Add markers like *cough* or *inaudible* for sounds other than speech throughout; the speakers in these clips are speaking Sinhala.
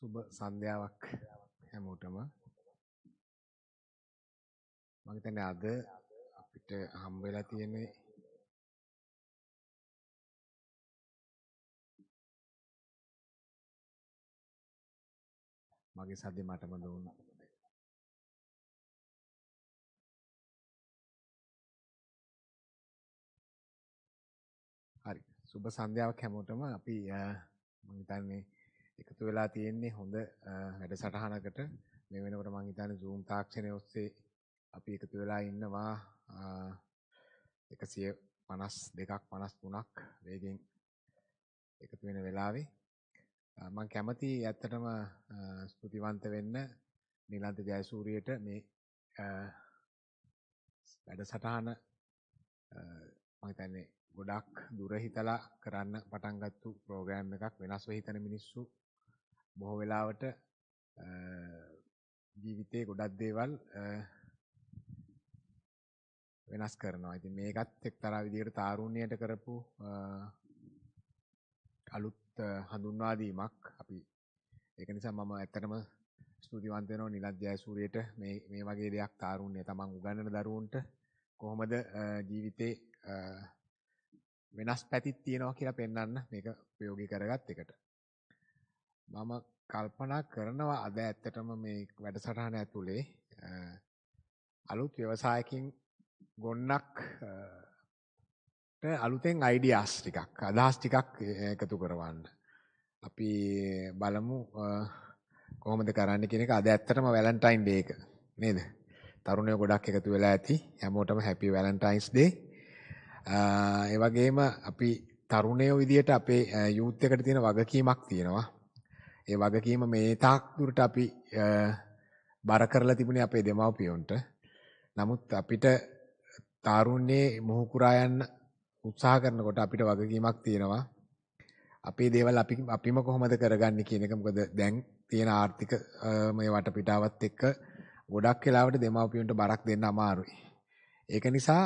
සුබ සන්ධ්‍යාවක් හැමෝටම මම හිතන්නේ අද අපිට හම් වෙලා තියෙන මගේ සද්දේ මටම දුන්නා හරි සුබ සන්ධ්‍යාවක් හැමෝටම අපි මම හිතන්නේ එකතු වෙලා තියෙන්නේ හොඳ වැඩසටහනකට මේ වෙනකොට මම හිතන්නේ Zoom තාක්ෂණය ඔස්සේ අපි එකතු වෙලා ඉන්නවා 152ක් 53ක් වේගෙන් එකතු වෙන වෙලාවේ මම කැමති ඇත්තටම ස්තුතිවන්ත වෙන්න නිලන්ත ජයසූරියට මේ වැඩසටහන මම හිතන්නේ ගොඩක් දුර හිතලා කරන්න පටන් ගත්තු ප්‍රෝග්‍රෑම් එකක් වෙනස් වෙ හිතන මිනිස්සු බොහෝ වෙලාවට ජීවිතේ ගොඩක් දේවල් වෙනස් කරනවා. ඉතින් මේකත් එක්තරා විදිහකට තාරුණ්‍යයට කරපු අලුත් හඳුන්වා දීමක් අපි ඒක නිසා මම ඇත්තටම ස්තුතිවන්ත වෙනවා නිලත් ජයසූරියට මේ මේ වගේ දෙයක් තාරුණ්‍ය තමන් උගන්වන දරුවන්ට කොහොමද ජීවිතේ වෙනස් පැතිත් තියෙනවා කියලා පෙන්වන්න මේක ප්‍රයෝගික කරගත් එකට. මම කල්පනා කරනවා අද ඇත්තටම මේ වැඩසටහන ඇතුලේ අලුත් ව්‍යවසායකින් ගොන්නක් අලුතෙන් අයිඩියාස් ටිකක් අදහස් ටිකක් එකතු කරවන්න. අපි බලමු කොහොමද කරන්න කියන එක අද ඇත්තටම වැලන්ටයින් ඩේ එක නේද? තරුණයෝ ගොඩක් එකතු වෙලා ඇති. හැමෝටම හැපි වැලන්ටයින්ස් ඩේ. ඒ වගේම අපි තරුණයෝ විදියට අපේ යූත් එකට තියෙන වගකීමක් තියෙනවා. ඒ වගකීම මේ තාක් දුරට අපි බර කරලා තිබුණේ අපේ දෙමව්පියොන්ට. නමුත් අපිට තාරුණ්‍යයේ මොහු කුරා යන්න උත්සාහ කරනකොට අපිට වගකීමක් තියෙනවා. අපේ දේවල් අපි අපිම කොහොමද කරගන්නේ කියන එක මොකද දැන් තියෙන ආර්ථික මේ වටපිටාවත් එක්ක ගොඩක් වෙලාවට දෙමව්පියන්ට බරක් දෙන්න අමාරුයි. ඒක නිසා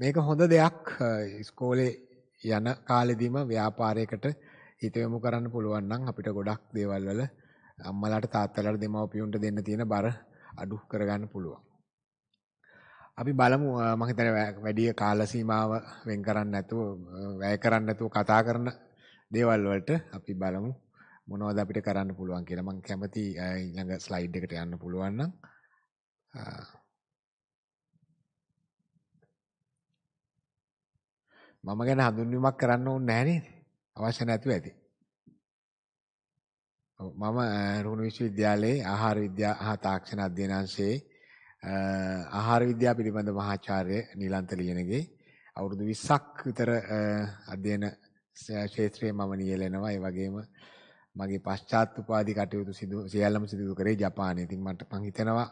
මේක හොඳ දෙයක් ඉස්කෝලේ යන කාලෙදීම ව්‍යාපාරයකට හිත යොමු කරන්න පුළුවන් නම් අපිට ගොඩක් දේවල් වල අම්මලාට තාත්තලාට දෙමව්පියන්ට දෙන්න තියෙන බර අඩු කරගන්න පුළුවන්. අපි බලමු මම හිතන්නේ වැඩි කාල සීමාව වෙන් කරන්නේ නැතුව වැය කරන්නේ නැතුව කතා කරන දේවල් වලට අපි බලමු මොනවද අපිට කරන්න පුළුවන් කියලා. මම කැමති ඊළඟ ස්ලයිඩ් එකට යන්න පුළුවන් නම් මම ගැන හඳුන්වීමක් කරන්න ඕනේ නැහැ නේද? අවශ්‍ය නැතුව ඇති. මම රුණ විශ්වවිද්‍යාලයේ ආහාර විද්‍යා හා තාක්ෂණ අධ්‍යනාංශයේ ආහාර විද්‍යා පිළිබඳ මහාචාර්ය නිලන්ත ලියනගේ අවුරුදු 20ක් විතර අධ්‍යයන ක්ෂේත්‍රයේ මම නියැලෙනවා. ඒ වගේම මගේ පශ්චාත් උපාධි කටයුතු සිදු සියල්ලම සිදු කරේ ජපානයේ. ඉතින් මට මං හිතනවා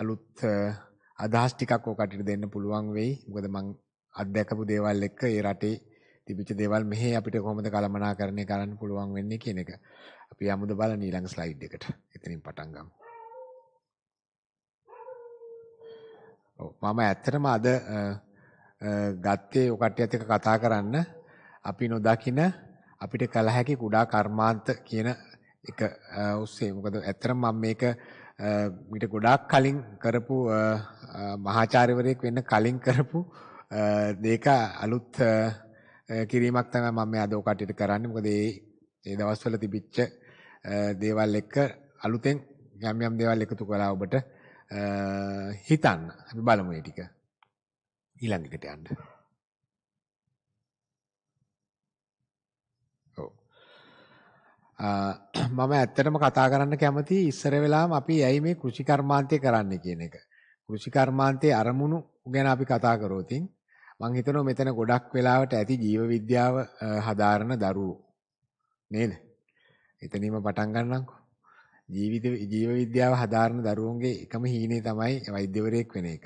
අලුත් අදහස් ටිකක් ඔකට දෙන්න පුළුවන් වෙයි. මොකද මං අත්දැකපු දේවල් එක්ක ඒ රටේ තිබිච්ච දේවල් මෙහි අපිට කොහොමද කළමනාකරණය කරන්න පුළුවන් වෙන්නේ කියන එක. අපි යමුද බලන්න ඊළඟ ස්ලයිඩ් එකට. එතනින් පටන් ගමු. ඔව් මම ඇත්තටම අද ගත්තේ ඔය කට්ටියත් එක්ක කතා කරන්න අපි නොදකින අපිට කල හැකි කුඩා කර්මාන්ත කියන එක ඔස්සේ මොකද ඇත්තටම මම මේක මීට ගොඩාක් කලින් කරපු මහාචාර්යවරයෙක් වෙන්න කලින් කරපු දෙක අලුත් කිරීමක් තමයි මම මේ අද ඔය කට්ටියට කරන්නේ. මොකද මේ මේ දවස්වල තිබිච්ච දේවල් එක්ක අලුතෙන් යම් යම් දේවල් එකතු කරලා ඔබට හිතන්න. අපි බලමු මේ ටික. ඊළඟ එකට යන්න. මම ඇත්තටම කතා කරන්න කැමති ඉස්සර වෙලාවම අපි ඇයි මේ කෘෂිකර්මාන්තය කරන්න කියන එක. කෘෂිකර්මාන්තයේ අරමුණු ගැන අපි කතා කරෝතින් මම හිතනවා මෙතන ගොඩක් වෙලාවට ඇති ජීව විද්‍යාව හදාරන දරුවෝ නේද? එතනින්ම පටන් ගන්නම්කො. ජීවිත ජීව විද්‍යාව හදාරන දරුවන්ගේ එකම හීනේ තමයි වෛද්‍යවරයෙක් වෙන එක.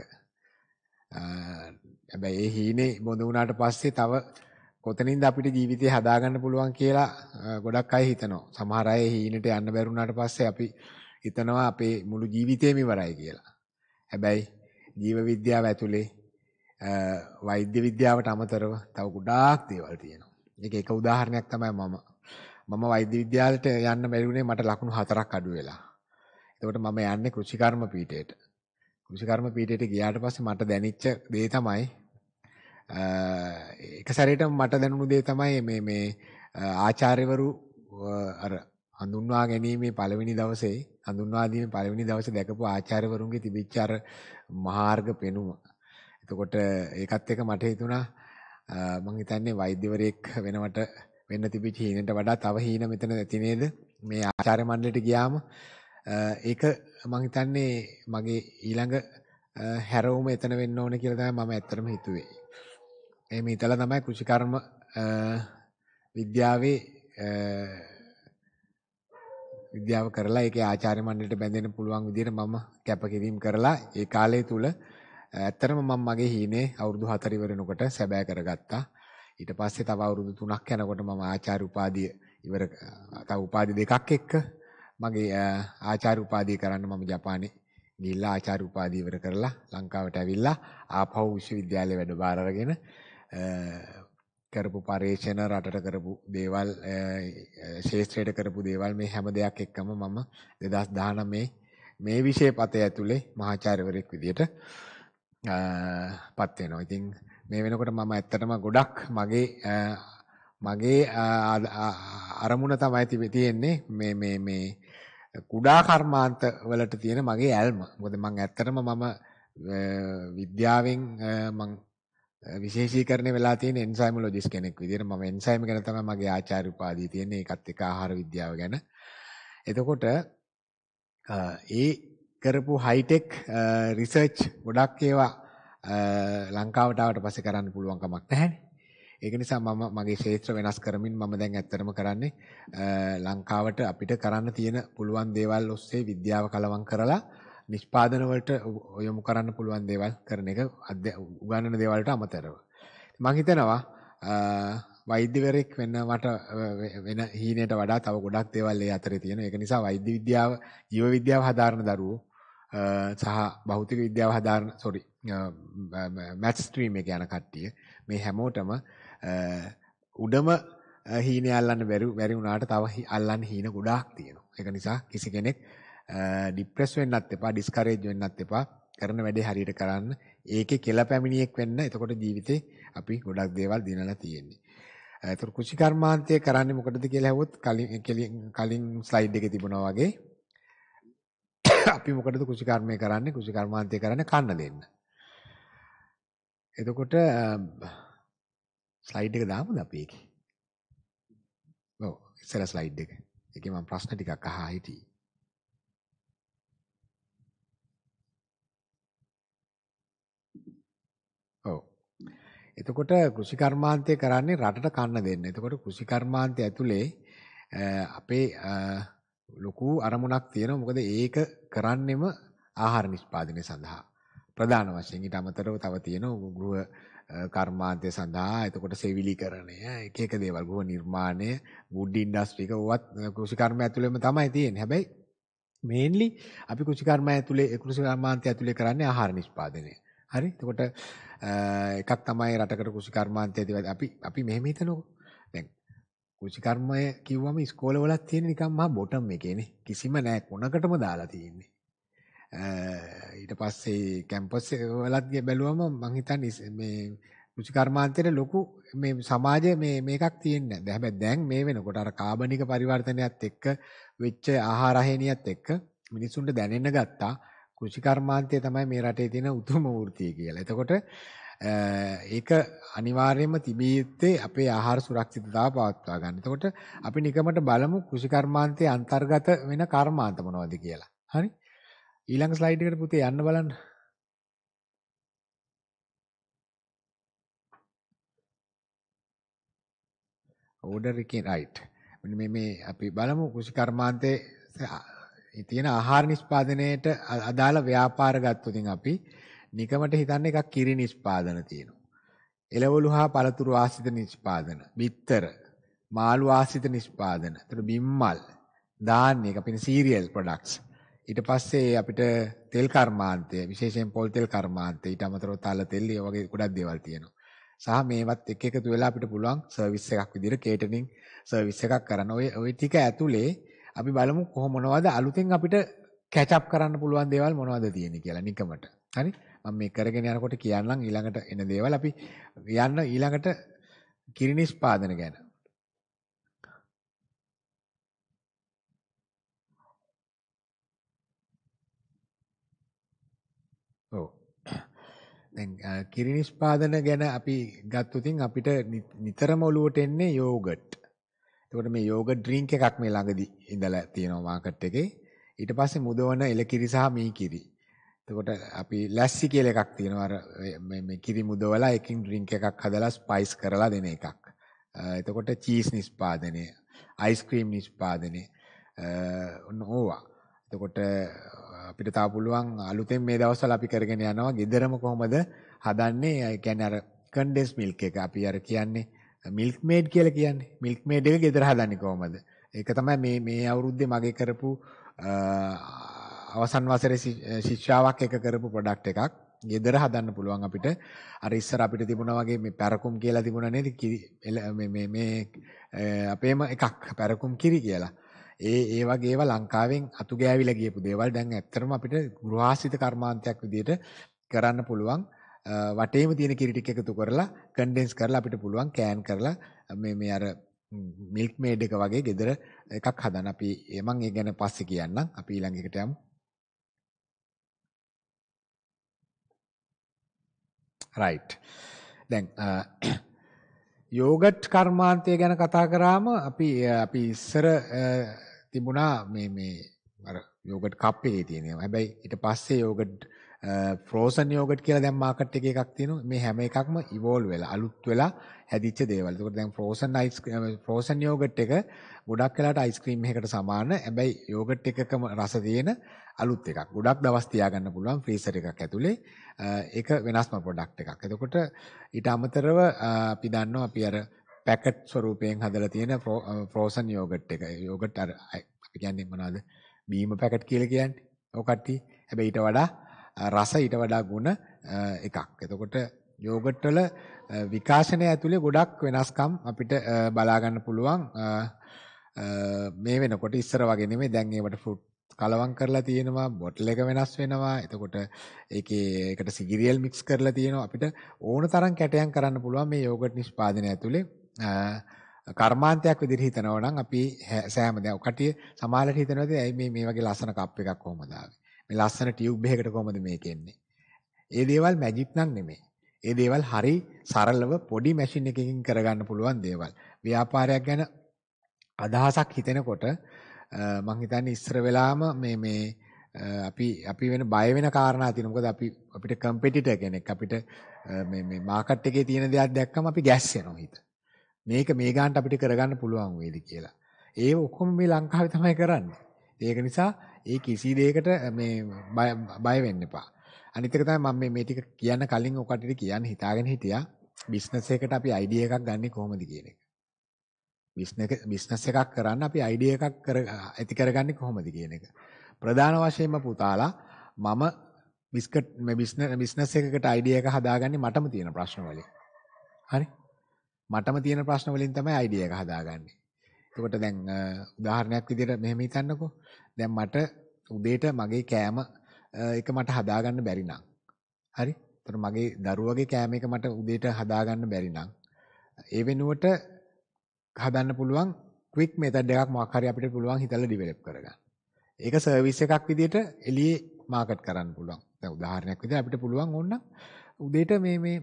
හැබැයි ඒ හීනේ බොඳ වුණාට පස්සේ තව කොතනින්ද අපිට ජීවිතේ හදාගන්න පුළුවන් කියලා ගොඩක් අය හිතනවා. සමහර අය හීනෙට යන්න බැරුණාට පස්සේ අපි හිතනවා අපේ මුළු ජීවිතේම ඉවරයි කියලා. හැබැයි ජීව විද්‍යාව ඇතුලේ වෛද්‍ය විද්‍යාවට අමතරව තව ගොඩාක් දේවල් තියෙනවා. ඒක එක උදාහරණයක් තමයි මම. මම වෛද්‍ය විද්‍යාලයට යන්න බැරිුනේ මට ලකුණු හතරක් අඩු වෙලා. එතකොට මම යන්නේ කෘෂිකර්ම පීඨයට. කෘෂිකර්ම පීඨයට ගියාට පස්සේ මට දැනෙච්ච දේ තමයි එක සැරේටම මට දැනුණු දේ තමයි මේ මේ ආචාර්යවරු අර හඳුන්වා ගැනීමේ පළවෙනි දවසේ හඳුන්වා දීමේ පළවෙනි දවසේ දැකපු ආචාර්යවරුන්ගේ තිබිච්ච අර මාර්ග පෙනුම එතකොට ඒකත් එක මට හිතුණා මං හිතන්නේ වෛද්‍යවරයෙක් වෙනවට වෙන්න තිබිච්ච හීනට වඩා තව හීන මෙතන ඇති නේද? මේ ආචාර්ය මණ්ඩලයට ගියාම ඒක මං හිතන්නේ මගේ ඊළඟ හැරවුම එතන වෙන්න ඕන කියලා තමයි මම ඇත්තටම හිතුවේ. එහෙම හිතලා තමයි කෘෂිකර්ම විද්‍යාවේ විද්‍යාව කරලා ඒකේ ආචාර්ය මණ්ඩලයට බැඳෙන්න පුළුවන් විදිහට මම කැපකිරීම කරලා ඒ කාලය තුල ඇත්තරම මම මගේ හීනේ අවුරුදු 4 ඉවරනකොට සැබෑ කරගත්තා. ඊට පස්සේ තව අවුරුදු 3ක් යනකොට මම ආචාර්ය උපාධිය ඉවර තව උපාධි දෙකක් එක්ක මගේ ආචාර්ය උපාධිය කරන්න මම ජපානයේ ගිහිල්ලා ආචාර්ය උපාධිය ඉවර කරලා ලංකාවට ඇවිල්ලා ආපහු විශ්වවිද්‍යාලයේ වැඩ බාර අරගෙන කරපු පරීක්ෂණ රටට කරපු දේවල් ශාස්ත්‍රයට කරපු දේවල් මේ හැම දෙයක් එක්කම මම 2019 මේ මේ විෂය පතය ඇතුලේ මහාචාර්යවරයෙක් විදියට පත් වෙනවා. ඉතින් මේ වෙනකොට මම ඇත්තටම ගොඩක් මගේ මගේ අරමුණ තමයි තියෙන්නේ මේ මේ මේ කුඩා කර්මාන්ත වලට තියෙන මගේ ඇල්ම. මොකද මම ඇත්තටම මම විද්‍යාවෙන් මම විශේෂීකරණය වෙලා තියෙන එන්සයිමොලොජිස්ට් කෙනෙක් විදිහට මම එන්සයිම් ගැන තමයි මගේ ආචාර්ය උපාධිය තියෙන්නේ. ඒකත් එක්ක ආහාර විද්‍යාව ගැන. එතකොට ඒ කරපු හයිටෙක් රිසර්ච් uh, ගොඩක් ඒවා uh, ලංකාවට ආවට පස්සේ කරන්න පුළුවන් කමක් නැහැනේ. ඒක නිසා මම මගේ ක්ෂේත්‍ර වෙනස් කරමින් මම දැන් ඇත්තටම කරන්නේ uh, ලංකාවට අපිට කරන්න තියෙන පුළුවන් දේවල් ඔස්සේ විද්‍යාව කලවම් කරලා නිෂ්පාදන වලට යොමු කරන්න පුළුවන් දේවල් කරන එක උගන්වන දේවල්ට අමතරව. මම හිතනවා වෛද්‍යවරයෙක් වෙන්න මට වෙන හීනයට වඩා තව ගොඩක් දේවල් ඒ අතරේ තියෙනවා. ඒක නිසා වෛද්‍ය විද්‍යාව, ජීව විද්‍යාව හදාරන දරුවෝ සහ භෞතික විද්‍යාව හදාරන sorry මැත් ස්ට්‍රීම් එක යන කට්ටිය මේ හැමෝටම උඩම හීන අල්ලන්න බැරි බැරි වුණාට තව අල්ලන්න හීන ගොඩාක් තියෙනවා. ඒක නිසා කිසි කෙනෙක් ඩිප්‍රෙස් වෙන්නත් එපා, ඩිස්කරේජ් වෙන්නත් එපා. කරන වැඩේ හරියට කරන්න. ඒකේ කෙල පැමිණියෙක් වෙන්න. එතකොට ජීවිතේ අපි ගොඩක් දේවල් දිනලා තියෙන්නේ. ඒතර කුෂිකර්මාන්තය කරන්නේ මොකටද කියලා ඇහුවොත් කලින් කලින් ස්ලයිඩ් එකේ තිබුණා වගේ අපි මොකටද කුසිකර්මය කරන්නේ කුසිකර්මාන්තය කරන්නේ කන්න දෙන්න. එතකොට ස්ලයිඩ් එක දාමුද අපි ඒකේ? ඔව් ඉස්සර ස්ලයිඩ් එක. ඒකේ මම ප්‍රශ්න ටිකක් අහා හිටියේ. ඔව්. එතකොට කෘෂිකර්මාන්තය කරන්නේ රටට කන්න දෙන්න. එතකොට කෘෂිකර්මාන්තය ඇතුලේ අපේ ලොකු අරමුණක් තියෙනවා. මොකද ඒක කරන්නෙම ආහාර නිෂ්පාදනය සඳහා. ප්‍රධාන වශයෙන් ඊට අමතරව තව තියෙනවා ගෘහ කර්මාන්තය සඳහා එතකොට සෙවිලිකරණය එක එක දේවල් ගෘහ නිර්මාණය වුඩ් ඉන්ඩස්ට්‍රි එක වත් කෘෂිකර්ම ඇතුළේම තමයි තියෙන්නේ. හැබැයි මේන්ලි අපි කෘෂිකර්ම ඇතුළේ කෘෂිකර්මාන්තය ඇතුළේ කරන්නේ ආහාර නිෂ්පාදනය. හරි? එතකොට එකක් තමයි රටකට කෘෂිකර්මාන්තය අපි අපි මෙහෙම හිතනකො කුචිකර්මය කිව්වම ස්කෝලවලත් තියෙන නිකම් මහා බොටම් එකේනේ. කිසිම නෑ කොනකටම දාලා තියෙන්නේ. ඊට පස්සේ කැම්පස් වලත් බැලුවම මං හිතන්නේ මේ කුචිකර්මාන්තයේ ලොකු මේ සමාජයේ මේ මේකක් තියෙන්නේ නැහැ. හැබැයි දැන් මේ වෙනකොට අර කාබනික පරිවර්තනයත් එක්ක වෙච්ච ආහාර හේනියත් එක්ක මිනිසුන්ට දැනෙන්න ගත්තා කුචිකර්මාන්තය තමයි මේ රටේ තියෙන උතුම් වෘතිය කියලා. එතකොට ඒක අනිවාර්යයෙන්ම තිබිය යුත්තේ අපේ ආහාර සුරක්ෂිතතාව පවත්වා ගන්න. එතකොට අපි නිකමට බලමු කෘෂි කර්මාන්තයේ අන්තර්ගත වෙන කර්මාන්ත මොනවද කියලා. හරි? ඊළඟ ස්ලයිඩ් එකට පුතේ යන්න බලන්න. ඕඩර් එකේ රයිට්. මෙන්න මේ මේ අපි බලමු කෘෂි කර්මාන්තයේ තියෙන ආහාර නිෂ්පාදනයේට අදාළ ව්‍යාපාර ගත්තොතින් අපි නිකමට හිතන්න එකක් කිරි නිෂ්පාදන තියෙනවා. එළවලු හා පළතුරු ආශ්‍රිත නිෂ්පාදන, බිත්තර, මාළු ආශ්‍රිත නිෂ්පාදන, ඒතර බිම්මල්, ධාන්‍ය, ඒක අපින සීරියල් ප්‍රොඩක්ට්ස්. ඊට පස්සේ අපිට තෙල් කර්මාන්තය, විශේෂයෙන් පොල් තෙල් කර්මාන්තය, ඊට අමතරව තල තෙල්, ඒ වගේ ගොඩක් දේවල් තියෙනවා. සහ මේවත් එක එකතු වෙලා අපිට පුළුවන් සර්විස් එකක් විදිහට කේටරින් සර්විස් එකක් කරන්න. ඔය ඔය ටික ඇතුලේ අපි බලමු කොහොම මොනවද අලුතෙන් අපිට කැච් අප් කරන්න පුළුවන් දේවල් මොනවද තියෙන්නේ කියලා නිකමට. හරි? මම මේ කරගෙන යනකොට කියන්නම් ඊළඟට එන දේවල් අපි යන්න ඊළඟට කිරි නිෂ්පාදන ගැන. ඔව්. දැන් කිරි නිෂ්පාදන ගැන අපි ගත්තොත් අපිට නිතරම ඔලුවට එන්නේ යෝගට්. එතකොට මේ යෝගට් ඩ්‍රින්ක් එකක් මේ ළඟදී ඉඳලා තියෙනවා මාකට් එකේ. ඊට පස්සේ මුදවන එලකිරි සහ මීකිරි. එතකොට අපි ලැස්සි කියලා එකක් තියෙනවා අර මේ මේ කිරි මුදවලා එකකින් ඩ්‍රින්ක් එකක් හදලා ස්පයිස් කරලා දෙන එකක්. එතකොට චීස් නිෂ්පාදනය, අයිස්ක්‍රීම් නිෂ්පාදනය ඔන්න ඕවා. එතකොට අපිට තා පුළුවන් අලුතෙන් මේ දවස්වල අපි කරගෙන යනවා ගෙදරම කොහොමද හදන්නේ? ඒ කියන්නේ අර කන්ඩෙන්ස් මිල්ක් එක අපි අර කියන්නේ මිල්ක් මේඩ් කියලා කියන්නේ. මිල්ක් මේඩ් එක ගෙදර හදන්නේ කොහොමද? ඒක තමයි මේ මේ අවුරුද්දේ මගේ කරපු අවසන් වසරේ ශිෂ්‍යාවක් එක කරපු ප්‍රොඩක්ට් එකක්. ගෙදර හදන්න පුළුවන් අපිට. අර ඉස්සර අපිට තිබුණා වගේ මේ පැරකුම් කියලා තිබුණා නේද? මේ මේ මේ අපේම එකක් පැරකුම් කිරි කියලා. ඒ ඒ වගේ ඒවා ලංකාවෙන් අතු ගෑවිලා ගියපු දේවල් දැන් ඇත්තටම අපිට ගෘහාසිත කර්මාන්තයක් විදිහට කරන්න පුළුවන්. වටේම තියෙන කිරි ටික එකතු කරලා කන්ඩෙන්ස් කරලා අපිට පුළුවන් කෑන් කරලා මේ මේ අර මිල්ක් මේඩ් එක වගේ ගෙදර එකක් හදන්න අපි මම ඒ ගැන පස්සේ කියන්නම් අපි ඊළඟ එකට යමු රයිට්. දැන් යෝගට් කර්මාන්තය ගැන කතා කරාම අපි අපි ඉස්සර තිබුණා මේ මේ අර යෝගට් කප් එකේ තියෙනවා. හැබැයි ඊට පස්සේ යෝගට් ෆ්‍රෝසන් යෝගට් කියලා දැන් මාකට් එකේ එකක් තියෙනවා. මේ හැම එකක්ම ඉවෝල්ව් වෙලා අලුත් වෙලා හැදිච්ච දේවල්. ඒකට දැන් ෆ්‍රෝසන් අයිස් ෆ්‍රෝසන් යෝගට් එක ගොඩක් වෙලාට අයිස්ක්‍රීම් එකකට සමාන හැබැයි යෝගට් එකකම රස තියෙන අලුත් එකක්. ගොඩක් දවස් තියාගන්න පුළුවන් ෆ්‍රීසර් එකක් ඇතුලේ. ඒක වෙනස්ම ප්‍රොඩක්ට් එකක්. එතකොට ඊට අමතරව අපි දන්නවා අපි අර පැකට් ස්වරූපයෙන් හදලා තියෙන ෆ්‍රෝසන් යෝගට් එක. යෝගට් අර අපි කියන්නේ මොනවද? බීම පැකට් කියලා කියන්නේ. ඔය කට්ටිය. හැබැයි ඊට වඩා රස ඊට වඩා ගුණ එකක්. එතකොට යෝගට් වල විකාශනය ඇතුලේ ගොඩක් වෙනස්කම් අපිට බලා ගන්න පුළුවන් මේ වෙනකොට ඉස්සර වගේ නෙමෙයි දැන් ඒවට ෆෘට් කලවම් කරලා තියෙනවා බොටල් එක වෙනස් වෙනවා එතකොට ඒකේ ඒකට සිගිරියල් මික්ස් කරලා තියෙනවා අපිට ඕන තරම් කැටයන් කරන්න පුළුවන් මේ යෝගට් නිෂ්පාදනය ඇතුලේ කර්මාන්තයක් විදිහට හිතනවා නම් අපි සෑම දැන් කටිය සමාලට හිතනවාද ඇයි මේ මේ වගේ ලස්සන කප් එකක් කොහමද ආවේ මේ ලස්සන ටියුබ් එකකට කොහමද මේක එන්නේ ඒ දේවල් මැජික් නම් නෙමෙයි ඒ දේවල් හරි සරලව පොඩි මැෂින් එකකින් කරගන්න පුළුවන් දේවල් ව්‍යාපාරයක් ගැන අදහසක් හිතෙනකොට මම හිතන්නේ ඉස්සර වෙලාම මේ මේ අපි අපි වෙන බය වෙන කාරණා තියෙනවා. මොකද අපි අපිට කම්පෙටිටර් කෙනෙක් අපිට මේ මේ මාකට් එකේ තියෙන දේවල් දැක්කම අපි ගැස් වෙනවා හිත. මේක මේ ගානට අපිට කරගන්න පුළුවන් වේද කියලා. ඒ ඔක්කොම මේ ලංකාවේ තමයි කරන්නේ. ඒක නිසා ඒ කිසි දෙයකට මේ බය වෙන්න එපා. අනිත් එක තමයි මම මේ මේ ටික කියන්න කලින් ඔකට කියන්න හිතාගෙන හිටියා. බිස්නස් එකකට අපි අයිඩියා එකක් ගන්නෙ කොහොමද කියන එක. බිස්නස් එකක් කරන්න අපි අයිඩියා එකක් කර ඇති කරගන්නේ කොහොමද කියන එක. ප්‍රධාන වශයෙන්ම පුතාලා මම බිස්කට් මේ බිස්නස් එකකට අයිඩියා එක හදාගන්නේ මටම තියෙන ප්‍රශ්න වලින්. හරි? මටම තියෙන ප්‍රශ්න වලින් තමයි අයිඩියා එක හදාගන්නේ. එතකොට දැන් උදාහරණයක් විදිහට මෙහෙම හිතන්නකෝ. දැන් මට උදේට මගේ කෑම එක මට හදාගන්න බැරි නම්. හරි? එතකොට මගේ දරුවගේ කෑම එක මට උදේට හදාගන්න බැරි නම් ඒ වෙනුවට හදන්න පුළුවන් quick method එකක් මොකක් හරි අපිට පුළුවන් හිතලා develop කරගන්න. ඒක සර්විස් එකක් විදිහට එළියේ මාකට් කරන්න පුළුවන්. දැන් උදාහරණයක් විදිහට අපිට පුළුවන් ඕනනම් උදේට මේ මේ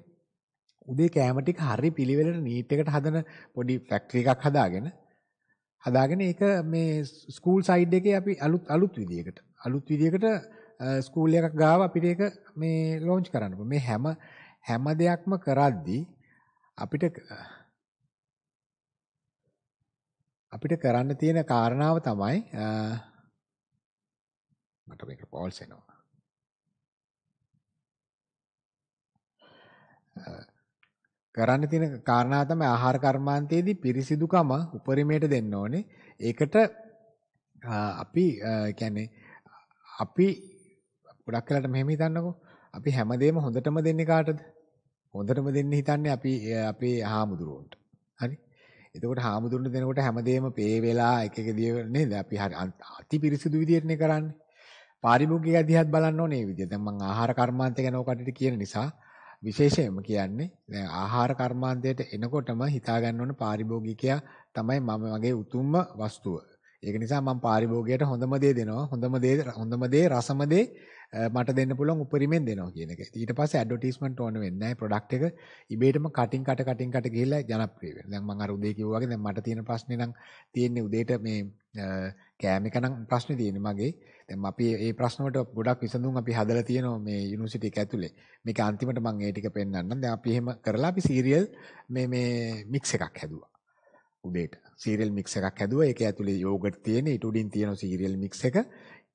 උදේ කෑම ටික හරි පිළිවෙලට නීට් එකට හදන පොඩි ෆැක්ටරි එකක් හදාගෙන හදාගෙන ඒක මේ ස්කූල් සයිඩ් එකේ අපි අලුත් අලුත් විදියකට අලුත් විදියකට ස්කූල් එකක් ගාව අපිට ඒක මේ ලොන්ච් කරන්න පුළුවන්. මේ හැම හැම දෙයක්ම කරද්දී අපිට අපිට කරන්න තියෙන කාරණාව තමයි මට මේක පෝල්ස් එනවා. කරන්න තියෙන කාරණාව තමයි ආහාර කර්මාන්තයේදී පිරිසිදුකම උපරිමයට දෙන්න ඕනේ. ඒකට අපි කියන්නේ අපි ගොඩක් කලට මෙහෙම හිතන්නකෝ. අපි හැමදේම හොඳටම දෙන්නේ කාටද? හොඳටම දෙන්න හිතන්නේ අපි අපේ හාමුදුරුවන්ට. හරි? එතකොට හාමුදුරන්ට දෙනකොට හැමදේම පේ වෙලා එක එක දිය නේද අපි හරි අතිපිරිසිදු විදියටනේ කරන්නේ. පාරිභෝගික අධ්‍යයත් බලන්න ඕනේ මේ විදිය. දැන් මම ආහාර කර්මාන්තය ගැන ඔකට කියන නිසා විශේෂයෙන්ම කියන්නේ දැන් ආහාර කර්මාන්තයට එනකොටම හිතා ගන්න ඕන පාරිභෝගිකයා තමයි මම වගේ උතුම්ම වස්තුව. ඒක නිසා මම පාරිභෝගිකයට හොඳම දේ දෙනවා. හොඳම දේ හොඳම දේ රසම දේ මට දෙන්න පුළුවන් උපරිමෙන් දෙනවා කියන එක. ඊට පස්සේ ඇඩ්වර්ටයිස්මන්ට් ඕන වෙන්නේ නැහැ. ප්‍රොඩක්ට් එක ඉබේටම කටින් කට කටින් කට ගිහිල්ලා ජනප්‍රිය වෙනවා. දැන් මම අර උදේ කිව්වා වගේ දැන් මට තියෙන ප්‍රශ්නේ නම් තියෙන්නේ උදේට මේ කෑම එක නම් ප්‍රශ්නේ තියෙන්නේ මගේ. දැන් අපි මේ ප්‍රශ්න වලට ගොඩක් විසඳුම් අපි හදලා තියෙනවා මේ යුනිවර්සිටි එක ඇතුලේ. මේක අන්තිමට මම ඒ ටික පෙන්නන්නම්. දැන් අපි එහෙම කරලා අපි සීරියල් මේ මේ මික්ස් එකක් හැදුවා. උදේට. සීරියල් මික්ස් එකක් හැදුවා. ඒක ඇතුලේ යෝගට් තියෙන, ඉටුඩින් තියෙන සීරියල් මික්ස් එක.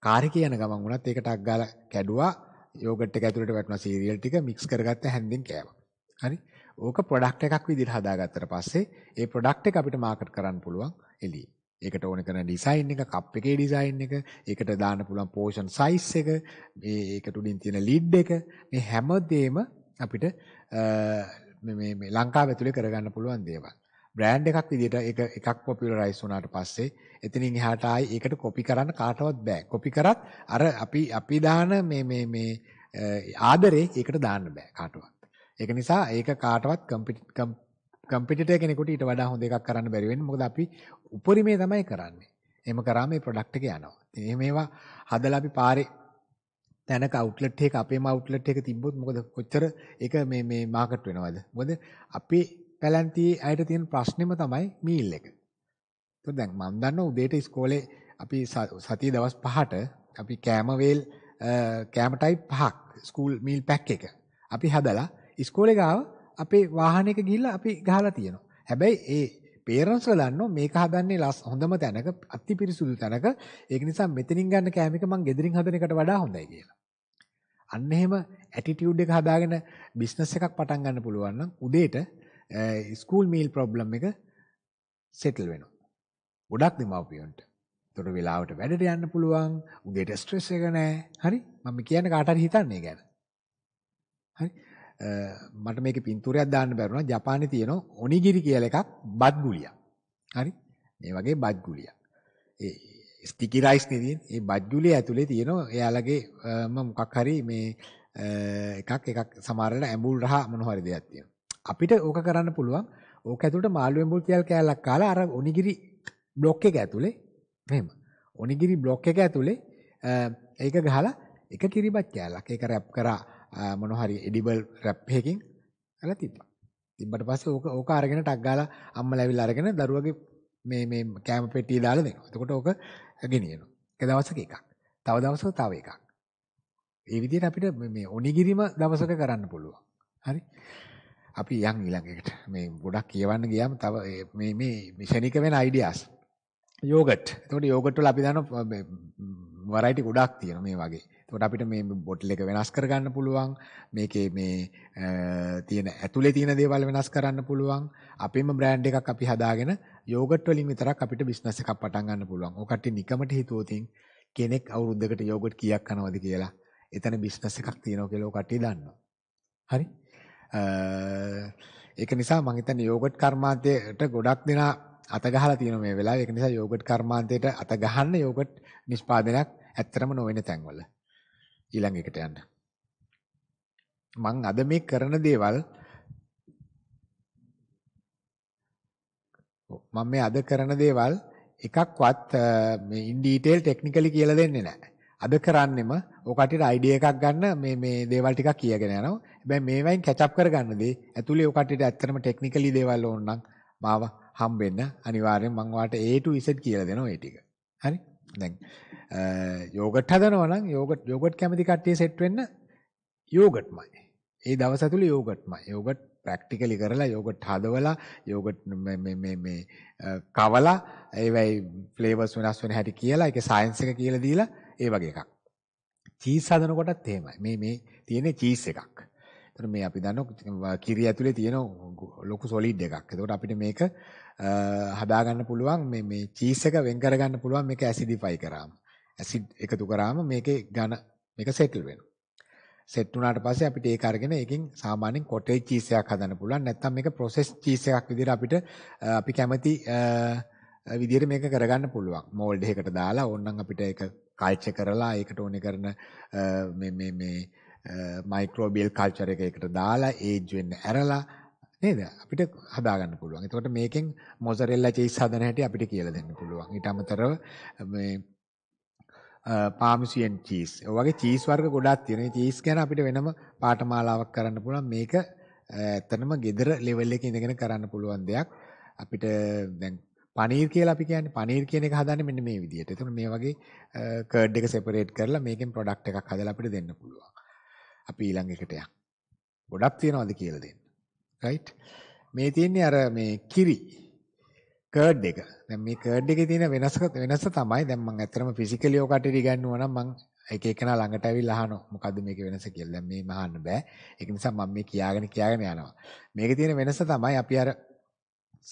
කාර් එකේ යන ගමන් වුණත් ඒක ටක් ගාලා කැඩුවා යෝගට් එක ඇතුළට වැටුණා සීරියල් ටික මික්ස් කරගත්ත හැන්දෙන් කෑවා. හරි. ඕක ප්‍රොඩක්ට් එකක් විදිහට හදාගත්තට පස්සේ ඒ ප්‍රොඩක්ට් එක අපිට මාකට් කරන්න පුළුවන් එළියේ. ඒකට ඕන කරන ඩිසයින් එක කප් එකේ ඩිසයින් එක ඒකට දාන්න පුළුවන් පෝෂන් සයිස් එක මේ ඒක තුලින් තියෙන ලීඩ් එක මේ හැමදේම අපිට මේ මේ ලංකාව ඇතුලේ කරගන්න පුළුවන් දේවල්. බ්‍රෑන්ඩ් එකක් විදිහට ඒක එකක් පොපියුලරයිස් වුණාට පස්සේ එතනින් එහාට ආයි ඒකට කොපි කරන්න කාටවත් බෑ. කොපි කරත් අර අපි අපි දාන මේ මේ මේ ආදරේ ඒකට දාන්න බෑ කාටවත්. ඒක නිසා ඒක කාටවත් කම්පිටිටර් කෙනෙකුට ඊට වඩා හොඳ එකක් කරන්න බැරි වෙන්නේ. මොකද අපි උපරිමේ තමයි කරන්නේ. එහෙම කරාම මේ ප්‍රොඩක්ට් එක යනවා. ඉතින් මේවා හදලා අපි පාරේ තැනක අවුට්ලට් එක අපේම අවුට්ලට් එක තිබ්බොත් මොකද කොච්චර ඒක මේ මේ මාකට් වෙනවද? මොකද අපේ පැලැන්තියේ ඇයට තියෙන ප්‍රශ්නෙම තමයි මීල් එක. එතකොට දැන් මම දන්නවා උදේට ඉස්කෝලේ අපි සතිය දවස් 5ට අපි කෑම වේල් කෑම ටයිප් පහක් ස්කූල් මීල් පැක් එක අපි හදලා ඉස්කෝලේ ගාව අපේ වාහනයක ගිහිල්ලා අපි ගහලා තියෙනවා. හැබැයි ඒ පේරන්ස්ලා දන්නවා මේක හදන්නේ ලස් හොඳම තැනක අති පිරිසුදු තැනක. ඒක නිසා මෙතනින් ගන්න කෑම එක මං ගෙදරින් හදන එකට වඩා හොඳයි කියලා. අන්න එහෙම ඇටිටියුඩ් එක හදාගෙන බිස්නස් එකක් පටන් ගන්න පුළුවන් නම් උදේට ස්කූල් මීල් ප්‍රොබ්ලම් එක සෙටල් වෙන. ගොඩක් දෙමවපියන්ට තොට වෙලාවට වැඩට යන්න පුළුවන් උදේට ස්ට්‍රෙස් එක නෑ හරි මම කියන කාටර හිතන්නේ ගැන. හරි මට මේක පින්තුරයක් දාන්න බැරුණ ජපාන තියෙන ඔනිගිරි කියල එකක් බත් ගුලිය හරි මේ වගේ බත් ගුලිය ස්ටිකිරයිස් නතින් ඒ බද්ගුලිය ඇතුළේ තියෙන එයාලගේ මොකක් හරි මේ එකක් එකක් සමාරට ඇඹුල් රහ මොනහරි දෙයක් තියෙන අපිට ඕක කරන්න පුළුවන් ඕක ඇතුළට මාළුවෙන් බුල් තියල් කෑල්ලක් කාලා අර ඔනිගිරි බ්ලොක් එක ඇතුලේ මෙහෙම ඔනිගිරි බ්ලොක් එක ඇතුලේ ඒක ගහලා එක කිරිබත් කෑල්ලක් ඒක රැප් කරා මොන හරි එඩිබල් රැප් එකකින් අලා තිබ්බා තිබ්බට පස්සේ ඕක ඕක අරගෙන ටක් ගාලා අම්මලා ඇවිල්ලා අරගෙන දරුවගේ මේ මේ කෑම පෙට්ටිය දාලා දෙනවා එතකොට ඕක ගෙනියනවා එක දවසක එකක් තව දවසක තව එකක් ඒ විදිහට අපිට මේ ඔනිගිරිම දවසක කරන්න පුළුවන් හරි අපි යන් ඊළඟ එකට. මේ ගොඩක් කියවන්න ගියාම තව මේ මේ මිෂනික වෙන අයිඩියාස්. යෝගට්. එතකොට යෝගට් වල අපි දන්නවා මේ වරයිටි ගොඩක් තියෙනවා මේ වගේ. එතකොට අපිට මේ බොටල් එක වෙනස් කරගන්න පුළුවන්. මේකේ මේ තියෙන ඇතුලේ තියෙන දේවල් වෙනස් කරන්න පුළුවන්. අපේම බ්‍රෑන්ඩ් එකක් අපි හදාගෙන යෝගට් වලින් විතරක් අපිට බිස්නස් එකක් පටන් ගන්න පුළුවන්. ඔකට නිකමට හිතුවොත් කෙනෙක් අවුරුද්දකට යෝගට් කීයක් කනවද කියලා. එතන බිස්නස් එකක් තියෙනවා කියලා ඔය කට්ටිය දන්නවා. හරි? ඒක නිසා මම හිතන්නේ යෝගට් කර්මාන්තයට ගොඩක් දෙනා අත ගහලා තියෙන මේ වෙලාවේ. ඒක නිසා යෝගට් කර්මාන්තයට අත ගහන්න යෝගට් නිෂ්පාදනයක් ඇත්තටම නොවන තැන්වල. ඊළඟ එකට යන්න. මං අද මේ කරන දේවල් මම මේ අද කරන දේවල් එකක්වත් මේ ඉන් ඩීටේල් ටෙක්නිකලි කියලා දෙන්නේ නැහැ. අද කරන්නෙම ඔකටිට අයිඩියා එකක් ගන්න මේ මේ දේවල් ටිකක් කියගෙන යනවා. හැබැයි මේවෙන් කැච් අප් කරගන්න දේ ඇතුලේ ඔකටිට ඇත්තටම ටෙක්නිකලි දේවල් ඕන නම් මාව හම්බෙන්න අනිවාර්යෙන් මම ඔයාලට A to Z කියලා දෙනවා ඒ ටික. හරි? දැන් යෝගට් හදනවා නම් යෝගට් යෝගට් කැමති කට්ටිය සෙට් වෙන්න යෝගට්මයි. ඒ දවස් ඇතුලේ යෝගට්මයි. යෝගට් ප්‍රැක්ටිකලි කරලා යෝගට් හදවලා යෝගට් මේ මේ මේ කවලා ඒවයි ෆ්ලේවර්ස් වෙනස් වෙන හැටි කියලා ඒකේ සයන්ස් එක කියලා දීලා ඒ වගේ එකක්. චීස් හදනකොටත් එහෙමයි. මේ මේ තියෙන චීස් එකක්. එතකොට මේ අපි දන්නවා කිරි ඇතුලේ තියෙන ලොකු සොලිඩ් එකක්. එතකොට අපිට මේක හදාගන්න පුළුවන් මේ මේ චීස් එක වෙන් කරගන්න පුළුවන් මේක ඇසිඩිෆයි කරාම. ඇසිඩ් එකතු කරාම මේකේ ඝන මේක සෙටල් වෙනවා. සෙට් වුණාට පස්සේ අපිට ඒක අරගෙන ඒකෙන් සාමාන්‍යයෙන් කොටේජ් චීස් එකක් හදන්න පුළුවන් නැත්නම් මේක ප්‍රොසෙස් චීස් එකක් විදිහට අපිට අපි කැමති විදිහට මේක කරගන්න පුළුවන් මෝල්ඩ් එකකට දාලා ඕනනම් අපිට ඒක කල්චර් කරලා ඒකට ඕනේ කරන මේ මේ මේ මයික්‍රෝබියල් කල්චර් එක ඒකට දාලා ඒජ් වෙන්න ඇරලා නේද අපිට හදාගන්න පුළුවන්. එතකොට මේකෙන් මොසරෙල්ලා චීස් හදන හැටි අපිට කියලා දෙන්න පුළුවන්. ඊට අමතරව මේ පාමිසියන් චීස්. ඒ වගේ චීස් වර්ග ගොඩක් තියෙනවා. චීස් ගැන අපිට වෙනම පාඨමාලාවක් කරන්න පුළුවන්. මේක ඇත්තනම gedara level එකේ ඉඳගෙන කරන්න පුළුවන් දෙයක්. අපිට දැන් පනීර් කියලා අපි කියන්නේ පනීර් කියන එක හදන්නේ මෙන්න මේ විදිහට. එතකොට මේ වගේ කර්ඩ් එක සෙපරේට් කරලා මේකෙන් ප්‍රොඩක්ට් එකක් හදලා අපිට දෙන්න පුළුවන්. අපි ඊළඟ එකට යමු. ගොඩක් තියනවාද කියලා දෙන්න. රයිට්? මේ තියෙන්නේ අර මේ කිරි කර්ඩ් එක. දැන් මේ කර්ඩ් එකේ තියෙන වෙනස වෙනස තමයි දැන් මම ඇත්තටම ෆිසිකලි ඔකට ඉගෙනුවා නම් මම එක එකනා ළඟට ඇවිල්ලා අහනවා මොකද්ද මේක වෙනස කියලා. දැන් මේ මහන්න බෑ. ඒක නිසා මම මේ කියාගෙන කියාගෙන යනවා. මේකේ තියෙන වෙනස තමයි අපි අර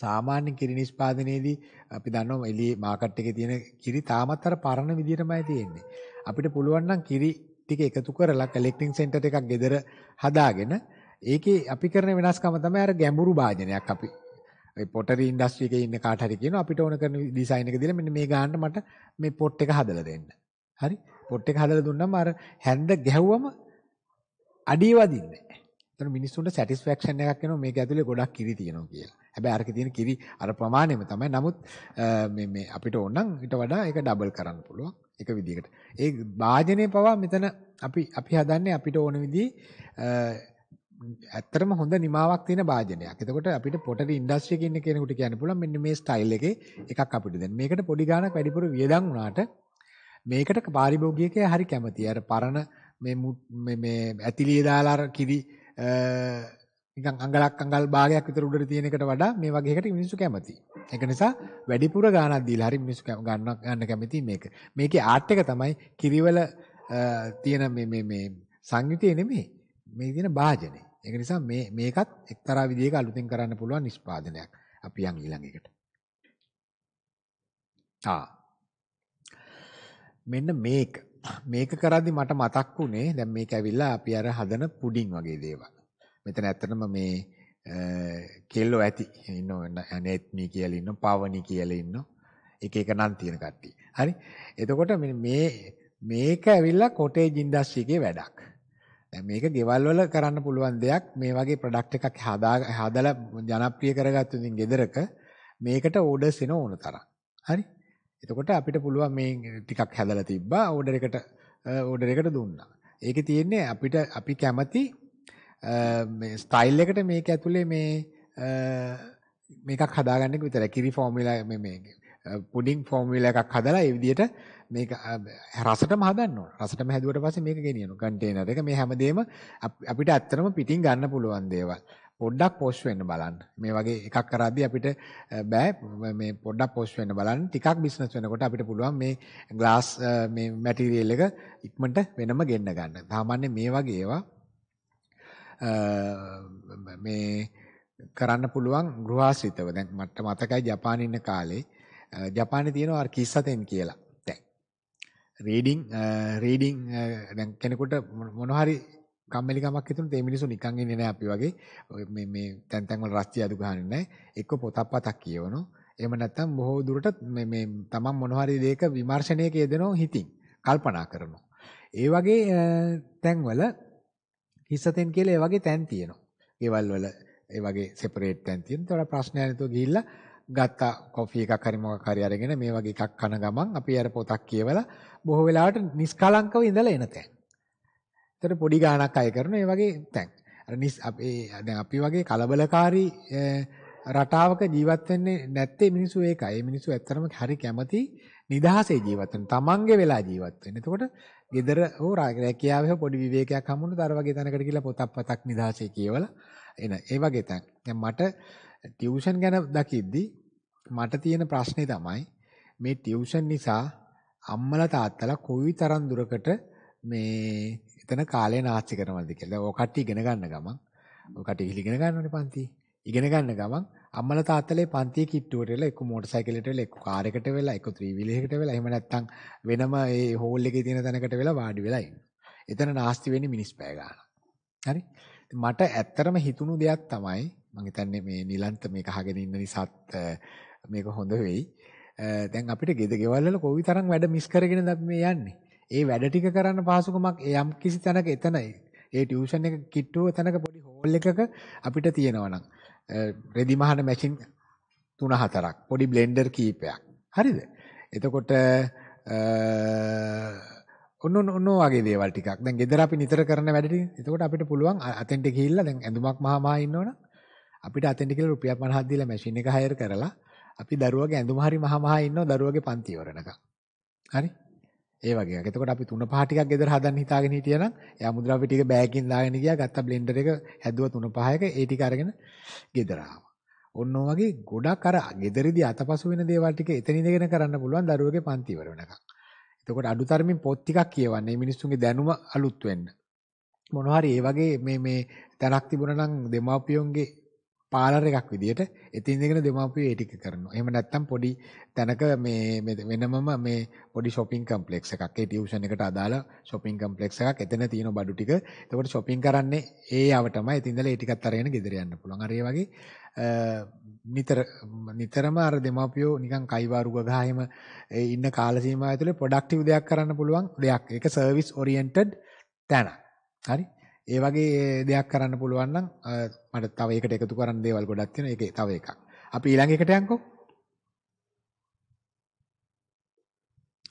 සාමාන්‍ය කිරි නිෂ්පාදනයේදී අපි දන්නවා එළියේ මාකට් එකේ තියෙන කිරි තාමත් අර පරණ විදිහටමයි තියෙන්නේ. අපිට පුළුවන් නම් කිරි ටික එකතු කරලා කලෙක්ටිං සෙන්ටර් එකක් ගෙදර හදාගෙන ඒකේ අපි කරන වෙනස්කම තමයි අර ගැඹුරු භාජනයක් අපි ඒ පොටරි ඉන්ඩස්ට්‍රි එකේ ඉන්න කාට හරි කියනවා අපිට ඕන කරන ඩිසයින් එක දීලා මෙන්න මේ ගාන්න මට මේ පොට් එක හදලා දෙන්න. හරි? පොට් එක හදලා දුන්නම අර හැන්ද ගැහුවම අඩිය වදින්නේ නැහැ. එතන මිනිස්සුන්ට සැටිස්ෆැක්ෂන් එකක් එනවා මේක ඇතුලේ ගොඩක් කිරි තියෙනවා කියලා. හැබැයි අරකේ තියෙන කිරි අර ප්‍රමාණයම තමයි. නමුත් මේ මේ අපිට ඕන නම් ඊට වඩා ඒක ඩබල් කරන්න පුළුවන් එක විදිහකට. ඒ භාජනයේ පවා මෙතන අපි අපි හදන්නේ අපිට ඕන විදිහේ ඇත්තටම හොඳ නිමාවක් තියෙන භාජනයක්. එතකොට අපිට පොටරි ඉන්ඩස්ට්‍රි එකේ ඉන්න කෙනෙකුට කියන්න පුළුවන් මෙන්න මේ ස්ටයිල් එකේ එකක් අපිට දෙන්න. මේකට පොඩි ගාණක් වැඩිපුර වියදම් වුණාට මේකට පාරිභෝගිකයා හරි කැමතියි. අර පරණ මේ මේ ඇතිලිය දාලා අර කිරි නිකන් අඟලක් අඟල් භාගයක් විතර උඩට තියෙන එකට වඩා මේ වගේ එකට මිනිස්සු කැමතියි. ඒක නිසා වැඩිපුර ගාණක් දීලා හරි මිනිස්සු ගන්න ගන්න කැමතියි මේක. මේකේ ආර්ට් එක තමයි කිරිවල තියෙන මේ මේ මේ සංයුතිය නෙමෙයි. මේ තියෙන භාජනේ. ඒක නිසා මේ මේකත් එක්තරා විදිහක අලුතෙන් කරන්න පුළුවන් නිෂ්පාදනයක්. අපි යන් ඊළඟ එකට. ආ. මෙන්න මේක. මේක කරද්දි මට මතක් වුණේ දැන් මේක ඇවිල්ලා අපි අර හදන පුඩින් වගේ දේවල්. මෙතන ඇත්තටම මේ කෙල්ලෝ ඇති ඉන්න අනෙත්මි කියලා ඉන්න පවනි කියලා ඉන්න එක එක නම් තියෙන කට්ටිය. හරි. එතකොට මේ මේක ඇවිල්ලා කොටේජ් ඉන්ඩස්ට්‍රි එකේ වැඩක්. දැන් මේක ගෙවල් වල කරන්න පුළුවන් දෙයක් මේ වගේ ප්‍රොඩක්ට් එකක් හදා හදලා ජනප්‍රිය කරගත්තු ඉතින් ගෙදරක මේකට ඕඩර්ස් එන ඕන තරම්. හරි. එතකොට අපිට පුළුවන් මේ ටිකක් හැදලා තිබ්බා ඕඩර් එකට ඕඩර් එකට දුන්නා. ඒකේ තියෙන්නේ අපිට අපි කැමති මේ ස්ටයිල් එකට මේක ඇතුලේ මේ මේකක් හදාගන්න එක විතරයි. කිරි ෆෝමියුලා මේ මේ පුඩින් ෆෝමියුලා එකක් හදලා ඒ විදිහට මේක රසටම හදන්න ඕන. රසටම හැදුවට පස්සේ මේක ගෙනියනවා කන්ටේනර් එක. මේ හැමදේම අපිට ඇත්තටම පිටින් ගන්න පුළුවන් දේවල්. පොඩ්ඩක් පොෂ් වෙන්න බලන්න. මේ වගේ එකක් කරද්දී අපිට බෑ මේ පොඩ්ඩක් පොෂ් වෙන්න බලන්න. ටිකක් බිස්නස් වෙනකොට අපිට පුළුවන් මේ ග්ලාස් මේ මැටීරියල් එක ඉක්මනට වෙනම ගෙන්න ගන්න. සාමාන්‍ය මේ වගේ ඒවා මේ කරන්න පුළුවන් ගෘහාසිතව. දැන් මට මතකයි ජපානයේ ඉන්න කාලේ ජපානයේ තියෙනවා අර කිස්සතෙන් කියලා. දැන් රීඩින් රීඩින් දැන් කෙනෙකුට මොන හරි කම්මැලි කමක් හිතුනොත් ඒ මිනිස්සු නිකන් ඉන්නේ නැහැ අපි වගේ. මේ මේ තැන් තැන් වල රස්තිය අඩු ගහන්නේ නැහැ. එක්ක පොතක් පතක් කියවනවා. එහෙම නැත්නම් බොහෝ දුරට මේ මේ තමන් මොන හරි දෙයක විමර්ශනයක යෙදෙනවා හිතින් කල්පනා කරනවා. ඒ වගේ තැන්වල හිස්සතෙන් කියලා ඒ වගේ තැන් තියෙනවා. ගෙවල් වල ඒ වගේ সেপারেট තැන් තියෙනවා. ඒතකොට ප්‍රශ්නයක් නැතුව ගිහිල්ලා ගත්ත කොෆි එකක් හරි මොකක් හරි අරගෙන මේ වගේ එකක් කන ගමන් අපි අර පොතක් කියවලා බොහෝ වෙලාවට නිෂ්කලංකව ඉඳලා එන තැන්. ඒතර පොඩි ගාණක් අය කරන ඒ වගේ තැන්. අර නිස් අපේ දැන් අපි වගේ කලබලකාරී රටාවක ජීවත් වෙන්නේ නැත්තේ මිනිස්සු ඒකයි. මිනිස්සු ඇත්තටම හරි කැමති නිදහසේ ජීවත් වෙන. තමන්ගේ වෙලා ජීවත් වෙන. එතකොට ගෙදර ඕ රැකියාවේ පොඩි විවේකයක් හම්බුනොත් අර වගේ තැනකට ගිහලා පොතක් පතක් නිදාසේ කියවලා එන ඒ වගේ තැන්. දැන් මට ටියුෂන් ගැන දකිද්දි මට තියෙන ප්‍රශ්නේ තමයි මේ ටියුෂන් නිසා අම්මලා තාත්තලා කොයි තරම් දුරකට මේ එතන කාලය නාස්ති කරනවද කියලා. ඔය කට්ටිය ඉගෙන ගන්න ගමන් ඔය කට්ටිය ඉගෙන ගන්නවනේ පන්ති. ඉගෙන ගන්න ගමන් අම්මල තාත්තලේ පන්තියේ කිට්ටුවට වෙලා එක්ක මෝටර් සයිකලෙට වෙලා එක්ක කාර් එකට වෙලා එක්ක ත්‍රිවිලයකට වෙලා එහෙම නැත්නම් වෙනම ඒ හෝල් එකේ තියෙන තැනකට වෙලා වාඩි වෙලා ඉන්නවා. එතන නාස්ති වෙන්නේ මිනිස් පැය ගන්න. හරි? මට ඇත්තරම හිතුණු දෙයක් තමයි මම හිතන්නේ මේ නිලන්ත මේක අහගෙන ඉන්න නිසාත් මේක හොඳ වෙයි. දැන් අපිට ගෙද ගෙවල් වල කොයි තරම් වැඩ මිස් කරගෙනද අපි මේ යන්නේ. ඒ වැඩ ටික කරන්න පහසුකමක් යම් කිසි තැනක එතනයි. ඒ ටියුෂන් එක කිට්ටුව තැනක පොඩි හෝල් එකක අපිට තියෙනවා නම් රෙදි මහන මැෂින් 3-4ක් පොඩි බ්ලෙන්ඩර් කීපයක්. හරිද? එතකොට ඔන්න ඔන්න වගේ දේවල් ටිකක්. දැන් ගෙදර අපි නිතර කරන වැඩ ටික. එතකොට අපිට පුළුවන් අතෙන්ට ගිහිල්ලා දැන් ඇඳුමක් මහමහා ඉන්නවනම් අපිට අතෙන්ට ගිහිල්ලා රුපියල් 50ක් දීලා මැෂින් එක හයර් කරලා අපි දරුවගේ ඇඳුම හරි මහමහා ඉන්නවා දරුවගේ පන්ති ඉවරනකම්. හරි? ඒ වගේ. එතකොට අපි තුන පහ ටිකක් ගෙදර හදන්න හිතාගෙන හිටියනම් එයා මුද්‍රව්‍ය ටික බෑගකින් දාගෙන ගියා. ගත්ත බ්ලෙන්ඩර් එක හැදුවා තුන පහයක ඒ ටික අරගෙන ගෙදර ආවා. ඔන්න ඔය වගේ ගොඩක් අර ගෙදරදී අතපසු වෙන දේවල් ටික එතන ඉඳගෙන කරන්න පුළුවන් දරුවගේ පන්ති ඉවර වෙනකම්. එතකොට අඩුතරමින් පොත් ටිකක් කියවන්න. මේ මිනිස්සුන්ගේ දැනුම අලුත් වෙන්න. මොනවා හරි ඒ වගේ මේ මේ තැනක් තිබුණා නම් දෙමාපියොන්ගේ පාලර් එකක් විදියට එතින් දෙගෙන දෙමාපියෝ ඒ ටික කරනවා. එහෙම නැත්නම් පොඩි තැනක මේ වෙනමම මේ පොඩි shopping complex එකක්. ඒ ටියුෂන් එකට අදාළ shopping complex එකක්. එතන තියෙන බඩු ටික. එතකොට shopping කරන්නේ ඒ යව තමයි. එතින් ඉඳලා ඒ ටිකත් අරගෙන ගෙදර යන්න පුළුවන්. අර ඒ වගේ නිතර නිතරම අර දෙමාපියෝ නිකන් කයිවාරුක ගහම ඉන්න කාල සීමාව ඇතුලේ productive දෙයක් කරන්න පුළුවන් දෙයක්. ඒක service oriented තැන. හරි? ඒ වගේ දෙයක් කරන්න පුළුවන් නම් මට තව ඒකට එකතු කරන්න දේවල් ගොඩක් තියෙනවා. ඒකේ තව එකක්. අපි ඊළඟ එකට යන්කෝ.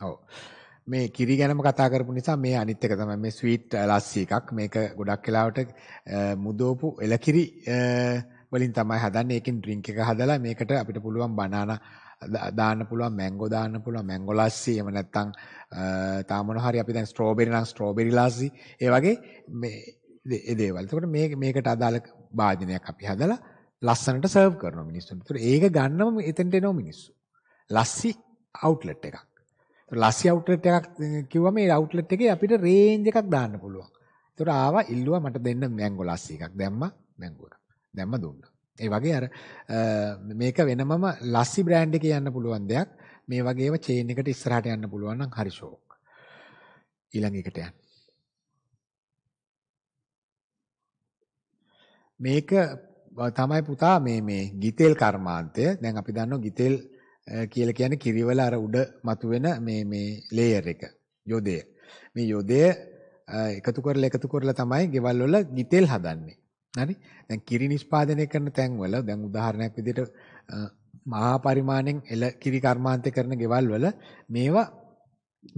ඔව්. මේ කිරි ගැනම කතා කරපු නිසා මේ අනිත් එක තමයි මේ ස්වීට් ලස්සි එකක්. මේක ගොඩක් වෙලාවට මුදෝපු එලකිරි වලින් තමයි හදන්නේ. ඒකෙන් ඩ්‍රින්ක් එක හදලා මේකට අපිට පුළුවන් බනානා දාන්න පුළුවන් මැංගෝ දාන්න පුළුවන් මැංගෝ ලස්සි එහෙම නැත්නම් තාම මොන හරි අපි දැන් ස්ට්‍රෝබෙරි නම් ස්ට්‍රෝබෙරි ලස්සි ඒ වගේ මේ දේවල්. එතකොට මේ මේකට අදාළ වාදිනයක් අපි හදලා ලස්සනට සර්ව් කරනවා මිනිස්සුන්ට. ඒතකොට ඒක ගන්නම එතනට එනවා මිනිස්සු. ලස්සි අවුට්ලට් එකක්. ලස්සි අවුට්ලට් එකක් කිව්වම මේ අවුට්ලට් එකේ අපිට රේන්ජ් එකක් දාන්න පුළුවන්. එතකොට ආවා ඉල්ලුවා මට දෙන්න මැංගෝ ලස්සි එකක්. දැම්මා මැංගෝ එකක්. දැම්ම දුන්නා. ඒ වගේ අර මේක වෙනමම ලස්සි බ්‍රෑන්ඩ් එකේ යන්න පුළුවන් දෙයක්. මේ වගේම චේන් එකට ඉස්සරහට යන්න පුළුවන් නම් හරි ෂෝක්. ඊළඟ එකට යන්න. මේක තමයි පුතා මේ මේ ගිතෙල් කර්මාන්තය. දැන් අපි දන්නවා ගිතෙල් කියලා කියන්නේ කිරිවල අර උඩ මතුවෙන මේ මේ ලේයර් එක. යොදය. මේ යොදය එකතු කරලා එකතු කරලා තමයි ගෙවල් වල ගිතෙල් හදන්නේ. හරි? දැන් කිරි නිෂ්පාදනය කරන තැන්වල දැන් උදාහරණයක් විදිහට මහා පරිමාණයෙන් එළ කිරි කර්මාන්තය කරන ගෙවල් වල මේවා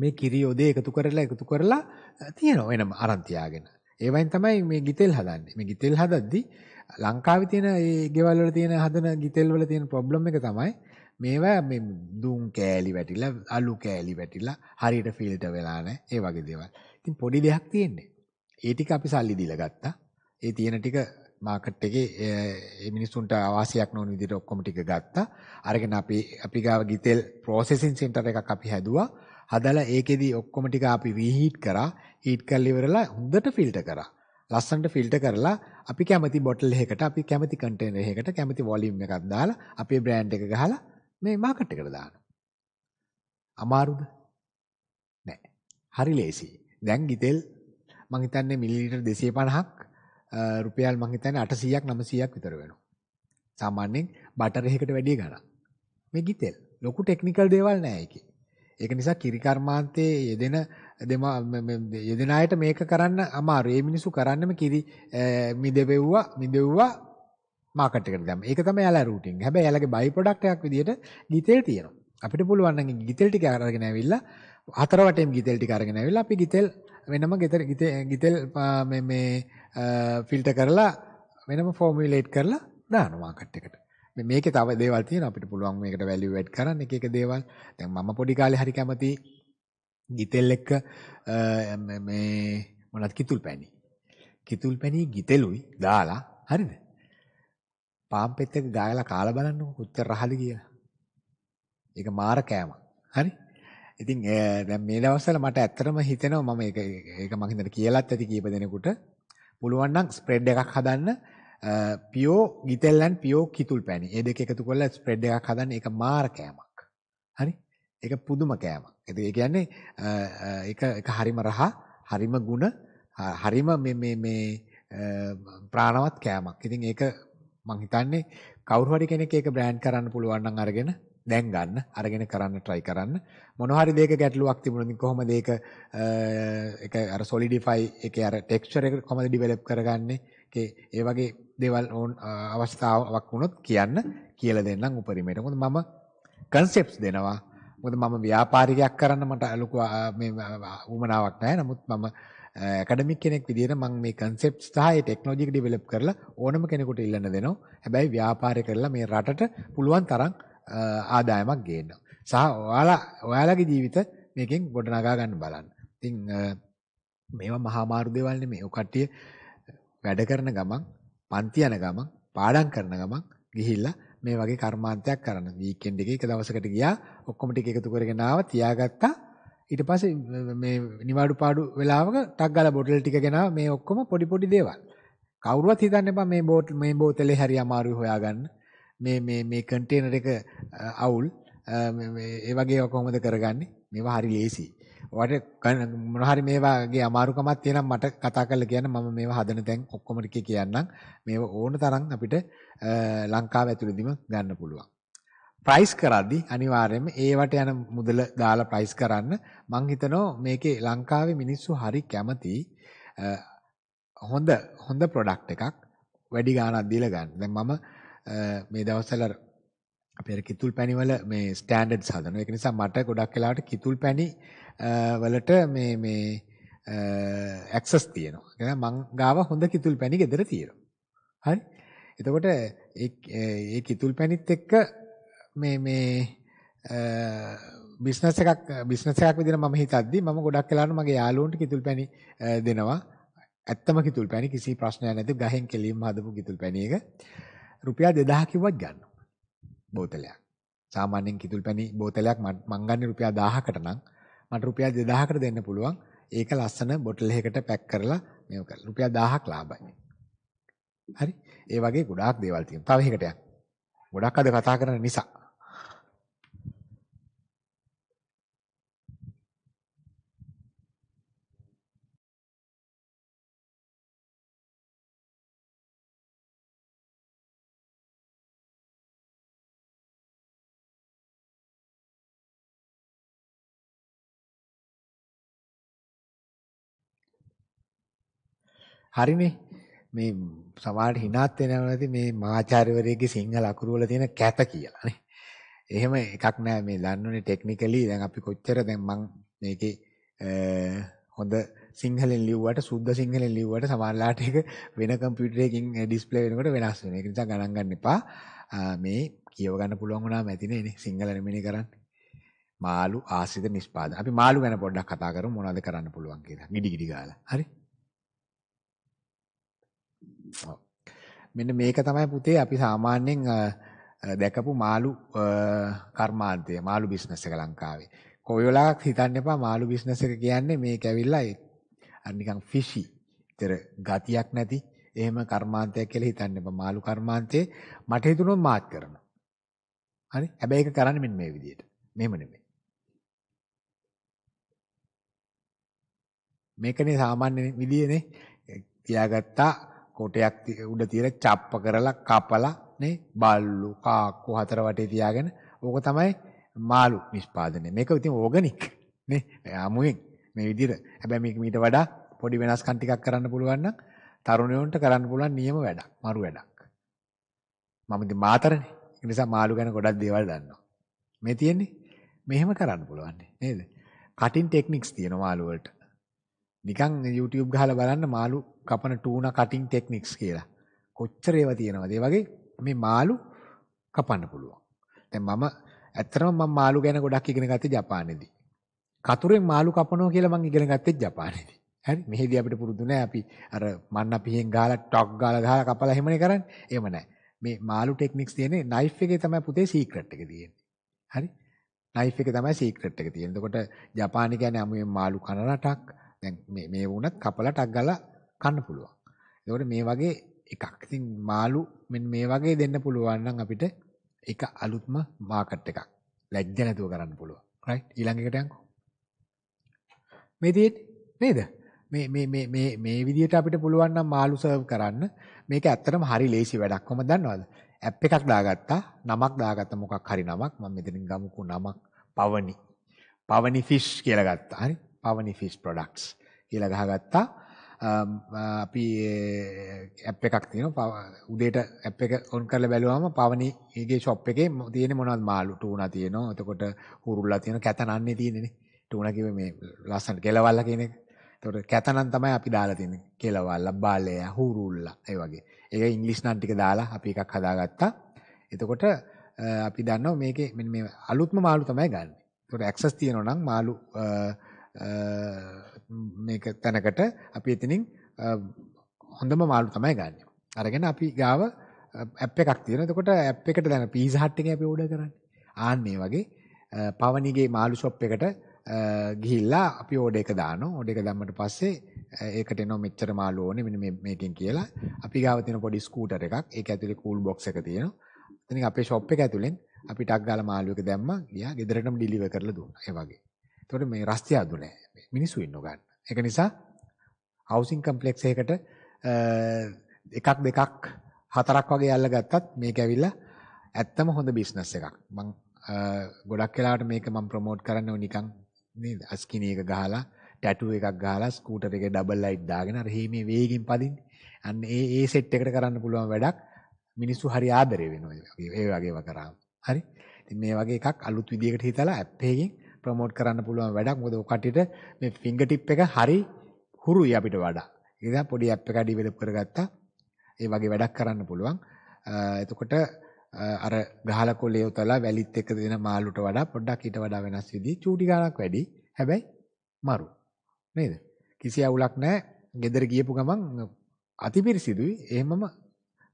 මේ කිරි යොදේ එකතු කරලා එකතු කරලා තියෙනවා වෙනම අරන් තියාගෙන. ඒවයින් තමයි මේ ගිතෙල් හදන්නේ. මේ ගිතෙල් හදද්දී ලංකාවේ තියෙන ඒ ගෙවල් වල තියෙන හදන ගිතෙල් වල තියෙන ප්‍රොබ්ලම් එක තමයි මේවා මේ දුම් කෑලි වැටිලා අලු කෑලි වැටිලා හරියට ෆිල්ටර් වෙලා නැහැ. ඒ වගේ දේවල්. ඉතින් පොඩි දෙයක් තියෙන්නේ. ඒ ටික අපි සල්ලි දීලා ගත්තා. ඒ තියෙන ටික මාකට් එකේ ඒ මිනිස්සුන්ට අවාසියක් නොවන විදිහට ඔක්කොම ටික ගත්තා. අරගෙන අපි අපි ගාව ගිතෙල් ප්‍රොසෙසින් සෙන්ටර් එකක් අපි හැදුවා. හදලා ඒකෙදි ඔක්කොම ටික අපි රීහීට් කරා. හීට් කරලා ඉවරලා හොඳට ෆිල්ටර් කරා. ලස්සනට ෆිල්ටර් කරලා අපි කැමති බොටල් එකකට අපි කැමති කන්ටේනර් එකකට කැමති වොලියුම් එකක් දාලා අපේ බ්‍රෑන්ඩ් එක ගහලා මේ මාකට් එකට දානවා. අමාරුද? නෑ. හරි ලේසියි. දැන් ගිතෙල් මං හිතන්නේ මිලිලීටර් 250ක් රුපියල් මං හිතන්නේ 800ක් 900ක් විතර වෙනවා. සාමාන්‍යයෙන් බටර් එකකට වැඩිය ගණන්. මේ ගිතෙල් ලොකු ටෙක්නිකල් දේවල් නෑ ඒකේ. ඒක නිසා කිරි කර්මාන්තයේ යෙදෙන දෙමා යෙදෙන අයට මේක කරන්න අමාරුයි. මේ මිනිස්සු කරන්නම කිරි මිදෙවුවා මිදෙවුවා මාකට් එකට දැම්ම. ඒක තමයි යාලා රූටින්. හැබැයි යාලගේ බයි ප්‍රොඩක්ට් එකක් විදිහට ගිතෙල් තියෙනවා. අපිට පුළුවන් නම් ගිතෙල් ටික අරගෙන ඇවිල්ලා හතර වටේම ගිතෙල් ටික අරගෙන ඇවිල්ලා අපි ගිතෙල් වෙනම ගෙතර ගිතෙල් මේ මේ ෆිල්ටර් කරලා වෙනම ෆෝමියුලේට් කරලා දානවා මාකට් එකට. මේකේ තව දේවල් තියෙනවා අපිට පුළුවන් මේකට වැලියු ඇඩ් කරන්න එක එක දේවල්. දැන් මම පොඩි කාලේ හරි කැමති ගිතෙල් එක්ක මේ මොනවද කිතුල් පැණි. කිතුල් පැණි ගිතෙලුයි දාලා හරිද? පාම් පෙත් එක ගාලා කාලා බලන්නකො කොච්චර රහද කියලා. ඒක මාර කෑමක්. හරි? ඉතින් දැන් මේ දවස්වල මට ඇත්තටම හිතෙනවා මම ඒක ඒක මම හිතන කියලාත් ඇති කීප දෙනෙකුට පුළුවන් නම් ස්ප්‍රෙඩ් එකක් හදන්න පියෝ ගිතෙල්ලන් පියෝ කිතුල් පැණි. මේ දෙක එකතු කරලා ස්ප්‍රෙඩ් එකක් හදන්න ඒක මාර කෑමක්. හරි? ඒක පුදුම කෑමක්. ඒ කියන්නේ ඒක ඒක හරිම රහ, හරිම ಗುಣ, හරිම මේ මේ මේ ප්‍රාණවත් කෑමක්. ඉතින් ඒක මං හිතන්නේ කවුරු හරි කෙනෙක් ඒක බ්‍රෑන්ඩ් කරන්න පුළුවන් නම් අරගෙන දැන් ගන්න අරගෙන කරන්න try කරන්න මොන හරි දෙයක ගැටලුවක් තිබුණොත් කොහොමද ඒක ඒක අර solidify එකේ අර texture එක කොහොමද develop කරගන්නේ ඒ වගේ දේවල් ඕන අවස්ථාවක් වුණොත් කියන්න කියලා දෙන්නම් උපරිමයට. මොකද මම concepts දෙනවා. මොකද මම ව්‍යාපාරිකයක් කරන්න මට ලොකු මේ වුමනාවක් නැහැ. නමුත් මම ඇකඩමික් කෙනෙක් විදිහට මම මේ concepts සහ ඒ ටෙක්නොලොජි එක ඩෙවලොප් කරලා ඕනම කෙනෙකුට ඉල්ලන්න දෙනවා. හැබැයි ව්‍යාපාරය කරලා මේ රටට පුළුවන් තරම් ආදායමක් ගේන්න. සහ ඔයාලා ඔයාලගේ ජීවිත මේකෙන් ගොඩනගා ගන්න බලන්න. ඉතින් මේවා මහා මාරු දේවල් නෙමෙයි. ඔය කට්ටිය වැඩ කරන ගමන් පන්ති යන ගමන් පාඩම් කරන ගමන් ගිහිල්ලා මේ වගේ කර්මාන්තයක් කරන වීකෙන්ඩ් එකේ එක දවසකට ගියා ඔක්කොම ටික එකතු කරගෙන ආවා තියාගත්තා ඊට පස්සේ මේ නිවාඩු පාඩු වෙලාවක ටක් ගාලා බොටල් ටික ගෙනා මේ ඔක්කොම පොඩි පොඩි දේවල් කවුරුවත් හිතන්න එපා මේ බෝට් මේ බෝතලේ හරි අමාරුයි හොයාගන්න මේ මේ මේ කන්ටේනර් එක අවුල් මේ ඒ වගේ කොහොමද කරගන්නේ මේවා හරි ලේසියි වට මොන හරි මේවාගේ අමාරුකමක් තියෙනම් මට කතා කරලා කියන්න මම මේවා හදන දැන් ඔක්කොම ටික කියන්නම්. මේව ඕන තරම් අපිට ලංකාව ඇතුළේදීම ගන්න පුළුවන්. ප්‍රයිස් කරද්දි අනිවාර්යයෙන්ම ඒවට යන මුදල දාලා ප්‍රයිස් කරන්න මං හිතනවා මේකේ ලංකාවේ මිනිස්සු හරි කැමති හොඳ හොඳ ප්‍රොඩක්ට් එකක් වැඩි ගාණක් දීලා ගන්න. දැන් මම මේ දවස්වල අපේ කිතුල් පැණි වල මේ ස්ටෑන්ඩඩ්ස් හදනවා. ඒක නිසා මට ගොඩක් වෙලාවට කිතුල් පැණි වලට මේ මේ ඇක්සස් තියෙනවා. ඒ කියන්නේ මං ගාව හොඳ කිතුල් පැණි ගෙදර තියෙනවා. හරි. එතකොට ඒ කිතුල් පැණිත් එක්ක මේ මේ බිස්නස් එකක් බිස්නස් එකක් විදිහට මම හිතද්දි මම ගොඩක් වෙලාවට මගේ යාළුවන්ට කිතුල් පැණි දෙනවා. ඇත්තම කිතුල් පැණි කිසි ප්‍රශ්නයක් නැති ගහෙන් කෙලින්ම හදපු කිතුල් පැණි එක රුපියල් 2000 කිව්වත් ගන්නවා. බෝතලයක්. සාමාන්‍යයෙන් කිතුල් පැණි බෝතලයක් මං ගන්නේ රුපියල් 1000කට නම් මට රුපියල් 2000කට දෙන්න පුළුවන්. ඒක ලස්සන බොටල් එකකට පැක් කරලා මේව කරලා රුපියල් 1000ක් ලාභයි. හරි. ඒ වගේ ගොඩාක් දේවල් තියෙනවා. තව එකටයක්. ගොඩක් අද කතා කරන නිසා හරිනේ. මේ සමාජයට හිනාත් වෙනවලදී මේ මාචාර්යවරයෙක්ගේ සිංහල අකුරු වල තියෙන කැත කියලානේ. එහෙම එකක් නෑ මේ දන්නුනේ ටෙක්නිකලි දැන් අපි කොච්චර දැන් මං මේකේ හොඳ සිංහලෙන් ලිව්වට සුද්ධ සිංහලෙන් ලිව්වට සමහරලාට ඒක වෙන කම්පියුටර් එකකින් ඩිස්ප්ලේ වෙනකොට වෙනස් වෙනවා. ඒක නිසා ගණන් ගන්න එපා. මේ කියව ගන්න පුළුවන් වුණාම ඇතිනේ නේ සිංහල නෙමෙයි කරන්නේ. මාළු ආශ්‍රිත නිෂ්පාදන. අපි මාළු ගැන පොඩ්ඩක් කතා කරමු මොනවද කරන්න පුළුවන් කියලා. ගිඩි ගිඩි ගාලා. හරි. මෙන්න මේක තමයි පුතේ අපි සාමාන්‍යයෙන් දැකපු මාළු කර්මාන්තය මාළු බිස්නස් එක ලංකාවේ. කොයි වෙලාවක හිතන්න එපා මාළු බිස්නස් එක කියන්නේ මේක ඇවිල්ලා අර නිකන් ෆිෂි. ඒතර ගතියක් නැති එහෙම කර්මාන්තයක් කියලා හිතන්න එපා. මාළු කර්මාන්තේ මට හිතුණොත් මාත් කරනවා. හරි? හැබැයි ඒක කරන්නේ මෙන්න මේ විදිහට. මෙහෙම නෙමෙයි. මේකනේ සාමාන්‍ය විදියනේ. තියාගත්තා කොටයක් උඩ තියලා චප්ප කරලා කපලා නේ බල්ලු කාක්කු හතර වටේ තියාගෙන ඕක තමයි මාළු නිෂ්පාදනය. මේක ඉතින් ඕගනික් නේ. අමුයෙන් මේ විදිහට. හැබැයි මේක මීට වඩා පොඩි වෙනස්කම් ටිකක් කරන්න පුළුවන් නම් තරුණයොන්ට කරන්න පුළුවන් නියම වැඩක්. මරු වැඩක්. මම ඉතින් මාතරනේ. ඒ නිසා මාළු ගැන ගොඩක් දේවල් දන්නවා. මේ තියෙන්නේ මෙහෙම කරන්න පුළුවන් නේද? කටින් ටෙක්නික්ස් තියෙනවා මාළු වලට. නිකන් YouTube ගහලා බලන්න මාළු කපන tuna cutting techniques කියලා. කොච්චර ඒවා තියෙනවද? ඒ වගේ මේ මාළු කපන්න පුළුවන්. දැන් මම ඇත්තටම මම මාළු ගැන ගොඩක් ඉගෙන ගත්තේ ජපානයේදී. කතුරෙන් මාළු කපනවා කියලා මම ඉගෙන ගත්තේ ජපානයේදී. හරි මෙහෙදී අපිට පුරුදු නෑ අපි අර මන්න පිහෙන් ගහලා ටොක් ගාලා ගහලා කපලා එහෙමනේ කරන්නේ. එහෙම නෑ. මේ මාළු ටෙක්නික්ස් තියෙන්නේ නයිෆ් එකේ තමයි පුතේ සීක්‍රට් එක තියෙන්නේ. හරි? නයිෆ් එක තමයි සීක්‍රට් එක තියෙන්නේ. එතකොට ජපානි කියන්නේ අමුමේ මාළු කන රටක්. දැන් මේ මේ වුණත් කපලා ටක් ගාලා කන්න පුළුවන්. ඒකෝට මේ වගේ එකක්. ඉතින් මාළු මෙන්න මේ වගේ දෙන්න පුළුවන් නම් අපිට ඒක අලුත්ම මාකට් එකක්. ලැජ්ජ නැතුව කරන්න පුළුවන්. රයිට්. ඊළඟ එකට යන්කෝ. මේ තියෙන්නේ නේද? මේ මේ මේ මේ මේ විදිහට අපිට පුළුවන් නම් මාළු සර්ව් කරන්න. මේක ඇත්තටම හරි ලේසි වැඩක්. කොහොමද දන්නවද? ඇප් එකක් දාගත්තා. නමක් දාගත්ත මොකක් හරි නමක්. මම මෙතනින් ගමුකෝ නමක් පවනි. පවනි ෆිෂ් කියලා ගත්තා. හරි. අවනි ෆිෂ් ප්‍රොඩක්ට්ස් කියලා ගහගත්තා. අපි ඇප් එකක් තියෙනවා උදේට ඇප් එක ඔන් කරලා බැලුවාම පවනීගේ ෂොප් එකේ තියෙන මොනවද මාළු ටූනා තියෙනවා එතකොට හුරුල්ලා තියෙන කැතනන්නේ තියෙනනේ ටූනා කිව්වේ මේ ලස්සන කෙලවල්ල කියන එක එතකොට කැතනන් තමයි අපි දාලා තියෙන්නේ කෙලවල්ල බාලය හුරුල්ලා ඒ වගේ ඒක ඉංග්‍රීසි නම් ටික දාලා අපි එකක් හදාගත්තා එතකොට අපි දන්නවා මේකේ මේ අලුත්ම මාළු තමයි ගන්න එතකොට ඇක්සස් තියෙනවා නම් මාළු මේක තැනකට අපි එතනින් හොඳම මාළු තමයි ගන්න. අරගෙන අපි ගාව ඇප් එකක් තියෙනවා. එතකොට ඇප් එකට දැන් පීසා හට් එකේ අපි ඕඩර් කරන්නේ. ආන් මේ වගේ පවනිගේ මාළු ෂොප් එකට ගිහිල්ලා අපි ඕඩර් එක දානවා. ඕඩර් එක දැම්මට පස්සේ ඒකට එනවා මෙච්චර මාළු ඕනේ මෙන්න මේකෙන් කියලා. අපි ගාව තියෙන පොඩි ස්කූටර් එකක්. ඒක ඇතුලේ කූල් බොක්ස් එක තියෙනවා. එතනින් අපේ ෂොප් එක ඇතුලෙන් අපි ටක් ගාලා මාළු එක දැම්මා. ගියා ගෙදරටම ඩිලිවර් කරලා දුන්නා. ඒ වගේ. එතකොට මේ රස්තිය අඩු නැහැ. මේ මිනිස්සු ඉන්න ගන්න. ඒක නිසා හවුසින් කම්ප්ලෙක්ස් එකකට එකක් දෙකක් හතරක් වගේ අල්ලගත්තත් මේක ඇවිල්ලා ඇත්තම හොඳ බිස්නස් එකක්. මම ගොඩක් වෙලාවට මේක මම ප්‍රොමෝට් කරන්නේ නිකන් නේද? අස්කිනි එක ගහලා, ටැටූ එකක් ගහලා, ස්කූටර් එකේ ඩබල් ලයිට් දාගෙන අර හීමේ වේගින් පදින්නේ. අන්න ඒ ඒ සෙට් එකට කරන්න පුළුවන් වැඩක්. මිනිස්සු හරි ආදරේ වෙනවා. ඒ වගේ ඒවා කරාම. හරි. ඉතින් මේ වගේ එකක් අලුත් විදියකට හිතලා ඇප් එකකින් ප්‍රොමෝට් කරන්න පුළුවන් වැඩක්. මොකද ඔය කටියට මේ ෆින්ගර් ටිප් එක හරි හුරුයි අපිට වඩා. ඒක නිසා පොඩි ඇප් එකක් ඩිවෙලොප් කරගත්තා. ඒ වගේ වැඩක් කරන්න පුළුවන්. එතකොට අර ගහලා කොලේ උතලා වැලිත් එක්ක දෙන මාළුට වඩා පොඩ්ඩක් ඊට වඩා වෙනස් විදිහ චූටි ගාණක් වැඩි. හැබැයි මරු. නේද? කිසි අවුලක් නැහැ. ගෙදර ගියපු ගමන් අතිපිරිසිදුයි. එහෙමම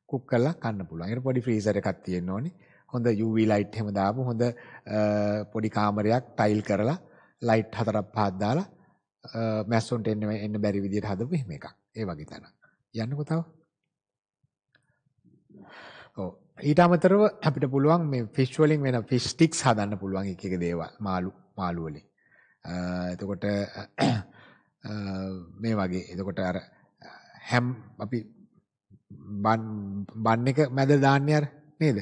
කුක් කරලා කන්න පුළුවන්. ඒකට පොඩි ෆ්‍රීසර් එකක් තියෙන්න ඕනේ. හොඳ UV ලයිට් එහෙම දාපු හොඳ පොඩි කාමරයක් ටයිල් කරලා ලයිට් හතරක් පහක් දාලා මැස්සොන්ට එන්න එන්න බැරි විදිහට හදපු එහෙම එකක්. ඒ වගේ තැනක්. යන්නකෝ තව. ඔව්. ඊට අමතරව අපිට පුළුවන් මේ ෆිෂ් වලින් වෙන ෆිෂ් ස්ටික්ස් හදන්න පුළුවන් එක එක දේවල් මාළු මාළු වලින්. එතකොට මේ වගේ. එතකොට අර හැම් අපි බන් එක මැද දාන්නේ අර නේද?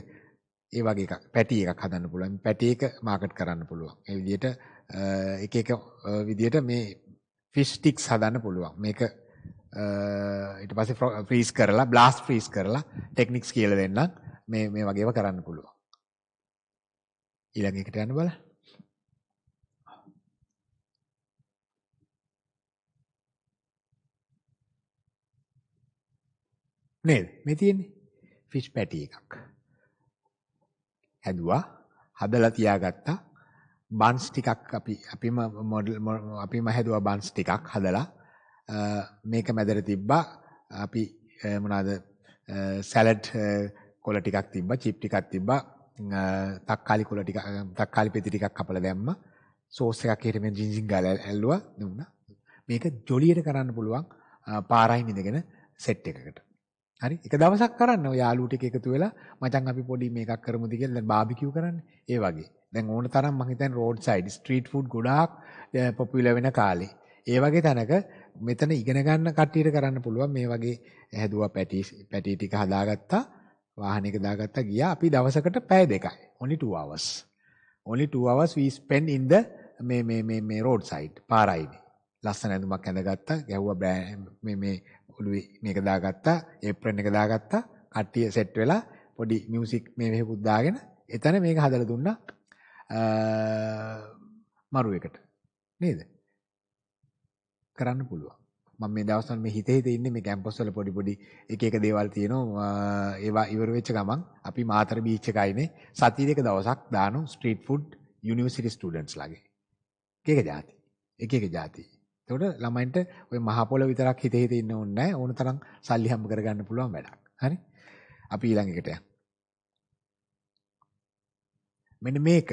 ඒ වගේ එකක් පැටි එකක් හදන්න පුළුවන්. පැටි එක මාකට් කරන්න පුළුවන්. ඒ විදිහට එක එක විදිහට මේ ෆිෂ් ටික්ස් හදන්න පුළුවන්. මේක ඊට පස්සේ ෆ්‍රීස් කරලා බ්ලාස්ට් ෆ්‍රීස් කරලා ටෙක්නික්ස් කියලා දෙන්නම්. මේ මේ වගේ ඒවා කරන්න පුළුවන්. ඊළඟ එකට යන්න බලන්න. නේද මේ තියෙන්නේ ෆිෂ් පැටි එකක් හැදුවා. හදලා තියාගත්තා. බන්ස් ටිකක් අපි අපිම මොඩල් අපිම හැදුවා බන්ස් ටිකක් හදලා මේක මැදට තිබ්බා. අපි මොනවාද සැලඩ් කොළ ටිකක් තිබ්බා, චිප් ටිකක් තිබ්බා. තක්කාලි කොළ ටිකක් තක්කාලි පෙති ටිකක් කපලා දැම්මා. සෝස් එකක් හේට මේ ජින්ජින් ගාලා ඇල්ලුවා දුන්නා. මේක ජොලියට කරන්න පුළුවන් පාරයින් ඉඳගෙන සෙට් එකකට. හරි එක දවසක් කරන්න ඔය යාළුවෝ ටික එකතු වෙලා මචං අපි පොඩි මේකක් කරමුද කියලා දැන් බාබිකියු කරන්නේ ඒ වගේ. දැන් ඕන තරම් මං හිතන්නේ රෝඩ් සයිඩ් ස්ට්‍රීට් ෆුඩ් ගොඩාක් පොපියුලර් වෙන කාලේ. ඒ වගේ තැනක මෙතන ඉගෙන ගන්න කට්ටියට කරන්න පුළුවන් මේ වගේ හැදුවා පැටි පැටි ටික හදාගත්තා වාහනයක දාගත්තා ගියා අපි දවසකට පැය දෙකයි. only 2 hours. only 2 hours we spend in the මේ මේ මේ මේ රෝඩ් සයිඩ් පාරයිනේ. ලස්සන ඇඳුමක් ඇඳගත්තා ගැහුවා මේ මේ ඔළුවේ මේක දාගත්තා ඒප්‍රන් එක දාගත්තා කට්ටිය සෙට් වෙලා පොඩි මියුසික් මේ මෙහෙකුත් දාගෙන එතන මේක හදලා දුන්නා මරුවකට නේද කරන්න පුළුවන් මම මේ දවස්වල මේ හිතේ හිතේ ඉන්නේ මේ කැම්පස් වල පොඩි පොඩි එක එක දේවල් තියෙනවා ඒවා ඉවර වෙච්ච ගමන් අපි මාතර බීච් එකයිනේ සති දෙක දවසක් දානවා ස්ට්‍රීට් ෆුඩ් යුනිවර්සිටි ස්ටුඩන්ට්ස් ලාගේ එක එක જાති එක එක જાති එතකොට ළමයින්ට ওই මහ පොළ විතරක් හිතේ හිතේ ඉන්න ඕනේ නැහැ. ඕන තරම් සල්ලි හම්බ කරගන්න පුළුවන් වැඩක්. හරි? අපි ඊළඟ එකට යමු. මෙන්න මේක.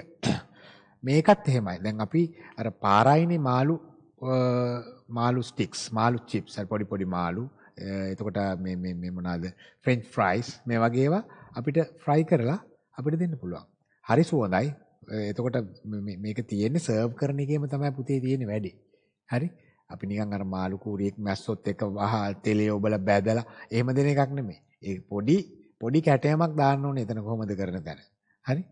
මේකත් එහෙමයි. දැන් අපි අර පාරයිනේ මාළු මාළු ස්ටික්ස්, මාළු චිප්ස්, අර පොඩි පොඩි මාළු. එතකොට මේ මේ මේ මොනවාද? ෆ්‍රෙන්ච් ෆ්‍රයිස් මේ වගේ ඒවා අපිට ෆ්‍රයි කරලා අපිට දෙන්න පුළුවන්. හරි සුවඳයි. එතකොට මේක තියෙන්නේ සර්ව් කරන එකේම තමයි පුතේ තියෙන්නේ වැඩි. හරි? අපි නිකන් අර මාළු කූරියෙක් මැස්සොත් එක වහ තෙලේ ඔබලා බැදලා එහෙම දෙන එකක් නෙමෙයි. ඒ පොඩි පොඩි කැටයමක් දාන්න ඕනේ එතන කොහොමද කරන තැන. හරි?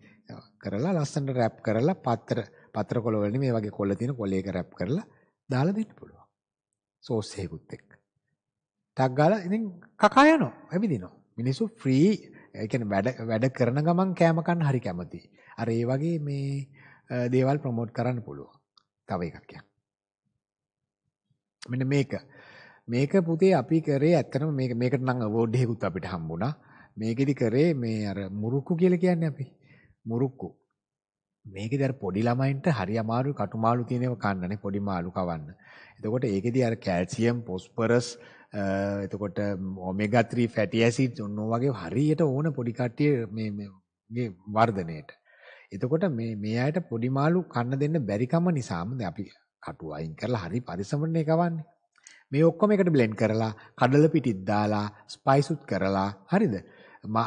කරලා ලස්සනට රැප් කරලා පත්‍ර පත්‍ර කොළ වලින් මේ වගේ කොළ තියෙන කොළයක රැප් කරලා දාලා දෙන්න පුළුවන්. සෝස් එකකුත් එක්ක. ටක් ගාලා ඉතින් කකා යනවා. ඇවිදිනවා. මිනිස්සු ෆ්‍රී ඒ කියන්නේ වැඩ වැඩ කරන ගමන් කෑම කන්න හරි කැමතියි. අර ඒ වගේ මේ දේවල් ප්‍රොමෝට් කරන්න පුළුවන්. තව එකක් කියන්නේ මෙන්න මේක. මේක පුතේ අපි කරේ ඇත්තටම මේක මේකට නම් අවෝඩ් එකකුත් අපිට හම්බුණා. මේකෙදි කරේ මේ අර මුරුක්කු කියලා කියන්නේ අපි. මුරුක්කු. මේකෙදි අර පොඩි ළමයින්ට හරි අමාරු කටුමාළු තියෙන ඒවා කන්නනේ පොඩි මාළු කවන්න. එතකොට ඒකෙදි අර කැල්සියම්, ෆොස්ෆරස් එතකොට ඔමේගා 3 ෆැටි ඇසිඩ්ස් ඔන්න වගේ හරියට ඕන පොඩි කට්ටිය මේ මේ වර්ධනයට. එතකොට මේ මේ අයට පොඩි මාළු කන්න දෙන්න බැරි කම නිසාම දැන් අපි කටු අයින් කරලා හරි පරිසමනේ ගවන්නේ. මේ ඔක්කොම එකට බ්ලෙන්ඩ් කරලා කඩල පිටිත් දාලා ස්පයිස් උත් කරලා හරිද?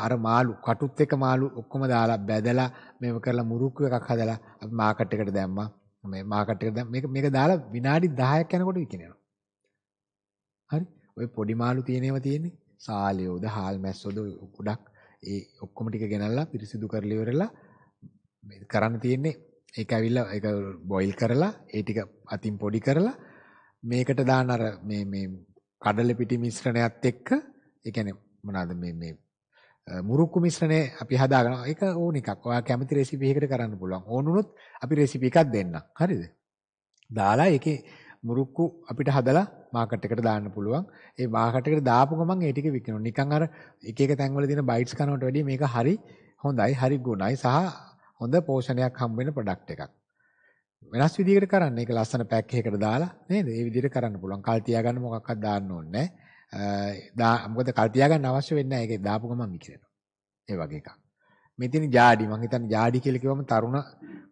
අර මාළු කටුත් එක මාළු ඔක්කොම දාලා බැදලා මේව කරලා මුරුක්කු එකක් හදලා අපි මාකට් එකට දැම්මා. මේ මාකට් එකට දැන් මේක මේක දාලා විනාඩි 10ක් යනකොට විකිනෙනවා. හරි? ওই පොඩි මාළු තියෙනේම තියෙන්නේ. සාලියෝද, හාල් මැස්සෝද ගොඩක් ඒ ඔක්කොම ටික ගෙනල්ලා පිරිසිදු කරලා ඉවරලා කරන්න තියෙන්නේ ඒක ඇවිල්ලා ඒක බොයිල් කරලා ඒ ටික අතින් පොඩි කරලා මේකට දාන අර මේ මේ කඩල පිටි මිශ්‍රණයත් එක්ක ඒ කියන්නේ මොනවාද මේ මේ මුරුක්කු මිශ්‍රණය අපි හදාගනවා. ඒක ඕන එකක්. ඔයා කැමති රෙසිපි එකකට කරන්න පුළුවන්. ඕන උනොත් අපි රෙසිපි එකක් දෙන්නම්. හරිද? දාලා ඒකේ මුරුක්කු අපිට හදලා මාකට් එකට දාන්න පුළුවන්. ඒ මාකට් එකට දාපු ගමන් ඒ ටික විකිනවා. නිකන් අර එක එක තැන්වල තියෙන බයිට්ස් කනවට වැඩිය මේක හරි හොඳයි, හරි ගුණයි සහ හොඳ පෝෂණයක් හම් වෙන ප්‍රොඩක්ට් එකක්. වෙනස් විදිහකට කරන්න. ඒක ලස්සන පැක් එකකට දාලා නේද? ඒ විදිහට කරන්න පුළුවන්. කල් තියාගන්න මොකක්වත් දාන්න ඕනේ නැහැ. මොකද කල් තියාගන්න අවශ්‍ය වෙන්නේ නැහැ. ඒක දාපු ගමන් විකිරෙනවා. ඒ වගේ එකක්. මෙතන ජාඩි මම හිතන්නේ ජාඩි කියලා කිව්වම තරුණ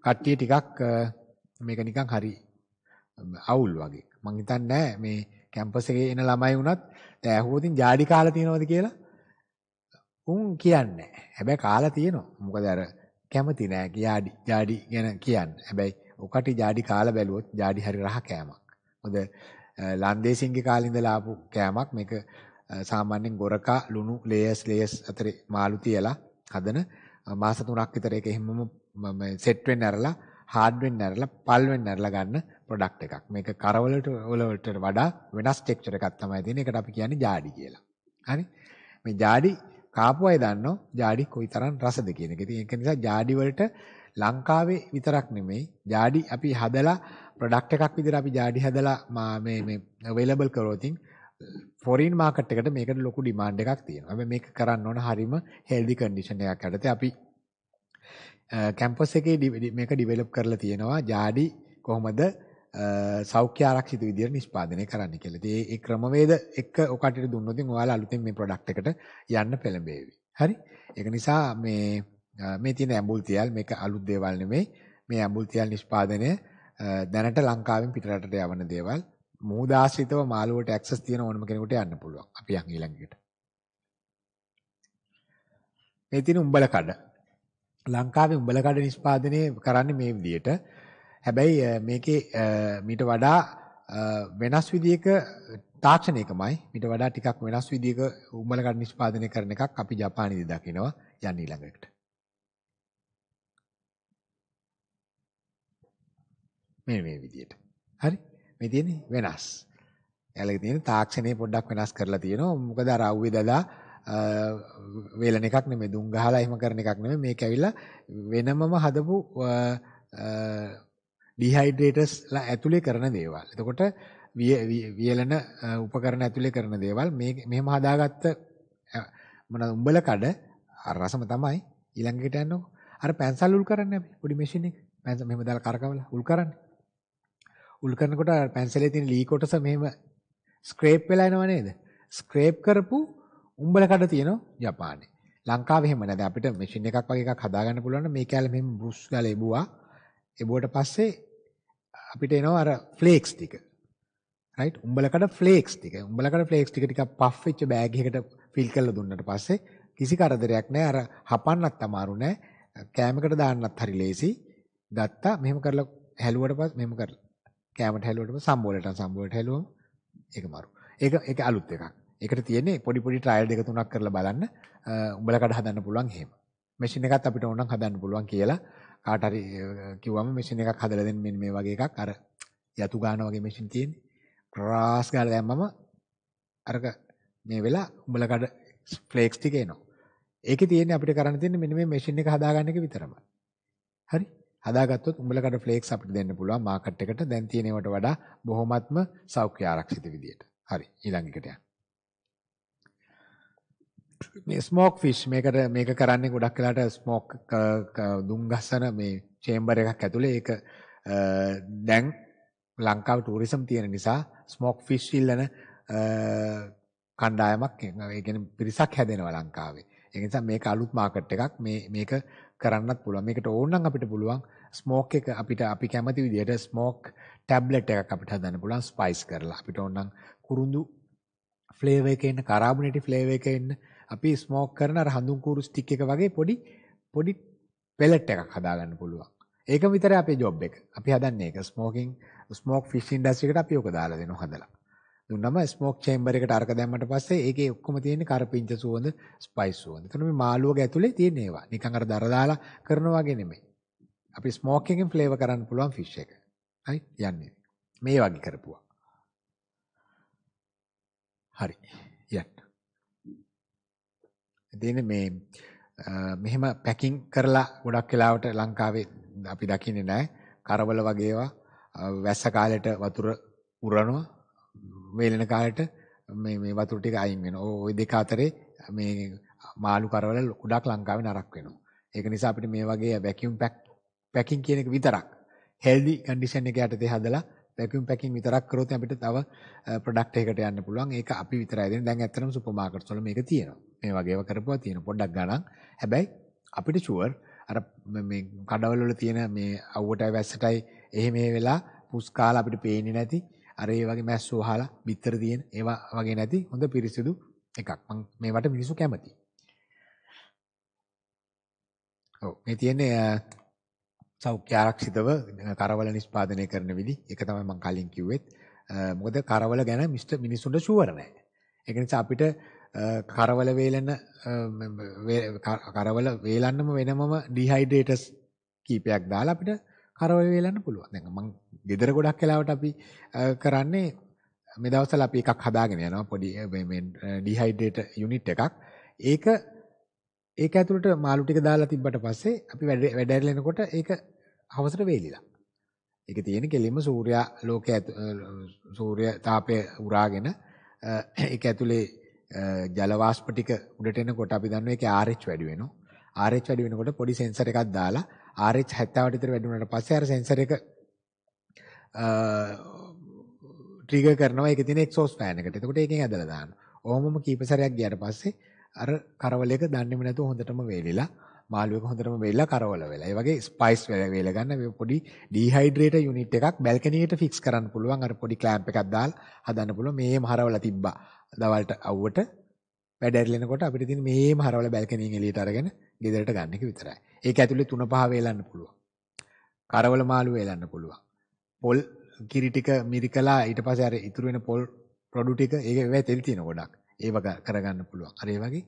කට්ටිය ටිකක් මේක නිකන් හරි අවුල් වගේ. මම හිතන්නේ මේ කැම්පස් එකේ එන ළමයි වුණත් දැන් ඇහුවොත් ජාඩි කාලා තියෙනවද කියලා උන් කියන්නේ නැහැ. හැබැයි කාලා තියෙනවා. මොකද අර කැමති නෑ ජාඩි ජාඩි ගැන කියන්න. හැබැයි ඔකට ජාඩි කාලා බැලුවොත් ජාඩි හරි රහ කෑමක්. මොකද ලන්දේසින්ගේ කාලේ ඉඳලා ආපු කෑමක් මේක සාමාන්‍යයෙන් ගොරකා ලුණු ලේයර්ස් ලේයර්ස් අතරේ මාළු තියලා හදන මාස 3ක් විතර ඒක එහෙමම සෙට් වෙන්න ඇරලා හાર્ඩ් වෙන්න ඇරලා පල් වෙන්න ඇරලා ගන්න ප්‍රොඩක්ට් එකක්. මේක කරවලට වලට වඩා වෙනස් ටෙක්ස්චර් එකක් තමයි තියෙන්නේ. ඒකට අපි කියන්නේ ජාඩි කියලා. හරි? මේ ජාඩි කාපු අය දන්නෝ ජාඩි කොයිතරම් රසද කියන එක. ඉතින් ඒක නිසා ජාඩි වලට ලංකාවේ විතරක් නෙමෙයි ජාඩි අපි හදලා ප්‍රොඩක්ට් එකක් විදිහට අපි ජාඩි හදලා මේ මේ available කරොත් ෆොරින් මාකට් එකට මේකට ලොකු ඩිමාන්ඩ් එකක් තියෙනවා. හැබැයි මේක කරන්න ඕන හරිම හෙල්දි කන්ඩිෂන් එකක් යටතේ අපි කැම්පස් එකේ මේක ඩිවෙලොප් කරලා තියෙනවා. ජාඩි කොහොමද සෞඛ්‍ය ආරක්ෂිත විදිහට නිෂ්පාදනය කරන්න කියලා. ඉතින් ඒ ක්‍රමවේද එක්ක ඔකට දුන්නොත් ඉතින් ඔයාලා අලුතෙන් මේ ප්‍රොඩක්ට් එකට යන්න පෙළඹෙවි. හරි? ඒක නිසා මේ මේ තියෙන ඇඹුල් තියල් මේක අලුත් දේවල් නෙමෙයි. මේ ඇඹුල් තියල් නිෂ්පාදනය දැනට ලංකාවෙන් පිටරටට යවන දේවල් මූදාශ්‍රිතව මාළුවට ඇක්සස් තියෙන ඕනම කෙනෙකුට යන්න පුළුවන්. අපි යන් ඊළඟට. මේ තියෙන උඹල කඩ. ලංකාවේ උඹල කඩ නිෂ්පාදනය කරන්නේ මේ විදිහට. හැබැයි මේකේ මීට වඩා වෙනස් විදියක තාක්ෂණයකමයි මීට වඩා ටිකක් වෙනස් විදියක උම්මලකට නිෂ්පාදනය කරන එකක් අපි ජපානයේදී දකිනවා යන්න ඊළඟට. මේ මේ විදියට. හරි. මේ තියෙන්නේ වෙනස්. එයාලගේ තියෙන තාක්ෂණය පොඩ්ඩක් වෙනස් කරලා තියෙනවා. මොකද අර අවුවේ දලා වේලන එකක් නෙමෙයි දුම් ගහලා එහෙම කරන එකක් නෙමෙයි මේක ඇවිල්ලා වෙනමම හදපු ඩිහයිඩ්‍රේටර්ස්ලා ඇතුලේ කරන දේවල්. එතකොට වියලන උපකරණ ඇතුලේ කරන දේවල් මේ මෙහෙම හදාගත්ත මොනවාද උඹල කඩ රසම තමයි ඊළඟට යන්නකො. අර පැන්සල් උල් කරන්නේ අපි පොඩි මැෂින් එක. පැන්සල් මෙහෙම දාලා කරකවලා උල් කරන්නේ. උල් කරනකොට පැන්සලේ තියෙන ලී කොටස මෙහෙම ස්ක්‍රේප් වෙලා එනව නේද? ස්ක්‍රේප් කරපු උඹල කඩ තියෙනවා ජපානයේ. ලංකාවේ එහෙම නැහැ. දැන් අපිට මැෂින් එකක් වගේ එකක් හදාගන්න පුළුවන් නම් මේ කැලේ මෙහෙම බ්‍රූස් ගාලා එබුවා. එබුවට පස්සේ අපිට එනවා අර ෆ්ලේක්ස් ටික. රයිට්? උඹලකට ෆ්ලේක්ස් ටික. උඹලකට ෆ්ලේක්ස් ටික ටිකක් පෆ් වෙච්ච බෑග් එකකට ෆිල් කරලා දුන්නට පස්සේ කිසි කරදරයක් නෑ. අර හපන්නත් අමාරු නෑ. කෑමකට දාන්නත් හරි ලේසි. ගත්තා. මෙහෙම කරලා හැලුවට පස්සේ මෙහෙම කරලා කෑමට හැලුවට පස්සේ සම්බෝලට සම්බෝලට හැලුවම ඒක මරු. ඒක ඒක අලුත් එකක්. ඒකට තියෙන්නේ පොඩි පොඩි ට්‍රයල් දෙක තුනක් කරලා බලන්න උඹලකට හදන්න පුළුවන් එහෙම. මැෂින් එකත් අපිට ඕනනම් හදන්න පුළුවන් කියලා කාට හරි කිව්වම මැෂින් එකක් හදලා දෙන්න මෙන්න මේ වගේ එකක් අර යතු ගන්න වගේ මැෂින් තියෙන්නේ. ක්‍රාස් ගාලා දැම්මම අරක මේ වෙලා උඹලකට ෆ්ලේක්ස් ටික එනවා. ඒකේ තියෙන්නේ අපිට කරන්න තියෙන්නේ මෙන්න මේ මැෂින් එක හදාගන්න එක විතරමයි. හරි. හදාගත්තොත් උඹලකට ෆ්ලේක්ස් අපිට දෙන්න පුළුවන් මාකට් එකට දැන් තියෙනවට වඩා බොහොමත්ම සෞඛ්‍ය ආරක්ෂිත විදියට. හරි. ඊළඟ එකට යන්න. මේ ස්මෝක් ෆිෂ් මේකට මේක කරන්නේ ගොඩක් වෙලාට ස්මෝක් දුම් ගස්සන මේ චේම්බර් එකක් ඇතුලේ ඒක දැන් ලංකාව ටුවරිසම් තියෙන නිසා ස්මෝක් ෆිෂ් ඉල්ලන කණ්ඩායමක් ඒ කියන්නේ පිරිසක් හැදෙනවා ලංකාවේ. ඒ නිසා මේක අලුත් මාකට් එකක්. මේ මේක කරන්නත් පුළුවන්. මේකට ඕන නම් අපිට පුළුවන් ස්මෝක් එක අපිට අපි කැමති විදිහට ස්මෝක් ටැබ්ලට් එකක් අපිට හදන්න පුළුවන් ස්පයිස් කරලා. අපිට ඕන නම් කුරුඳු ෆ්ලේවර් එකේ ඉන්න කරාබුනේටි ෆ්ලේවර් එකේ ඉන්න අපි ස්මෝක් කරන අර හඳුන් කූරු ස්ටික් එක වගේ පොඩි පොඩි පෙලට් එකක් හදාගන්න පුළුවන්. ඒක විතරයි අපේ ජොබ් එක. අපි හදන්නේ ඒක ස්මෝකින් ස්මෝක් ෆිෂ් ඉන්ඩස්ට්‍රි එකට අපි ඔක දාලා දෙනවා හදලා. දුන්නම ස්මෝක් චේම්බර් එකට අරක දැම්මට පස්සේ ඒකේ ඔක්කොම තියෙන්නේ කරපිංච සුවඳ, ස්පයිස් සුවඳ. එතන මේ මාළුවක ඇතුලේ තියෙන ඒවා. නිකන් අර දර දාලා කරන වගේ නෙමෙයි. අපි ස්මෝක් එකෙන් ෆ්ලේවර් කරන්න පුළුවන් ෆිෂ් එක. හරි යන්නේ. මේ වගේ කරපුවා. හරි. ඉතින් මේ මෙහෙම පැකින් කරලා ගොඩක් වෙලාවට ලංකාවේ අපි දකින්නේ නැහැ. කරවල වගේවා වැස්ස කාලෙට වතුර උරනවා. වේලෙන කාලෙට මේ මේ වතුර ටික අයින් වෙනවා. ওই දෙක අතරේ මේ මාළු කරවල ගොඩක් ලංකාවේ නරක් වෙනවා. ඒක නිසා අපිට මේ වගේ වැකියුම් පැකින් කියන එක විතරක් හෙල්දි කන්ඩිෂන් එක යටතේ හදලා වැකියුම් පැකින් විතරක් කරොත් අපිට තව ප්‍රොඩක්ට් එකකට යන්න පුළුවන්. ඒක අපි විතරයි දෙන්නේ. දැන් ඇත්තටම සුපර් මාකට්ස් වල මේක තියෙනවා. මේ වගේව කරපුවා තියෙන පොඩ්ඩක් ගණන්. හැබැයි අපිට ෂුවර් අර මේ කඩවල වල තියෙන මේ අවුවටයි වැස්සටයි එහෙම ඒ වෙලා පුස් කාලා අපිට පේන්නේ නැති අර ඒ වගේ මැස්සෝ අහලා බිත්තර තියෙන ඒවා වගේ නැති හොඳ පිරිසිදු එකක්. මම මේවට මිනිස්සු කැමතියි. ඔව් මේ තියෙන්නේ සෞඛ්‍ය ආරක්ෂිතව කරවල නිෂ්පාදනය කරන විදි එක තමයි මං කලින් කිව්වෙත් මොකද කරවල ගැන මිස්ට මිනිසුන්ට ශුවර නෑ. ඒක නිසා අපිට කරවල වේලන කරවල වේලන්නම වෙනමම ඩිහයිඩ්‍රේටස් කීපයක් දාලා අපිට කරවල වේලන්න පුළුවන්. දැන් මං ගෙදර ගොඩක් වෙලාවට අපි කරන්නේ මේ දවස්වල අපි එකක් හදාගෙන යනවා පොඩි මේ ඩිහයිඩ්‍රේට යුනිට් එකක්. ඒක ඒක ඇතුළට මාළු ටික දාලා තිබ්බට පස්සේ අපි වැඩ වැඩ ඇරලෙනකොට ඒක හවසට වේලිලා. ඒක තියෙන කෙලින්ම සූර්යා ලෝකයේ සූර්ය තාපය උරාගෙන ඒක ඇතුලේ ජල වාෂ්ප ටික උඩට එනකොට අපි දන්නවා ඒකේ RH වැඩි වෙනවා. RH වැඩි වෙනකොට පොඩි සෙන්සර් එකක් දාලා RH 70ට විතර වැඩි වුණාට පස්සේ අර සෙන්සර් එක ට්‍රිගර් කරනවා ඒකේ තියෙන එක්සෝස් ෆෑන් එකට. එතකොට ඒකෙන් ඇදලා දානවා. ඔහොමම කීප සැරයක් ගියාට පස්සේ අර කරවලයක දන්නේම නැතුව හොඳටම වේලිලා මාළුවෙක හොඳටම වේලිලා කරවල වෙලා. ඒ වගේ ස්පයිස් වේල ගන්න මේ පොඩි ඩීහයිඩ්‍රේටර් යුනිට් එකක් බැල්කනියට ෆික්ස් කරන්න පුළුවන්. අර පොඩි කැම්ප් එකක් දාලා හදන්න පුළුවන්. මේම හරවලා තිබ්බා. දවල්ට අවුවට වැඩ ඇරිලෙනකොට අපිට තියෙන මේම හරවලා බැල්කනියෙන් එළියට අරගෙන ගෙදරට ගන්න එක විතරයි. ඒක ඇතුලේ 3-5 වේලන්න පුළුවන්. කරවල මාළු වේලන්න පුළුවන්. පොල් කිරි ටික මිරිකලා ඊට පස්සේ අර ඉතුරු වෙන පොල් ප්‍රොඩු ටික ඒක වෙයි තෙල් තියෙන ගොඩක්. ඒව කරගන්න පුළුවන්. අර ඒ වගේ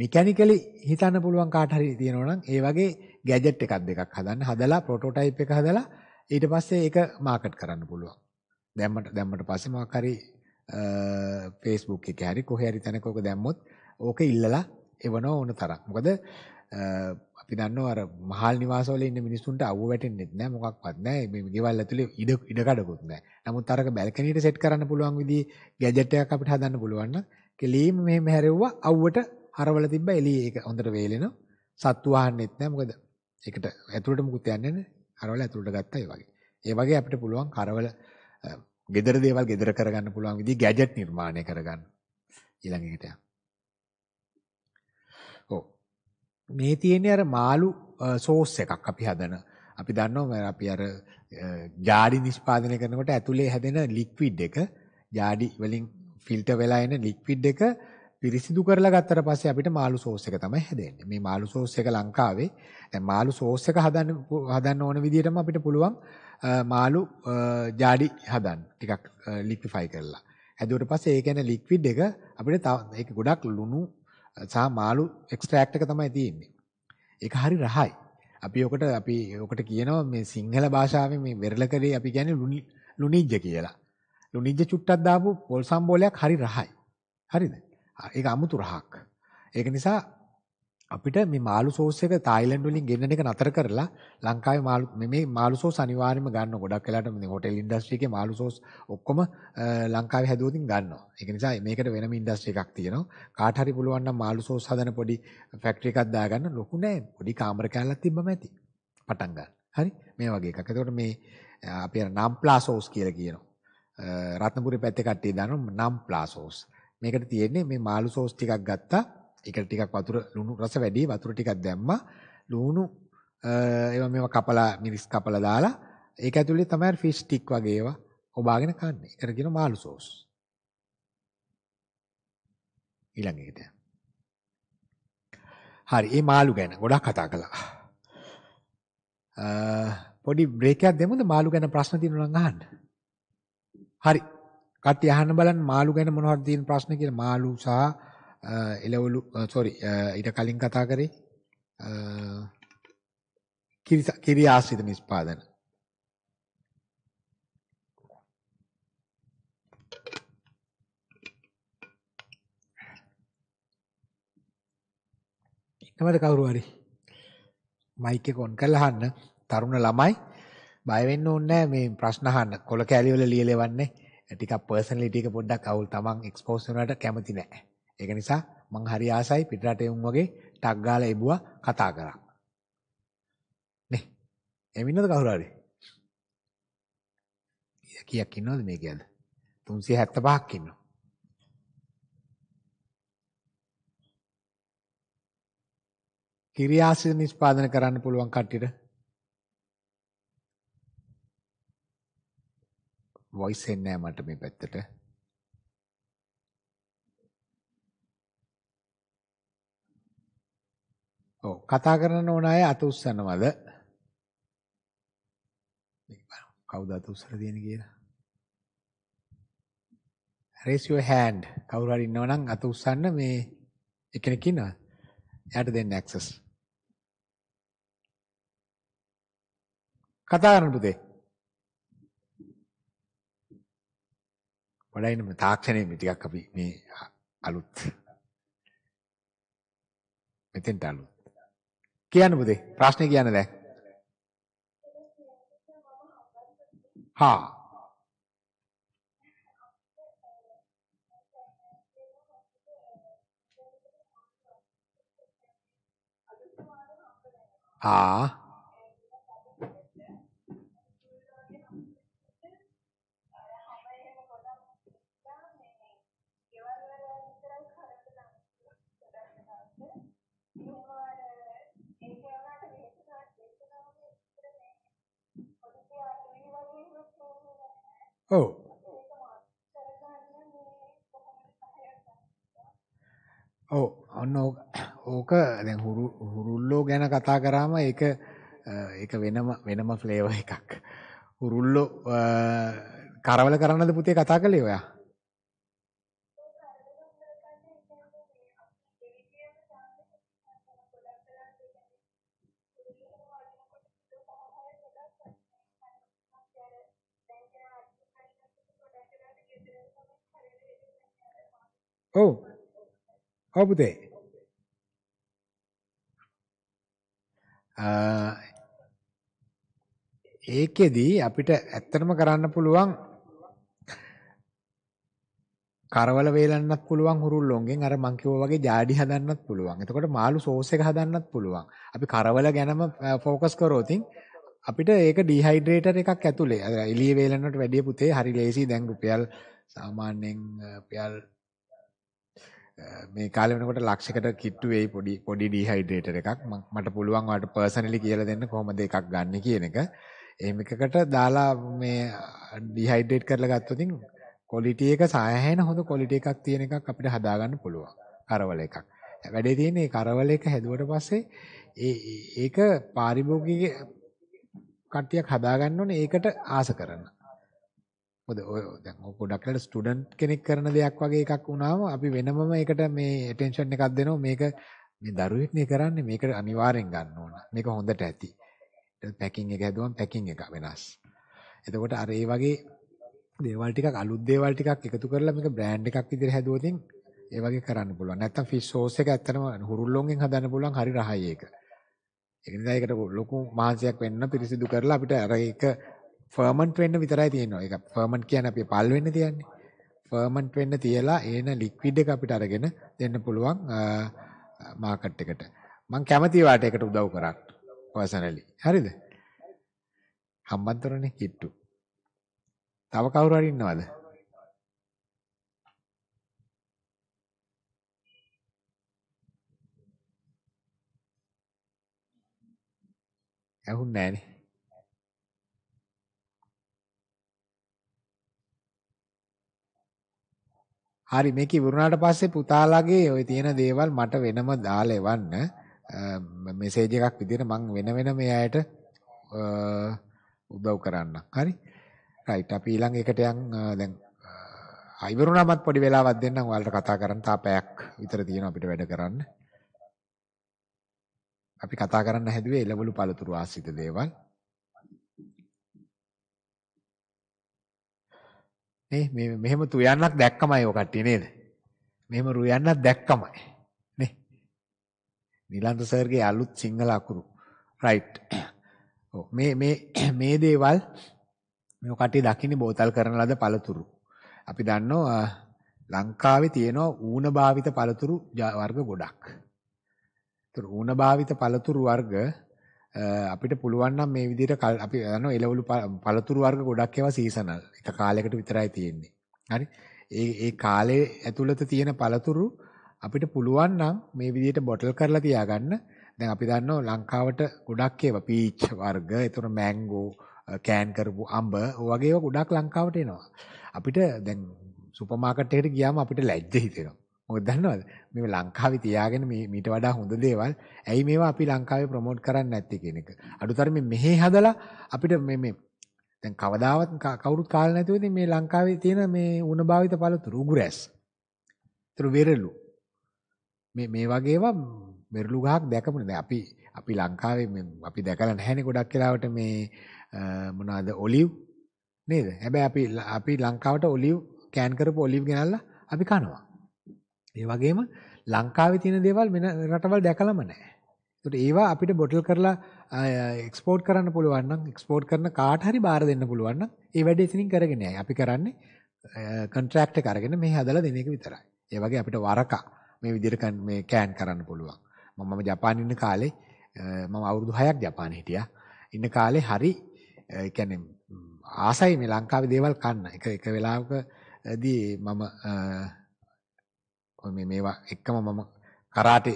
මෙකැනිකලි හිතන්න පුළුවන් කාට හරි තියෙනවා නම් ඒ වගේ ගැජට් එකක් දෙකක් හදන්න හදලා ප්‍රොටෝටයිප් එක හදලා ඊට පස්සේ ඒක මාකට් කරන්න පුළුවන්. දැම්මට දැම්මට පස්සේ මොකක් හරි Facebook එකේ හරි කොහේ හරි තැනක ඕක දැම්මොත් ඕක ඉල්ලලා එවනෝ ඕන තරම්. මොකද අපි දන්නවා අර මහල් නිවාසවල ඉන්න මිනිස්සුන්ට අවුව වැටෙන්නෙත් නෑ මොකක්වත් නෑ මේ ගෙවල් ඇතුලේ ඉඩ ඉඩ කඩකුත් නෑ. නමුත් අරක බැල්කනියට සෙට් කරන්න පුළුවන් විදිහ ගැජට් එකක් අපිට හදන්න පුළුවන් නම් කෙලීම මෙහෙම හැරෙව්වා අවුවට හරවල තිබ්බ එළියේ ඒක හොඳට වේලෙනවා. සත්තු වහන්නෙත් නෑ මොකද ඒකට ඇතුළට මුකුත් යන්නේ නෑ. හරවල ඇතුළට ගත්තා ඒ වගේ. ඒ වගේ අපිට පුළුවන් කරවල gedara දේවල් gedara කරගන්න පුළුවන් විදිහ ගැජට් නිර්මාණය කරගන්න. ඊළඟ එකට යන්න. මේ තියෙන්නේ අර මාළු සෝස් එකක් අපි හදන. අපි දන්නවා අපි අර ජාඩි නිෂ්පාදනය කරනකොට ඇතුලේ හැදෙන ලික්විඩ් එක ජාඩි වලින් ෆිල්ටර් වෙලා එන ලික්විඩ් එක පිරිසිදු කරලා ගත්තට පස්සේ අපිට මාළු සෝස් එක තමයි හැදෙන්නේ. මේ මාළු සෝස් එක ලංකාවේ දැන් මාළු සෝස් එක හදන්න හදන්න ඕන විදිහටම අපිට පුළුවන් මාළු ජාඩි හදන්න. ටිකක් ලික්විෆයි කරලා. හැදුවට පස්සේ ඒක යන ලික්විඩ් එක අපිට ඒක ගොඩක් ලුණු සහ මාළු එක්ස්ට්‍රැක්ට් එක තමයි තියෙන්නේ. ඒක හරි රහයි. අපි ඔකට අපි ඔකට කියනවා මේ සිංහල භාෂාවේ මේ වෙරළකඩේ අපි කියන්නේ ලුණිජ්ජ කියලා. ලුණිජ්ජ චුට්ටක් දාපු පොල් සම්බෝලයක් හරි රහයි. හරිද? ඒක අමුතු රහක්. ඒක නිසා අපිට මේ මාළු සෝස් එක තායිලන්ඩ් වලින් ගෙන්නන එක නතර කරලා ලංකාවේ මාළු මේ මාළු සෝස් අනිවාර්යයෙන්ම ගන්නවා. ගොඩක් වෙලාට මේ හෝටල් ඉන්ඩස්ට්‍රි එකේ මාළු සෝස් ඔක්කොම ලංකාවේ හැදුවොත් ගන්නවා. ඒක නිසා මේකට වෙනම ඉන්ඩස්ට්‍රි එකක් තියෙනවා. කාට හරි පුළුවන් නම් මාළු සෝස් හදන පොඩි ෆැක්ටරි එකක් දාගන්න ලොකු නෑ. පොඩි කාමර කැලක් තිබ්බම ඇති. පටන් ගන්න. හරි? මේ වගේ එකක්. එතකොට මේ අපි අර නම්ප්ලා සෝස් කියලා කියනවා. රත්නපුරේ පැත්තේ කට්ටිය දානවා නම්ප්ලා සෝස්. මේකට තියෙන්නේ මේ මාළු සෝස් ටිකක් ගත්තා ටික ටිකක් වතුර ලුණු රස වැඩි වතුර ටිකක් දැම්මා ලුණු ඒවා මේවා කපලා මිරිස් කපලා දාලා ඒක ඇතුලේ තමයි ෆිෂ් ටික් වගේ ඒවා ඔබාගෙන කන්නේ. ඒකට කියන මාළු සෝස්. ඊළඟ එකට. හරි, මේ මාළු ගැන ගොඩක් කතා කළා. පොඩි බ්‍රේක් එකක් දෙමුද මාළු ගැන ප්‍රශ්න තියෙනවා නම් අහන්න. හරි. කට්ටිය අහන්න බලන්න මාළු ගැන මොනවද තියෙන ප්‍රශ්න කියලා මාළු සහ එළවලු uh, uh, sorry uh, ඊට කලින් කතා කරේ කිරි කිරි ආශ්‍රිත නිෂ්පාදන ඉන්නවද කවුරු හරි මයික් එක ඔන් කරලා අහන්න තරුණ ළමයි බය වෙන්න ඕනේ මේ ප්‍රශ්න අහන්න කොල කැලිවල ලියලෙවන්නේ ටිකක් පර්සනලිටි එක පොඩ්ඩක් අවුල් තමන් එක්ස්පෝස් වෙනාට කැමති නැහැ ඒක නිසා මං හරි ආසයි පිටරට එවුන් වගේ ටක් ගාලා එබුවා කතා කරා. නේ. එමින්නද කවුරු හරි? කීයක් ඉන්නවද මේ ගැන? 375ක් ඉන්නවා. කිරියාසිර නිෂ්පාදනය කරන්න පුළුවන් කට්ටියට වොයිස් එන්නේ නැහැ මට මේ පැත්තට. ඔව් කතා කරන්න ඕන අය අත උස්සනවද? කවුද අත උස්සලා තියෙන්නේ කියලා? raise your hand කවුරු හරි ඉන්නවනම් අත උස්සන්න මේ එකෙනෙක් ඉන්නවා. එයාට දෙන්න access. කතා කරන්න පුතේ. වඩායින මේ තාක්ෂණය මේ ටිකක් අපි මේ අලුත්. මෙතෙන්ට අලුත්. කියන්න පුතේ ප්‍රශ්නේ කියන්න දැන්. හා ආ ඔව්. ඔව් ඔන්න ඕක දැන් හුරුල්ලෝ ගැන කතා කරාම ඒක ඒක වෙනම වෙනම ෆ්ලේවර් එකක්. හුරුල්ලෝ කරවල කරන්නද පුතේ කතා කළේ ඔයා? ඔව්. Oh, ඔබදේ. Uh, ඒකෙදි අපිට ඇත්තටම කරන්න පුළුවන් කරවල වේලන්නත් පුළුවන් හුරුල්ලොන්ගෙන් අර මං කිව්වා වගේ ජාඩි හදන්නත් පුළුවන්. එතකොට මාළු සෝස් එක හදන්නත් පුළුවන්. අපි කරවල ගැනම ફોකස් uh, කරෝතින් අපිට ඒක ඩිහයිඩ්‍රේටර් එකක් ඇතුලේ. අර එළිය වේලන්නට වැඩිය පුතේ හරි ලේසි. දැන් රුපියල් සාමාන්‍යයෙන් uh, රුපියල් මේ කාලේ වෙනකොට ලක්ෂයකට කිට්ටු වෙයි පොඩි පොඩි ඩිහයිඩ්‍රේටර් එකක් මට පුළුවන් ඔයාලට පර්සනලි කියලා දෙන්න කොහොමද එකක් ගන්න කියන එක එහෙම එකකට දාලා මේ ඩිහයිඩ්‍රේට් කරලා ගත්තොත් ක්වොලිටි එක සෑහෙන හොඳ ක්වොලිටි එකක් තියෙන එකක් අපිට හදාගන්න පුළුවන් කරවල එකක් වැඩේ තියෙන්නේ කරවල එක හැදුවට පස්සේ ඒ ඒක පාරිභෝගික කට්ටියක් හදාගන්න ඕනේ ඒකට ආස කරන මොකද ඔය දැන් ඔය ගොඩක් වෙලට ස්ටුඩන්ට් කෙනෙක් කරන දෙයක් වගේ එකක් වුණාම අපි වෙනමම ඒකට මේ ඇටෙන්ෂන් එකක් දෙනවා මේක මේ දරුවෙක්නේ කරන්නේ මේක අනිවාර්යෙන් ගන්න ඕන මේක හොඳට ඇති පැකින් එක හැදුවම පැකින් එක වෙනස් එතකොට අර ඒ වගේ දේවල් ටිකක් අලුත් දේවල් ටිකක් එකතු කරලා මේක බ්‍රෑන්ඩ් එකක් විදිහට හැදුවොත් ඒ වගේ කරන්න පුළුවන්. නැත්තම් ෆිෂ් සෝස් එක ඇත්තටම හුරුල්ලොන්ගෙන් හදන්න පුළුවන් හරි රහයි ඒක. ඒක නිසා ඒකට ලොකු මහන්සියක් වෙන්න පිරිසිදු කරලා අපිට අර ඒක ෆර්මන්ට් වෙන්න විතරයි තියෙනවා. ඒක ෆර්මන්ට් කියන්නේ අපි පල් වෙන්න තියන්නේ. ෆර්මන්ට් වෙන්න තියලා එන ලික්විඩ් එක අපිට අරගෙන දෙන්න පුළුවන් මාකට් එකට. මම කැමතියි වාට ඒකට උදව් කරන්න. පර්සනලි. හරිද? හම්බන්තරනේ කිට්ටු. තව කවුරු හරි ඉන්නවද? ඇහුන්නේ නැහනේ. හරි මේක ඉවරුනාට පස්සේ පුතාලාගේ ওই තියෙන දේවල් මට වෙනම දාලා එවන්න. මෙසේජ් එකක් විදිහට මම වෙන වෙන මේ අයට උදව් කරන්න. හරි. රයිට් අපි ඊළඟ එකට යන් දැන් ඉවරුනාමත් පොඩි වෙලාවක් දෙන්නම් ඔයාලට කතා කරන්න තාපයක් විතර තියෙනවා අපිට වැඩ කරන්න. අපි කතා කරන්න හැදුවේ එළවලු පළතුරු ආශ්‍රිත දේවල්. නේ මේ මෙහෙම තුයන්නක් දැක්කමයි ඔය කට්ටිය නේද? මෙහෙම රුයන්නක් දැක්කමයි. නේ. නිලන්ත සර්ගේ අලුත් සිංහල අකුරු. රයිට්. ඔව් මේ මේ මේ දේවල් මේ කට්ටිය දකින්නේ බෝතල් කරන ලද පළතුරු. අපි දන්නවා ලංකාවේ තියෙන ඌණ භාවිත පළතුරු වර්ග ගොඩක්. ඒතර ඌණ භාවිත පළතුරු වර්ග අපිට පුළුවන් නම් මේ විදිහට අපි දන්නවා එළවලු පළතුරු වර්ග ගොඩක් ඒවා සීසනල්. එක කාලයකට විතරයි තියෙන්නේ. හරි? ඒ ඒ කාලේ ඇතුළත තියෙන පළතුරු අපිට පුළුවන් නම් මේ විදිහට බොටල් කරලා තියාගන්න. දැන් අපි දන්නවා ලංකාවට ගොඩක් ඒවා පීච් වර්ග, ඒතර මැංගෝ, කෑන් කරපු අඹ වගේ ඒවා ගොඩක් ලංකාවට එනවා. අපිට දැන් සුපර් මාකට් එකට ගියාම අපිට ලැජ්ජ හිතෙනවා. මොකද දන්නවද? මේ ලංකාවේ තියාගෙන මේ මීට වඩා හොඳ දේවල් ඇයි මේවා අපි ලංකාවේ ප්‍රොමෝට් කරන්නේ නැත්තේ කියන එක. අඩුතරමේ මෙහි හදලා අපිට මේ මේ දැන් කවදාවත් කවුරුත් කාලා නැතුව ඉතින් මේ ලංකාවේ තියෙන මේ උණභාවිත පළතුරු උගුරැස්. ඒතර වෙරළු. මේ මේ වගේ ඒවා වෙරළු ගහක් දැකපුනේ. දැන් අපි අපි ලංකාවේ අපි දැකලා නැහැනේ ගොඩක් කාලවට මේ මොනවාද ඔලිව් නේද? හැබැයි අපි අපි ලංකාවට ඔලිව් කෑන් කරපු ඔලිව් ගෙනල්ලා අපි කනවා. ඒ වගේම ලංකාවේ තියෙන දේවල් වෙන රටවල් දැකලම නැහැ. ඒකට ඒවා අපිට බොටල් කරලා එක්ස්පෝර්ට් කරන්න පුළුවන් නම් එක්ස්පෝර්ට් කරන කාට හරි බාර දෙන්න පුළුවන් නම් ඒ වැඩේ ඉතින් කරගෙන යයි. අපි කරන්නේ කොන්ට්‍රැක්ට් එක අරගෙන මේ හදලා දෙන එක විතරයි. ඒ වගේ අපිට වරක මේ විදිහට මේ කෑන් කරන්න පුළුවන්. මම මම ජපානේ ඉන්න කාලේ මම අවුරුදු 6ක් ජපානේ හිටියා. ඉන්න කාලේ හරි ඒ කියන්නේ ආසයි මේ ලංකාවේ දේවල් කන්න. එක එක වෙලාවකදී මම මේ මේවා එක්කම මම කරාටි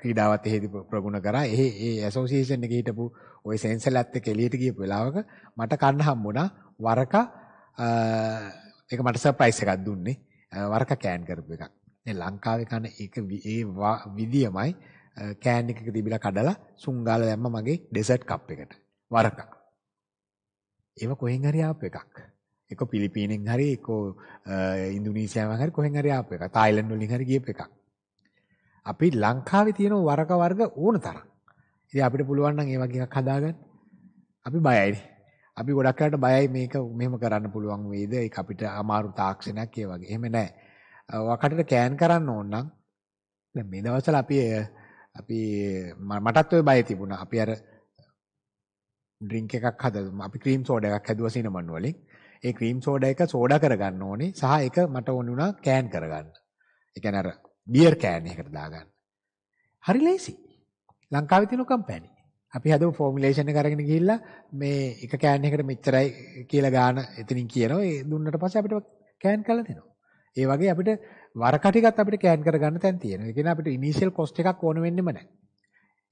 ක්‍රීඩාවත් එහෙදි ප්‍රගුණ කරා. එහි ඒ ඇසෝසියේෂන් එකේ හිටපු ওই සෙන්සලත් එක්ක එළියට ගියපු වෙලාවක මට කන්න හම්බුණා වරක ඒක මට සර්ප්‍රයිස් එකක් දුන්නේ. වරක කෑන් කරපු එකක්. මේ ලංකාවේ කන ඒක ඒ විදියමයි කෑන් එකක තිබිලා කඩලා සුංගාල දැම්ම මගේ ඩෙසර්ට් කප් එකට. වරක. ඒක කොහෙන් හරි ආපු එකක්. එක පිලිපීනෙන් හරි එක ඉන්දුනීසියාවෙන් හරි කොහෙන් හරි ආපු එක. තායිලන්ඩ් වලින් හරි ගියපු එකක්. අපි ලංකාවේ තියෙන වරක වර්ග ඕන තරම්. ඉතින් අපිට පුළුවන් නම් ඒ වගේ එකක් හදාගන්න. අපි බයයිනේ. අපි ගොඩක් අයට බයයි මේක මෙහෙම කරන්න පුළුවන් වේද? ඒක අපිට අමාරු තාක්ෂණයක් ඒ වගේ. එහෙම නැහැ. වකටට කෑන් කරන්න ඕන නම් දැන් මේ දවස්වල අපි අපි මටත් ওই බය තිබුණා. අපි අර ඩ්‍රින්ක් එකක් හදලා අපි ක්‍රීම් සෝඩා එකක් හැදුවා සිනමන් වලින්. ඒ ක්‍රීම් සෝඩා එක සෝඩා කරගන්න ඕනේ සහ ඒක මට ඕන වුණා කෑන් කරගන්න. ඒ කියන්නේ අර බියර් කෑන් එකකට දාගන්න. හරි ලේසි. ලංකාවේ තියෙන කම්පැනි. අපි හදපු ෆෝමියුලේෂන් එක අරගෙන ගිහිල්ලා මේ එක කෑන් එකකට මෙච්චරයි කියලා ගාන එතනින් කියනවා. ඒ දුන්නට පස්සේ අපිට කෑන් කරලා දෙනවා. ඒ වගේ අපිට වර කටිකත් අපිට කෑන් කරගන්න තැන් තියෙනවා. ඒ කියන්නේ අපිට ඉනිෂියල් කොස්ට් එකක් ඕන වෙන්නෙම නැහැ.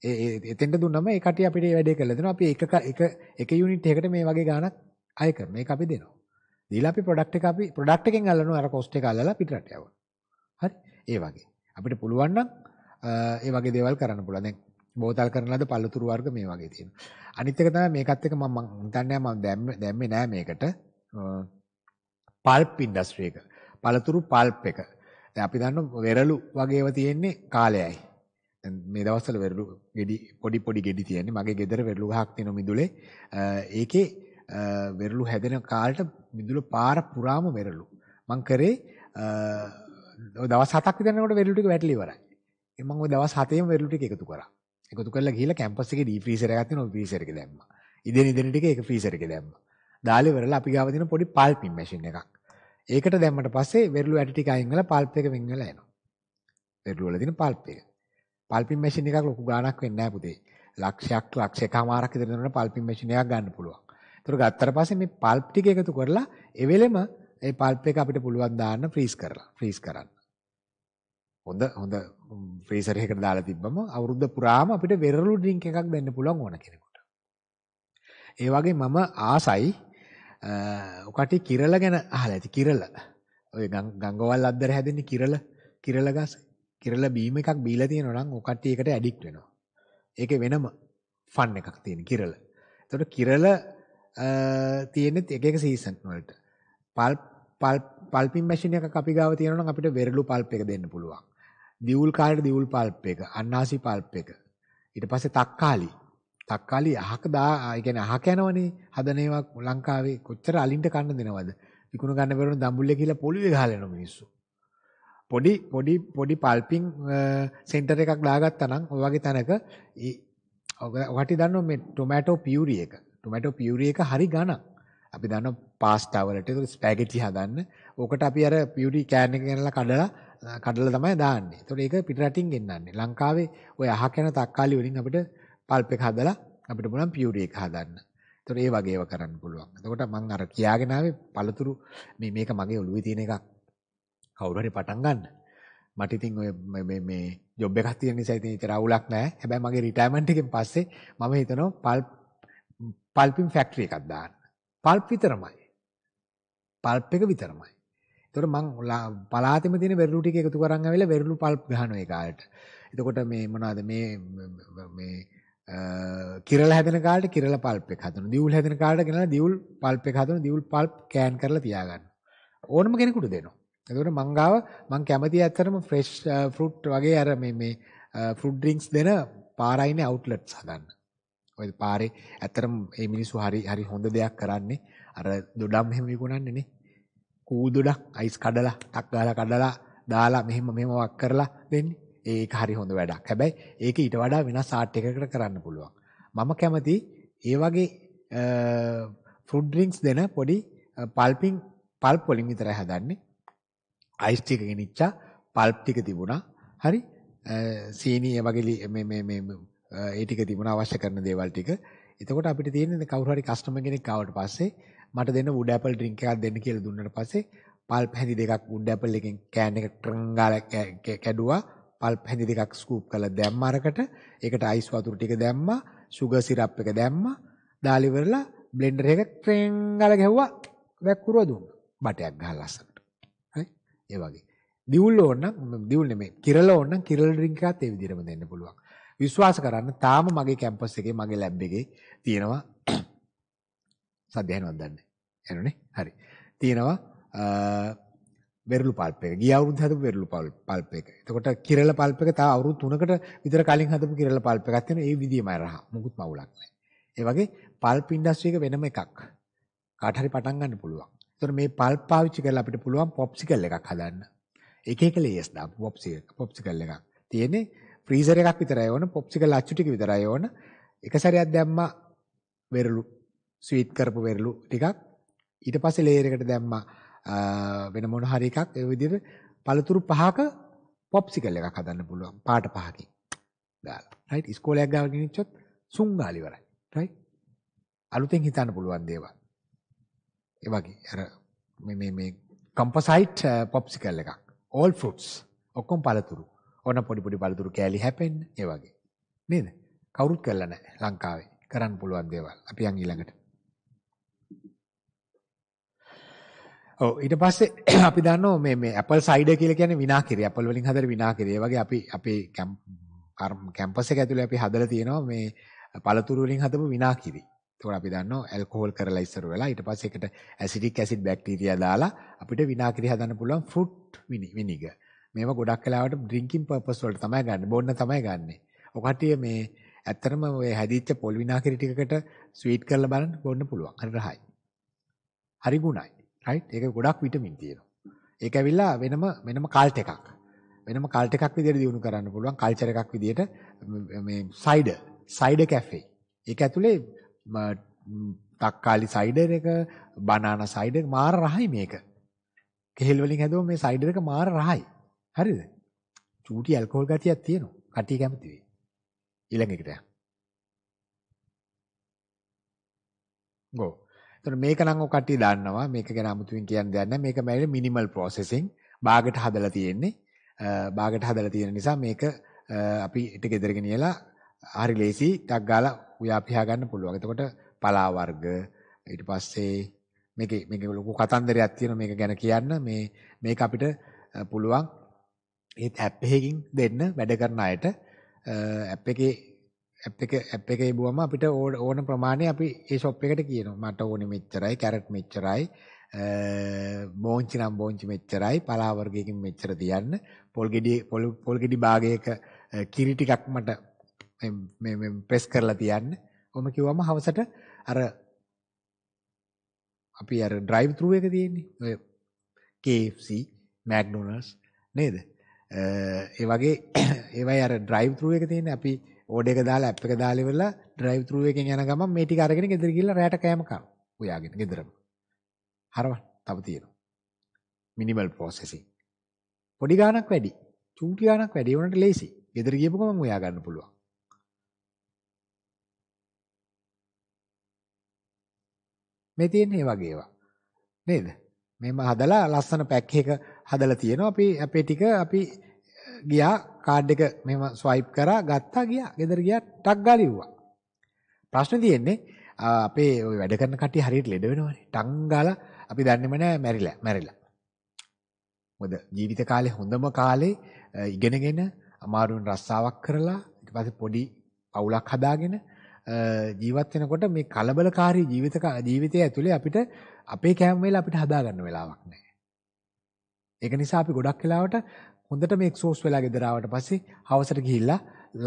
ඒ එතෙන්ට දුන්නම ඒ කටිය අපිට ඒ වැඩේ කරලා දෙනවා. අපි එක එක එක යුනිට් එකකට මේ වගේ ගාණක් අය කරන මේක අපි දෙනවා. දීලා අපි ප්‍රොඩක්ට් එක අපි ප්‍රොඩක්ට් එකෙන් අල්ලනවා අර කොස්ට් එක අල්ලලා පිටරට යවනවා. හරි? ඒ වගේ. අපිට පුළුවන් නම් ඒ වගේ දේවල් කරන්න පුළුවන්. දැන් බෝතල් කරන ලද පළතුරු වර්ග මේ වගේ තියෙනවා. අනිත් එක තමයි මේකත් එක මම හිතන්නේ මම දැම්මේ දැම්මේ නෑ මේකට. පල්ප් ඉන්ඩස්ට්‍රි එක. පළතුරු පල්ප් එක. දැන් අපි දන්න වෙරළු වගේව තියෙන්නේ කාලයයි. මේ දවස්වල වෙරළු ගෙඩි පොඩි පොඩි ගෙඩි තියෙන්නේ. මගේ ගෙදර වෙරළු ගහක් තියෙනවා මිදුලේ. ඒකේ වෙරළු හැදෙන කාලට මිදුල පාර පුරාම වෙරළු. මං කරේ දවස් 7ක් විතර යනකොට වෙරළු ටික වැටලි ඉවරයි. මම ওই දවස් 7ේම වෙරළු ටික එකතු කරා. එකතු කරලා ගිහලා කැම්පස් එකේ ඩී ෆ්‍රීසර් එකක් තියෙනවා ෆ්‍රීසර් එකේ දැම්මා. ඉදෙන ඉදෙන ටික ඒක ෆ්‍රීසර් එකේ දැම්මා. දාලා ඉවරලා අපි ගාව තියෙන පොඩි පල්පින් මැෂින් එකක්. ඒකට දැම්මට පස්සේ වෙරළු ඇටි ටික අයින් වෙලා පල්ප් එක වෙන් වෙලා එනවා. වෙරළු වල තියෙන පල්ප් එක. පල්පින් මැෂින් එකක් ලොකු ගාණක් වෙන්නේ නැහැ පුතේ. ලක්ෂයක් ලක්ෂයකමාරක් ඉදරනට පල්පින් මැෂින් එකක් ගන්න පුළුවන්. ඒතර ගත්තට පස්සේ මේ පල්ප් ටික එකතු කරලා එවෙලෙම ඒ පල්ප් එක අපිට පුළුවන් දාන්න ෆ්‍රීස් කරලා ෆ්‍රීස් කරන්න. හොඳ හොඳ ෆ්‍රීසර් එකකට දාලා තිබ්බම අවුරුද්ද පුරාම අපිට වෙරළු ඩ්‍රින්ක් එකක් දෙන්න පුළුවන් ඕන කෙනෙකුට. ඒ වගේ මම ආසයි ඔකටි කිරල ගැන අහලා ඇති කිරල. ඔය ගංගවල් අද්දර හැදෙන කිරල කිරල ගස් කිරල බීම එකක් බීලා තියෙනවා නම් ඔකටි ඒකට ඇඩික්ට් වෙනවා. ඒකේ වෙනම ෆන් එකක් තියෙන කිරල. එතකොට කිරල තියෙන්නේ එක එක සීසන් වලට. පල්ප් පල්ප් පල්පින් මැෂින් එකක් අපි ගාව තියෙනවා නම් අපිට වෙරළු පල්ප් එක දෙන්න පුළුවන්. දියුල් කාලේ දියුල් පල්ප් එක, අන්නාසි පල්ප් එක. ඊට පස්සේ තක්කාලි. තක්කාලි අහක දා, ඒ කියන්නේ අහක යනවනේ හදන ඒවා ලංකාවේ කොච්චර අලින්ට කන්න දෙනවද? විකුණු ගන්න බැරුණ දඹුල්ලේ කියලා පොළුවේ ගහලා යන මිනිස්සු. පොඩි පොඩි පොඩි පල්පින් සෙන්ටර් එකක් දාගත්තා නම් ඔය වගේ තැනක ඔකට දන්නව මේ ටොමැටෝ පියුරි එක. ටොමැටෝ පියුරි එක හරි ගණන්. අපි දන්න පාස්තා වලට ඒක ස්පැගෙටි හදන්න. ඕකට අපි අර පියුරි කෑන් එක ගෙනලා කඩලා කඩලා තමයි දාන්නේ. ඒතකොට ඒක පිට රටින් ගෙන්නන්නේ. ලංකාවේ ওই අහ කන තක්කාලි වලින් අපිට පල්ප් එක හදලා අපිට පුළුවන් පියුරි එක හදන්න. ඒතකොට ඒ වගේ ඒවා කරන්න පුළුවන්. එතකොට මම අර කියාගෙන ආවේ පළතුරු මේ මේක මගේ ඔළුවේ තියෙන එකක්. කවුරු හරි පටන් ගන්න. මට ඉතින් ඔය මේ මේ ජොබ් එකක් තියෙන නිසා ඉතින් ඒක රවුලක් නැහැ. හැබැයි මගේ රිටයර්මන්ට් එකෙන් පස්සේ මම හිතනවා පල්ප් පල්පින් ෆැක්ටරි එකක් දාන්න. පල්ප් විතරමයි. පල්ප් එක විතරමයි. එතකොට මං පලාතෙම තියෙන වෙරළු ටික එකතු කරන් ආවිලා වෙරළු පල්ප් ගහනවා ඒ කාලට. එතකොට මේ මොනවද මේ මේ කිරල හැදෙන කාලේ කිරල පල්ප් එක හදනවා. දියුල් හැදෙන කාලේ ගෙනලා දියුල් පල්ප් එක හදනවා. දියුල් පල්ප් කෑන් කරලා තියාගන්නවා. ඕනම කෙනෙකුට දෙනවා. එතකොට මං ගාව මං කැමති ඇත්තටම ෆ්‍රෙෂ් ෆෘට් වගේ අර මේ මේ ෆෘට් ඩ්‍රින්ක්ස් දෙන පාරයිනේ අවුට්ලට්ස් හදන්න. ඔය පාරේ ඇත්තටම මේ මිනිස්සු හරි හරි හොඳ දෙයක් කරන්නේ. අර දොඩම් එහෙම විකුණන්නේ නේ. කූදොඩක් අයිස් කඩලා, ටක් ගාලා කඩලා දාලා මෙහෙම මෙහෙම වක් කරලා දෙන්නේ. ඒක හරි හොඳ වැඩක්. හැබැයි ඒක ඊට වඩා වෙනස් ආට් එකකට කරන්න පුළුවන්. මම කැමති ඒ වගේ ෆෘඩ් ඩ්‍රින්ක්ස් දෙන පොඩි පල්පින් පල්ප් වලින් විතරයි හදන්නේ. අයිස් ටික ගෙනිච්චා, පල්ප් ටික තිබුණා. හරි. සීනි ඒ වගේ මේ මේ මේ ඒ ටික තිබුණ අවශ්‍ය කරන දේවල් ටික. එතකොට අපිට තියෙන්නේ කවුරු හරි කස්ටමර් කෙනෙක් ආවට පස්සේ මට දෙන්න වුඩ් ඇපල් ඩ්‍රින්ක් එකක් දෙන්න කියලා දුන්නාට පස්සේ පල්ප් හැඳි දෙකක් වුඩ් ඇපල් එකෙන් කෑන් එක ට්‍රං ගාලා කැඩුවා. පල්ප් හැඳි දෙකක් ස්කූප් කරලා දැම්ම අරකට. ඒකට අයිස් වතුර ටික දැම්මා, sugar syrup එක දැම්මා. දාලා ඉවරලා බ්ලෙන්ඩර් එක ට්‍රෙන් ගාලා ගැහුවා. වැක්කුරුව දුන්නා. බටයක් ගහලා ලස්සනට. හරි? ඒ වගේ. දිවුල් ඕන නම් දිවුල් නෙමෙයි. කිරල ඕන නම් කිරල ඩ්‍රින්ක් එකත් ඒ විදිහටම දෙන්න පුළුවන්. විශ්වාස කරන්න තාම මගේ කැම්පස් එකේ මගේ ලැබ් එකේ තියෙනවා *coughs* සද්ද ඇහෙනවද දන්නේ. ඇහෙනුනේ. හරි. තියෙනවා වෙරළු පල්ප් එක. ගිය අවුරුද්ද හදපු වෙරළු පල්ප් එක. එතකොට කිරල පල්ප් එක තව අවුරුදු 3කට විතර කලින් හදපු කිරල පල්ප් එකක් තියෙනවා. ඒ විදිහමයි රහ. මුකුත් මවුලක් නැහැ. ඒ වගේ පල්ප් ඉන්ඩස්ට්‍රි එක වෙනම එකක්. කාට හරි පටන් ගන්න පුළුවන්. එතකොට මේ පල්ප් පාවිච්චි කරලා අපිට පුළුවන් පොප්සිකල් එකක් හදන්න. එක එක ලේයර්ස් දාපු පොප්සිකල් පොප්සිකල් එකක්. තියෙන්නේ ෆ්‍රීසර් එකක් විතරයි ඕන පොප්සිකල් අච්චු ටික විතරයි ඕන එක සැරයක් දැම්මා වෙරළු ස්වීට් කරපු වෙරළු ටිකක් ඊට පස්සේ ලේයර් එකට දැම්මා වෙන මොන හරි එකක් ඒ විදිහට පළතුරු පහක පොප්සිකල් එකක් හදන්න පුළුවන් පාට පහකින් දාලා රයිට් ඉස්කෝලයක් ගාව ගෙනිච්චොත් සුංගාලි වරයි රයිට් අලුතෙන් හිතන්න පුළුවන් දේවල් ඒ වගේ අර මේ මේ මේ කම්පොසයිට් පොප්සිකල් එකක් ඕල් ෆෘට්ස් ඔක්කොම පළතුරු ඕන පොඩි පොඩි පළතුරු කෑලි හැපෙන්න ඒ වගේ. නේද? කවුරුත් කරලා නැහැ ලංකාවේ. කරන්න පුළුවන් දේවල්. අපි යන් ඊළඟට. ඔව් ඊට පස්සේ *clears throat* අපි දන්නවා මේ මේ Apple cider කියලා කියන්නේ විනාකිරි. Apple වලින් හදන විනාකිරි. ඒ වගේ අපි අපේ කැම්පස් එක ඇතුලේ අපි හදලා තියෙනවා මේ පළතුරු වලින් හදපු විනාකිරි. ඒකෝර අපි දන්නවා ඇල්කොහොල් කරලා ඉස්සර වෙලා ඊට පස්සේ ඒකට ඇසිටික් ඇසිඩ් බැක්ටීරියා දාලා අපිට විනාකිරි හදන්න පුළුවන් ෆෘට් විනිගර්. මේවා ගොඩක් වෙලාවට ඩ්‍රින්කින් පර්පස් වලට තමයි ගන්න. බොන්න තමයි ගන්න. ඔකටිය මේ ඇත්තටම ඔය හැදිච්ච පොල් විනාකිරි ටිකකට ස්වීට් කරලා බලන්න බොන්න පුළුවන්. හරි රහයි. හරි ගුණයි. රයිට්? ඒක ගොඩක් විටමින් තියෙනවා. ඒක ඇවිල්ලා වෙනම වෙනම කාල්ට් එකක්. වෙනම කාල්ට් එකක් විදිහට දිනු කරන්න පුළුවන්. කල්චර් එකක් විදිහට මේ සයිඩර්, සයිඩර් කැෆේ. ඒක ඇතුලේ තක්කාලි සයිඩර් එක, බනානා සයිඩර් එක මාර රහයි මේක. කෙහෙල් වලින් හැදුව මේ සයිඩර් එක මාර රහයි. හරිද? චූටි ඇල්කොහොල් ගතියක් තියෙනවා. කටි කැමති වෙයි. ඊළඟ එකට යන්න. ගෝ. එතකොට මේක නම් ඔය කටි දාන්නවා. මේක ගැන අමුතුවෙන් කියන්න දෙයක් නැහැ. මේක මැරෙන්නේ මිනිමල් ප්‍රොසෙසිං. බාගට හදලා තියෙන්නේ. බාගට හදලා තියෙන නිසා මේක අපි ඊට ගෙදර ගෙනියලා හරි ලේසි ටක් ගාලා උයා පියා ගන්න පුළුවන්. එතකොට පලා වර්ග ඊට පස්සේ මේකේ මේකේ ලොකු කතන්දරයක් තියෙනවා මේක ගැන කියන්න. මේ මේක අපිට පුළුවන් ඒත් ඇප් එකකින් දෙන්න වැඩ කරන අයට ඇප් එකේ ඇප් එක ඇප් එකේ බුවම අපිට ඕන ප්‍රමාණය අපි ඒ ෂොප් එකට කියනවා මට ඕනේ මෙච්චරයි කැරට් මෙච්චරයි බෝංචි නම් බෝංචි මෙච්චරයි පලා වර්ගයකින් මෙච්චර තියන්න පොල් ගෙඩි පොල් ගෙඩි භාගයක කිරි ටිකක් මට මේ මේ ප්‍රෙස් කරලා තියන්න ඔහොම කිව්වම හවසට අර අපි අර ඩ්‍රයිව් ත්‍රූ එක තියෙන්නේ ඔය KFC McDonald's නේද ඒ වගේ *clears throat* ඒවයි අර drive thru එක තියෙන්නේ අපි ඕඩර් එක දාලා ඇප් එක දාලා ඉවරලා drive thru එකෙන් යන ගමන් මේ ටික අරගෙන ගෙදර ගිහලා රැට කෑම කන. උයාගෙන ගෙදරම. හරවන්න. තව තියෙනවා. minimal processing. පොඩි ගාණක් වැඩි. චූටි ගාණක් වැඩි වුණාට ලේසි. ගෙදර ගියපු ගමන් උයා ගන්න පුළුවන්. මේ තියෙන්නේ වගේ ඒවා. නේද? මේම හදලා ලස්සන පැක් එකක හදලා තියෙනවා. අපි අපේ ටික අපි ගියා කාඩ් එක මෙහෙම ස්වයිප් කරා ගත්තා ගියා. ගෙදර ගියා ටක් ගාලා ඉව්වා. ප්‍රශ්නේ තියෙන්නේ අපේ ওই වැඩ කරන කට්ටිය හරියට ලෙඩ වෙනවනේ. ටං ගාලා අපි දන්නේම නෑ මැරිලා මැරිලා. මොකද ජීවිත කාලේ හොඳම කාලේ ඉගෙනගෙන අමාරුවෙන් රස්සාවක් කරලා ඊට පස්සේ පොඩි අවුලක් හදාගෙන ජීවත් වෙනකොට මේ කලබලකාරී ජීවිත ජීවිතය ඇතුලේ අපිට අපේ කැම වෙලා අපිට හදා ගන්න වෙලාවක් නැහැ. ඒක නිසා අපි ගොඩක් වෙලාවට හොඳට මේ එක්සෝස් වෙලා ගෙදරාවට පස්සේ හවසට ගිහිල්ලා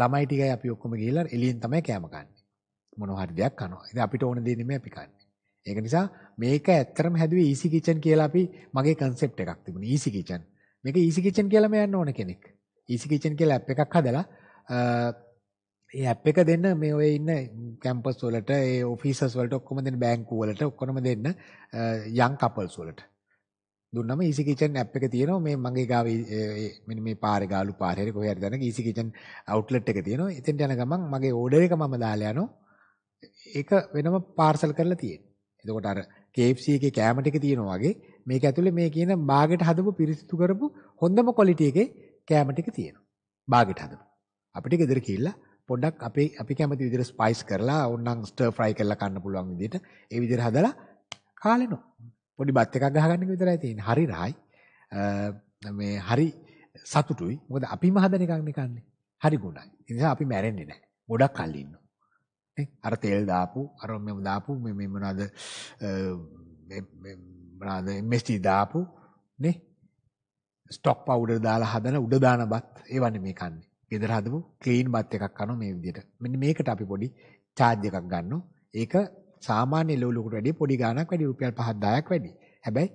ළමයි ටිකයි අපි ඔක්කොම ගිහිල්ලා එළියෙන් තමයි කෑම කන්නේ. මොනවා හරි දෙයක් කනවා. ඉතින් අපිට ඕන දේ නෙමෙයි අපි කන්නේ. ඒක නිසා මේක ඇත්තටම හැදුවේ easy kitchen කියලා අපි මගේ concept එකක් තිබුණා easy kitchen. මේක easy kitchen කියලාම යන්න ඕන කෙනෙක්. easy kitchen කියලා app එකක් හදලා ඒ ඇප් එක දෙන්න මේ ඔය ඉන්න කැම්පස් වලට ඒ ඔෆිසස් වලට ඔක්කොම දෙන්න බැංකුව වලට ඔක්කොම දෙන්න යන් කපල්ස් වලට දුන්නම Easy Kitchen app එක තියෙනවා මේ මගේ ගාවේ මෙන්න මේ පාරේ ගාලු පාරේ හරි කොහේ හරි දැනක Easy Kitchen outlet එක තියෙනවා. එතෙන්ට යන ගමන් මගේ order එක මම දාලා යනවා. ඒක වෙනම පාර්සල් කරලා තියෙනවා. එතකොට අර KFC එකේ කෑම ටික තියෙනවා වගේ මේක ඇතුලේ මේ කියන බාගෙට හදපු පිරිසිදු කරපු හොඳම quality එකේ කෑම ටික තියෙනවා. බාගෙට හදපු. අපිට ගෙදර කියලා පොඩ්ඩක් අපේ අපි කැමති විදිහට ස්පයිස් කරලා ඕනනම් ස්ටර් ෆ්‍රයි කරලා කන්න පුළුවන් විදිහට ඒ විදිහට හදලා කාලෙනවා. පොඩි බත් එකක් ගහගන්න එක විතරයි තියෙන්නේ. හරි රායි. මේ හරි සතුටුයි. මොකද අපිම හදන එකක් නිකන්නේ. හරි ගුණයි. ඒ නිසා අපි මැරෙන්නේ නැහැ. ගොඩක් කල් ඉන්නවා. නේ? අර තෙල් දාපු, අර මෙම දාපු මේ මේ මොනවාද මේ මේ මොනවාද MST දාපු නේ? ස්ටොක් පවුඩර් දාලා හදන උඩ දාන බත් ඒවනේ මේ කන්නේ. ගෙදර හදපු ක්ලීන් බත් එකක් කනවා මේ විදිහට. මෙන්න මේකට අපි පොඩි චාර්ජ් එකක් ගන්නවා. ඒක සාමාන්‍ය ලෙවලුකට වැඩිය පොඩි ගාණක් වැඩි රුපියල් 5ක් 10ක් වැඩි. හැබැයි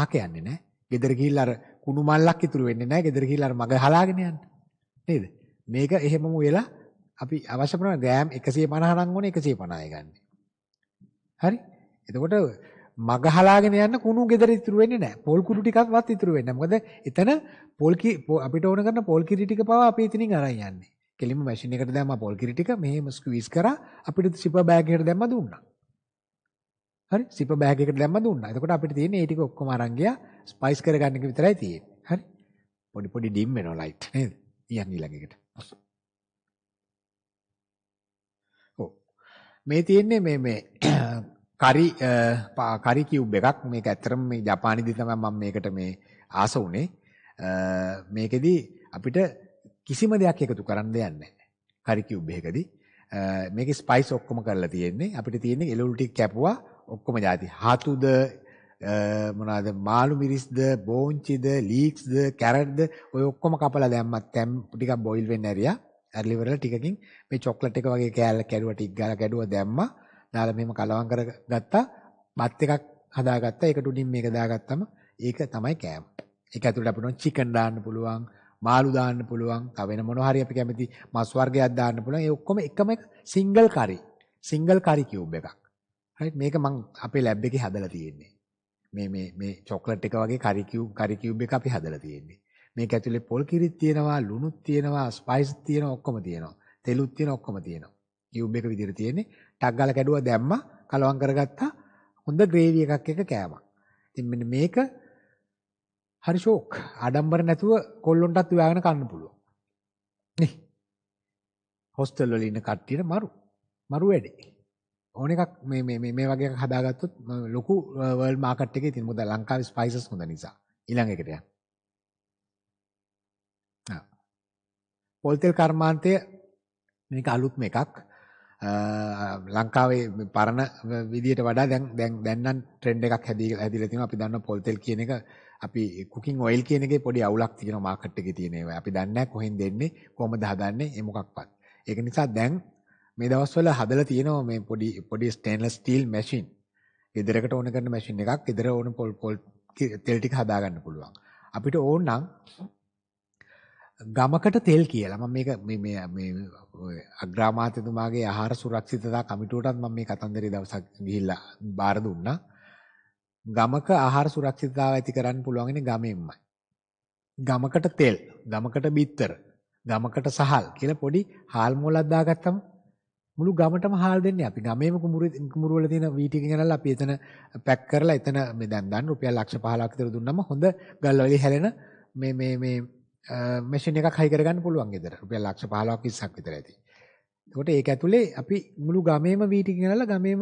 ආක යන්නේ නැහැ. ගෙදර ගිහිල්ලා අර කුණු මල්ලක් ඉතුරු වෙන්නේ නැහැ. ගෙදර ගිහිල්ලා අර මග හලාගෙන යන්න. නේද? මේක එහෙමම වෙලා අපි අවශ්‍ය ප්‍රමාණය ග්‍රෑම් 150 නම් ඕනේ 150යි ගන්න. හරි? එතකොට මග හලාගෙන යන්න කුණු ගෙදර ඉතුරු වෙන්නේ නැහැ. පොල් කුඩු ටිකක්වත් ඉතුරු වෙන්නේ නැහැ. මොකද එතන පොල් කි අපිට ඕන කරන පොල් කිරි ටික පවා අපි එතනින් අරන් යන්නේ. කෙලින්ම මැෂින් එකට දැම්මා පොල් කිරි ටික මෙහෙම ස්ක්වීස් කරා අපිට සිපර් බෑග් එකට දැම්ම දුන්නා. හරි සිප බෑග් එකට දැම්ම දුන්නා. එතකොට අපිට තියෙන්නේ මේ ටික ඔක්කොම අරන් ගියා ස්පයිස් කරගන්න එක විතරයි තියෙන්නේ. හරි. පොඩි පොඩි ඩිම් වෙනවා ලයිට් නේද? ඊයන් ඊළඟ එකට. ඔව්. මේ තියෙන්නේ මේ මේ කරි කරි කියුබ් එකක්. මේක ඇත්තටම මේ ජපානයේදී තමයි මම මේකට මේ ආස වුනේ. මේකෙදි අපිට කිසිම දෙයක් එකතු කරන්න දෙයක් නැහැ. කරි කියුබ් එකකදී මේක ස්පයිස් ඔක්කොම කරලා තියෙන්නේ අපිට තියෙන්නේ එළවලු ටික කැපුවා ඔක්කොම જાති. හතුද මොනවාද මාළු මිරිස්ද බෝංචිද ලීක්ස්ද කැරට්ද ඔය ඔක්කොම කපලා දැම්මත් තැම් ටිකක් බොයිල් වෙන්න ඇරියා ඇරලා ඉවරලා ටිකකින් මේ චොක්ලට් එක වගේ කෑල්ල කැඩුවා ටික ගාලා කැඩුවා දැම්මා දාලා මෙහෙම කලවම් කරගත්තා බත් එකක් හදාගත්තා ඒකට උඩින් මේක දාගත්තම ඒක තමයි කෑම ඒක ඇතුළට අපිට චිකන් දාන්න පුළුවන් මාළු දාන්න පුළුවන් තව වෙන මොනවා හරි අපි කැමති මස් වර්ගයක් දාන්න පුළුවන් ඒ ඔක්කොම එකම single curry single curry cube එකක් හරි මේක මං අපේ ලැබ් එකේ හදලා තියෙන්නේ. මේ මේ මේ චොක්ලට් එක වගේ කරි කියුබ් කරි කියුබ් එක අපි හදලා තියෙන්නේ. මේක ඇතුලේ පොල් කිරිත් තියෙනවා, ලුණුත් තියෙනවා, ස්පයිස් තියෙනවා, ඔක්කොම තියෙනවා. තෙලුත් තියෙනවා, ඔක්කොම තියෙනවා. කියුබ් එක විදිහට තියෙන්නේ. ටක් ගාලා කැඩුවා දැම්මා, කලවම් කරගත්තා. හොඳ ග්‍රේවි එකක් එක කෑමක්. ඉතින් මෙන්න මේක හරි ෂෝක්. ආඩම්බර නැතුව කොල්ලොන්ටත් උයාගෙන කන්න පුළුවන්. නේ. හොස්ටල් වල ඉන්න කට්ටියට මරු. මරු වැඩේ. ඕන එකක් මේ මේ මේ මේ වගේ එකක් හදාගත්තොත් ලොකු වර්ල්ඩ් මාකට් එකේ තියෙන මොකද ලංකාවේ ස්පයිසස් හොඳ නිසා ඊළඟ එකට යන්න. ආ. පොල්තෙල් කර්මාන්තය මේක අලුත්ම එකක්. ලංකාවේ පරණ විදියට වඩා දැන් දැන් දැන් නම් ට්‍රෙන්ඩ් එකක් හැදීලා හැදීලා තියෙනවා. අපි දන්නවා පොල්තෙල් කියන එක අපි කුකින් ඔයිල් කියන එකේ පොඩි අවුලක් තියෙනවා මාකට් එකේ තියෙන ඒවා. අපි දන්නේ නැහැ කොහෙන් දෙන්නේ කොහොමද හදන්නේ ඒ මොකක්වත්. ඒක නිසා දැන් මේ දවස්වල හදලා තියෙනවා මේ පොඩි පොඩි ස්ටේන්ලස් ස්ටීල් මැෂින්. ගෙදරකට ඕන කරන මැෂින් එකක්. ගෙදර ඕන පොල් පොල් තෙල් ටික හදා ගන්න පුළුවන්. අපිට ඕන නම් ගමකට තෙල් කියලා මම මේක මේ මේ මේ අග්‍රාමාත්‍යතුමාගේ ආහාර සුරක්ෂිතතා කමිටුවටත් මම මේ කතන්දරේ දවසක් ගිහිල්ලා බාර දුන්නා. ගමක ආහාර සුරක්ෂිතතාව ඇති කරන්න පුළුවන්න්නේ ගමෙන්මයි. ගමකට තෙල්, ගමකට බිත්තර, ගමකට සහල් කියලා පොඩි හාල් මෝලක් දාගත්තම මුළු ගමටම හාල් දෙන්නේ අපි. ගමේම කුඹුරේ කුඹුර වල තියෙන වී ටික ගෙනල්ලා අපි එතන පැක් කරලා එතන මේ දැන් ගන්න රුපියල් ලක්ෂ 15ක් විතර දුන්නම හොඳ ගල්වලි හැලෙන මේ මේ මේ මැෂින් එකක් හයි කරගන්න පුළුවන් ගෙදර. රුපියල් ලක්ෂ 15ක් 20ක් විතර ඇති. එතකොට ඒක ඇතුලේ අපි මුළු ගමේම වී ටික ගෙනල්ලා ගමේම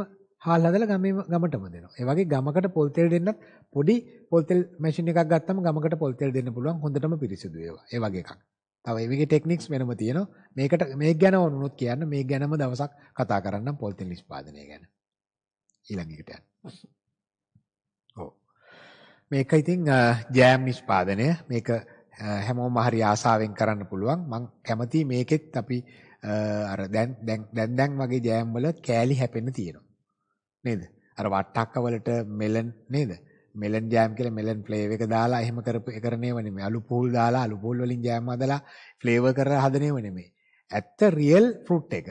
හාල් හදලා ගමේම ගමටම දෙනවා. ඒ වගේ ගමකට පොල් තෙල් දෙන්නත් පොඩි පොල් තෙල් මැෂින් එකක් ගත්තම ගමකට පොල් තෙල් දෙන්න පුළුවන් හොඳටම පිරිසිදු ඒවා. ඒ වගේ එකක්. තව මේකේ ටෙක්නික්ස් වෙනම තියෙනවා. මේකට මේක ගැන වුණොත් කියන්න මේක ගැනම දවසක් කතා කරන්නම් පොලිතින් නිෂ්පාදනය ගැන. ඊළඟ එකට යන්න. ඔව්. මේක ඉතින් ජෑම් නිෂ්පාදනය. මේක හැමෝම හරි ආසාවෙන් කරන්න පුළුවන්. මම කැමති මේකෙත් අපි අර දැන් දැන් දැන් වගේ ජෑම් වල කෑලි හැපෙන්න තියෙනවා. නේද? අර වට්ටක්ක වලට මෙලන් නේද? මෙලන් ජෑම් කියලා මෙලන් ෆ්ලේවර් එක දාලා එහෙම කරපු කරනේව නෙමෙයි. අලු පූල් දාලා අලු පූල් වලින් ජෑම් හදලා ෆ්ලේවර් කරලා හදනේව නෙමෙයි. ඇත්ත රියල් ෆෘට් එක.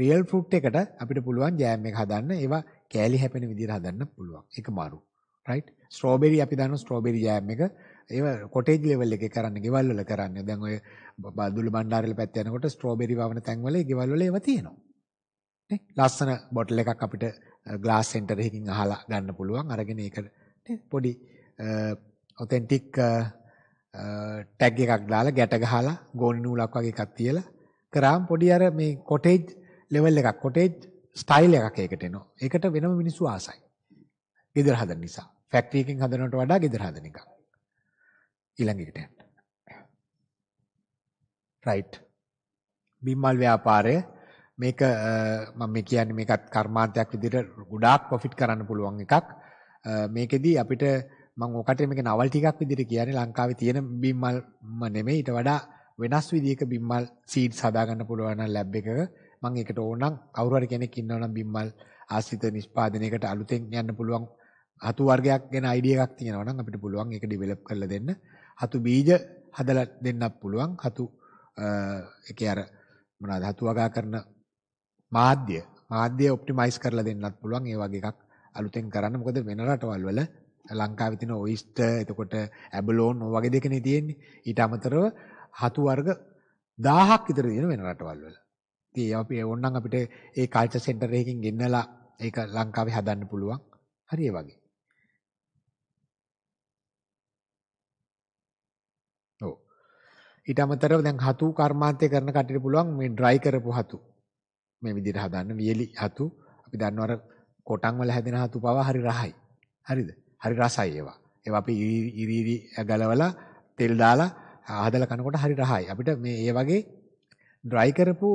රියල් ෆෘට් එකට අපිට පුළුවන් ජෑම් එක හදන්න. ඒවා කෑලි හැපෙන විදිහට හදන්න පුළුවන්. ඒක මාරු. රයිට්? ස්ට්‍රෝබෙරි අපි දන්නවා ස්ට්‍රෝබෙරි ජෑම් එක ඒව කොටේජ් ලෙවල් එකේ කරන්නේ ගෙවල් වල කරන්නේ. දැන් ඔය බදුළු බණ්ඩාරවල පැත්ත යනකොට ස්ට්‍රෝබෙරි වවන තැන්වල ගෙවල් වල ඒවා තියෙනවා. නේ? ලස්සන බොටල් එකක් අපිට ග්ලාස් සෙන්ටර් එකකින් අහලා ගන්න පුළුවන්. අරගෙන ඒක පොඩි ඔතෙන්ටික් ටැග් එකක් දාලා ගැට ගහලා ගෝනි නූලක් වගේ එකක් තියලා කරාම පොඩි අර මේ කොටේජ් ලෙවල් එකක් කොටේජ් ස්ටයිල් එකක් ඒකට එනවා. ඒකට වෙනම මිනිස්සු ආසයි. ගෙදර හදන නිසා. ෆැක්ටරි එකකින් හදනවට වඩා ගෙදර හදන එක. ඊළඟ එකට යන්න. රයිට්. බිම්මල් ව්‍යාපාරය මේක මම කියන්නේ මේකත් කර්මාන්තයක් විදිහට ගොඩාක් ප්‍රොෆිට් කරන්න පුළුවන් එකක්. මේකෙදී අපිට මම ඔකට මේක නවල් ටිකක් විදිහට කියන්නේ ලංකාවේ තියෙන බිම්මල්ම නෙමෙයි ඊට වඩා වෙනස් විදිහක බිම්මල් සීඩ්ස් හදාගන්න පුළුවන් නම් ලැබ් එකක මම ඒකට ඕනම් කවුරු හරි කෙනෙක් ඉන්නවා නම් බිම්මල් ආශ්‍රිත නිෂ්පාදනයකට අලුතෙන් යන්න පුළුවන් හතු වර්ගයක් ගැන අයිඩිය එකක් තියෙනවා නම් අපිට පුළුවන් ඒක ඩිවෙලොප් කරලා දෙන්න හතු බීජ හදලා දෙන්නත් පුළුවන් හතු ඒකේ අර මොනවාද හතු වගා කරන මාධ්‍ය මාධ්‍ය ඔප්ටිමයිස් කරලා දෙන්නත් පුළුවන් ඒ වගේ එකක් අලුතෙන් කරන්න මොකද වෙන රටවල් වල ලංකාවේ තියෙන ඔයිස්ටර් එතකොට ඇබලෝන් වගේ දෙකනේ තියෙන්නේ. ඊට අමතරව හතු වර්ග 1000ක් විතර තියෙන වෙන රටවල් වල. ඉතින් අපි ඕනනම් අපිට ඒ කල්චර් සෙන්ටර් එකකින් ගෙන්නලා ඒක ලංකාවේ හදන්න පුළුවන්. හරි ඒ වගේ. ඔව්. ඊට අමතරව දැන් හතු කර්මාන්තය කරන කටියට පුළුවන් මේ ඩ්‍රයි කරපු හතු. මේ විදිහට හදන්න වියලි හතු අපි දන්නවර කොටන් වල හැදෙන හතු පවා හරි රහයි. හරිද? හරි රසයි ඒවා. ඒවා අපි ඉරිරි ගලවලා තෙල් දාලා හදලා කනකොට හරි රහයි. අපිට මේ ඒ වගේ dry කරපු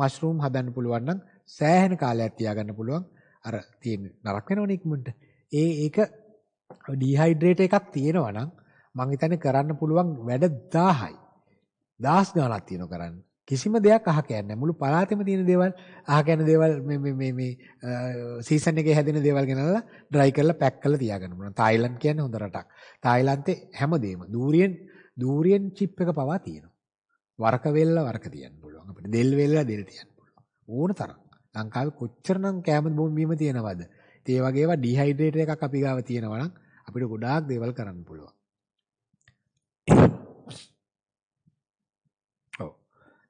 මෂ්රූම් හදන්න පුළුවන් නම් සෑහෙන කාලයක් තියාගන්න පුළුවන්. අර තියෙන නරක වෙනවනේ ඉක්මනට. ඒ ඒක ඩිහයිඩ්‍රේට් එකක් තියෙනවා නම් මං හිතන්නේ කරන්න පුළුවන් වැඩ 1000යි. 1000 ගණනක් තියෙනවා කරන්න. කිසිම දෙයක් අහක යන්නේ මුළු පළාතෙම තියෙන දේවල් අහක යන දේවල් මේ මේ මේ මේ සීසන් එකේ හැදෙන දේවල් ගෙනල්ලා ඩ්‍රයි කරලා පැක් කරලා තියාගන්න බුණා. තායිලන්ඩ් කියන්නේ හොඳ රටක්. තායිලන්තේ හැමදේම දූරියෙන් දූරියෙන් චිප් එක පවා තියෙනවා. වරක වෙල්ල වරක තියන්න පුළුවන්. අපිට දෙල් වෙල්ල දෙල් තියන්න පුළුවන්. ඕන තරම්. ලංකාවේ කොච්චරනම් කැම භූමියම තියෙනවද? ඉතින් ඒ වගේ ඒවා ඩිහයිඩ්‍රේටර් එකක් අපි ගාව තියෙනවා නම් අපිට ගොඩාක් දේවල් කරන්න පුළුවන්.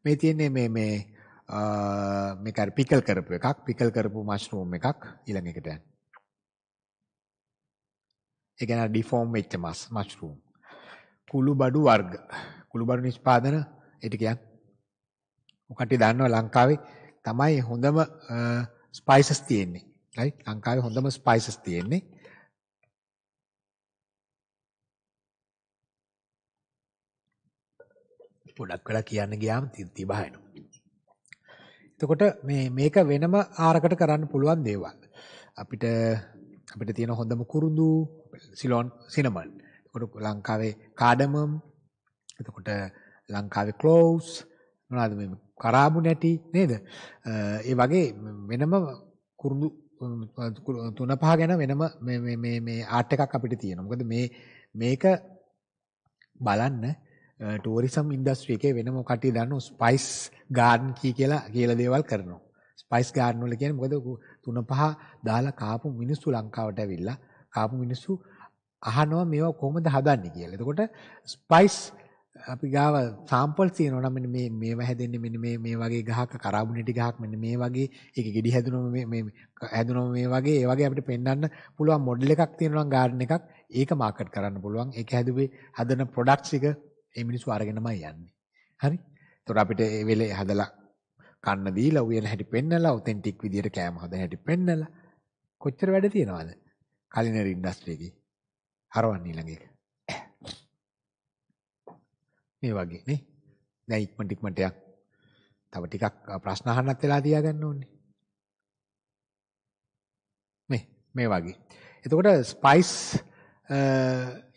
මේ තියෙන්නේ මේ මේ මේක හරි පිකල් කරපු එකක් පිකල් කරපු මෂ්රූම් එකක් ඊළඟ එකට යන්න. ඒ කියන්නේ ඩිෆෝම් වෙච්ච මස් මෂ්රූම්. කුළුබඩු වර්ග. කුළුබඩු නිෂ්පාදන ඒ ටිකයක්. ඔකට දන්නවා ලංකාවේ තමයි හොඳම ස්පයිසස් තියෙන්නේ. right? ලංකාවේ හොඳම ස්පයිසස් තියෙන්නේ. ගොඩක් වෙලා කියන්න ගියාම තිබා එතකොට මේ මේක වෙනම ආරකට කරන්න පුළුවන් දේවල්. අපිට අපිට තියෙන හොඳම කුරුඳු සිලෝන් සිනමන්. එතකොට ලංකාවේ කාඩමම් එතකොට ලංකාවේ ක්ලෝව්ස් මොනවාද මේ කරාබු නැටි නේද? ඒ වගේ වෙනම කුරුඳු තුන පහ ගැන වෙනම මේ මේ මේ ආට් එකක් අපිට තියෙනවා. මොකද මේ මේක බලන්න ටූරිසම් ඉන්ඩස්ට්‍රි එකේ වෙනම කට්ටිය දන්නෝ ස්පයිස් ගාඩන් කී කියලා කියලා දේවල් කරනවා. ස්පයිස් ගාඩන් වල කියන්නේ මොකද තුන පහ දාලා කාපු මිනිස්සු ලංකාවට ඇවිල්ලා කාපු මිනිස්සු අහනවා මේවා කොහොමද හදන්නේ කියලා. එතකොට ස්පයිස් අපි ගාව සාම්පල් තියෙනවා නම් මෙන්න මේ මේවා හැදෙන්නේ මෙන්න මේ මේ වගේ ගහක කරාබුණටි ගහක් මෙන්න මේ වගේ ඒක ගෙඩි හැදුනම මේ මේ හැදුනම මේ වගේ ඒ වගේ අපිට පෙන්වන්න පුළුවන් මොඩල් එකක් තියෙනවා නම් ගාඩන් එකක් ඒක මාකට් කරන්න පුළුවන් ඒක හැදුවේ හදන ප්‍රොඩක්ට්ස් එක ඒ මිනිස්සු අරගෙනමයි යන්නේ. හරි. ඒතොර අපිට ඒ වෙලේ හදලා කන්න දීලා උයන හැටි පෙන්නලා ඔතෙන්ටික් විදියට කෑම හදන හැටි පෙන්නලා කොච්චර වැඩ තියනවද? කලිනරි ඉන්ඩස්ට්‍රි එකේ. හරවන්න ඊළඟ එක. මේ වගේ නේ. දැන් ඉක්මනට ඉක්මනට යක්. තව ටිකක් ප්‍රශ්න අහන්නත් වෙලා තියාගන්න ඕනේ. මේ මේ වගේ. එතකොට ස්පයිස්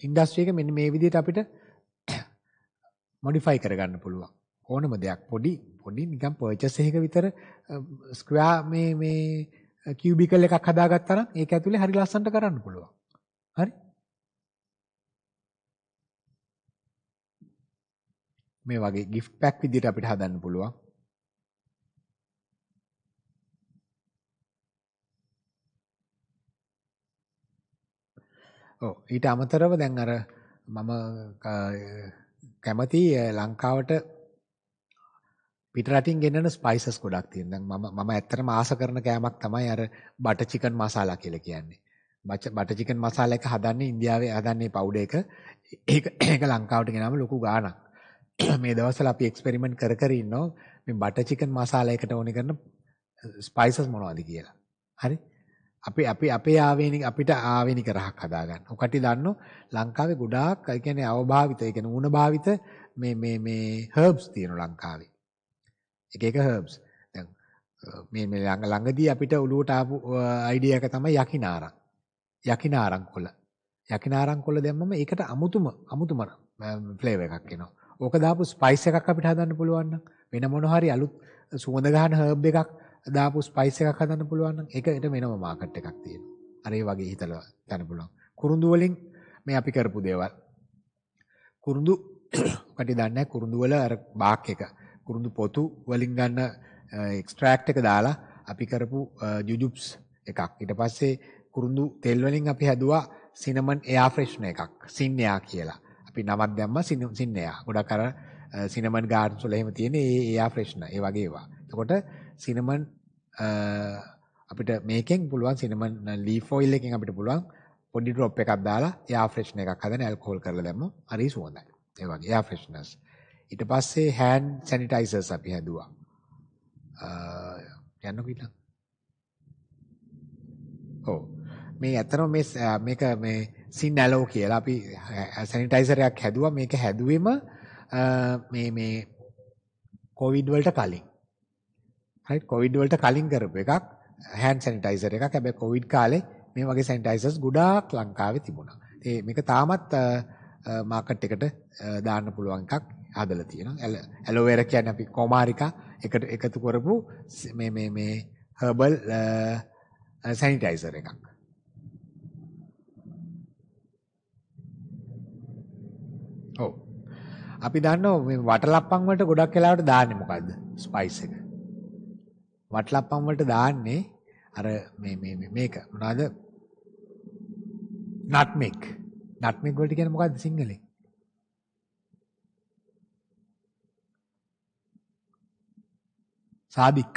ඉන්ඩස්ට්‍රි එක මෙන්න මේ විදිහට අපිට මොඩිෆයි කරගන්න පුළුවන්. ඕනම දෙයක් පොඩි පොඩි නිකන් පර්චස් එකක විතර ස්ක්වයර් මේ මේ කියුබිකල් එකක් හදාගත්තා නම් ඒක ඇතුලේ හරි ලස්සනට කරන්න පුළුවන්. හරි? මේ වගේ gift pack විදිහට අපිට හදන්න පුළුවන්. ඔව් ඊට අමතරව දැන් අර මම කැමති ලංකාවට පිටරටින් ගෙන්නන ස්පයිසස් ගොඩක් තියෙනවා. දැන් මම මම ඇත්තටම ආස කරන කෑමක් තමයි අර බටර් චිකන් මසාලා කියලා කියන්නේ. බටර් චිකන් මසාලා එක හදන්නේ ඉන්දියාවේ හදන්නේ පවුඩර් එක. ඒක ඒක ලංකාවට ගෙනාම ලොකු ගාණක්. *coughs* මේ දවස්වල අපි එක්ස්පෙරිමන්ට් කර කර ඉන්නවා මේ බටර් චිකන් මසාලා එකට ඕනේ කරන ස්පයිසස් මොනවද කියලා. හරි. අපි අපි අපේ ආවේනික අපිට ආවේනික රහක් හදා ගන්න. ඔකටි දන්නෝ ලංකාවේ ගොඩාක් ඒ කියන්නේ අවභාවිත ඒ කියන්නේ ඌණ භාවිත මේ මේ මේ හර්බ්ස් තියෙනවා ලංකාවේ. එක එක හර්බ්ස්. දැන් මේ මේ ළඟ ළඟදී අපිට ඔලුවට ආපු අයිඩියා එක තමයි යකිනාරං. යකිනාරං කොළ. යකිනාරං කොළ දැම්මම ඒකට අමුතුම අමුතුම ෆ්ලේවර් එකක් එනවා. ඕක දාපු ස්පයිස් එකක් අපිට හදන්න පුළුවන් නම් වෙන මොන හරි අලුත් සුවඳ ගන්න හර්බ් එකක් දාපු ස්පයිස් එකක් හදන්න පුළුවන් නම් ඒකට වෙනම මාකට් එකක් තියෙනවා. අර ඒ වගේ හිතලා ගන්න පුළුවන්. කුරුඳු වලින් මේ අපි කරපු දේවල්. කුරුඳු *coughs* කටි දන්නේ කුරුඳු වල අර බාක් එක. කුරුඳු පොතු වලින් ගන්න එක්ස්ට්‍රැක්ට් එක දාලා අපි කරපු ජුජුබ්ස් එකක්. ඊට පස්සේ කුරුඳු තෙල් වලින් අපි හැදුවා සිනමන් එයා ෆ්‍රෙෂ්නර් එකක්. සින්නයා කියලා. අපි නමක් දැම්මා සින්නයා. ගොඩක් අර සිනමන් ගාඩන්ස් වල එහෙම තියෙන ඒ එයා ෆ්‍රෙෂ්නර්. ඒ වගේ ඒවා. එතකොට සිනමන් uh, අපිට මේකෙන් පුළුවන් සිනමන් ලීෆ් ඔයිල් එකෙන් අපිට පුළුවන් පොඩි ඩ්‍රොප් එකක් දාලා එයා ෆ්‍රෙෂ්න එකක් හදන ඇල්කොහොල් කරලා දැම්මොත් හරි සුවඳයි. ඒ වගේ එයා ෆ්‍රෙෂ්නස්. ඊට පස්සේ හෑන්ඩ් සැනිටයිසර්ස් අපි හැදුවා. Uh, යන්නකෝ ඊළඟ. ඔව්. මේ ඇත්තම මේ මේක මේ සින්නැලෝ කියලා අපි සැනිටයිසරයක් uh, හැදුවා මේක හැදුවෙම මේ මේ කොවිඩ් වලට කලින් හරි කොවිඩ් වලට කලින් කරපු එකක් hand sanitizer එකක්. හැබැයි කොවිඩ් කාලේ මේ වගේ sanitizers ගොඩාක් ලංකාවේ තිබුණා. ඒ මේක තාමත් මාකට් එකට දාන්න පුළුවන් එකක් හදලා තියෙනවා. ඇලෝවෙරා කියන්නේ අපි කොමාරිකා එකට එකතු කරපු මේ මේ මේ herbal sanitizer එකක්. ඔව්. අපි දන්නවා මේ වටලප්පම් වලට ගොඩක් වෙලාවට දාන්නේ මොකද්ද? ස්පයිස් එක. වටලප්පම් වලට දාන්නේ අර මේ මේ මේක මොනවද? නට්මෙක්. නට්මෙක් වලට කියන්නේ මොකද්ද සිංහලෙන්? සාදික්ක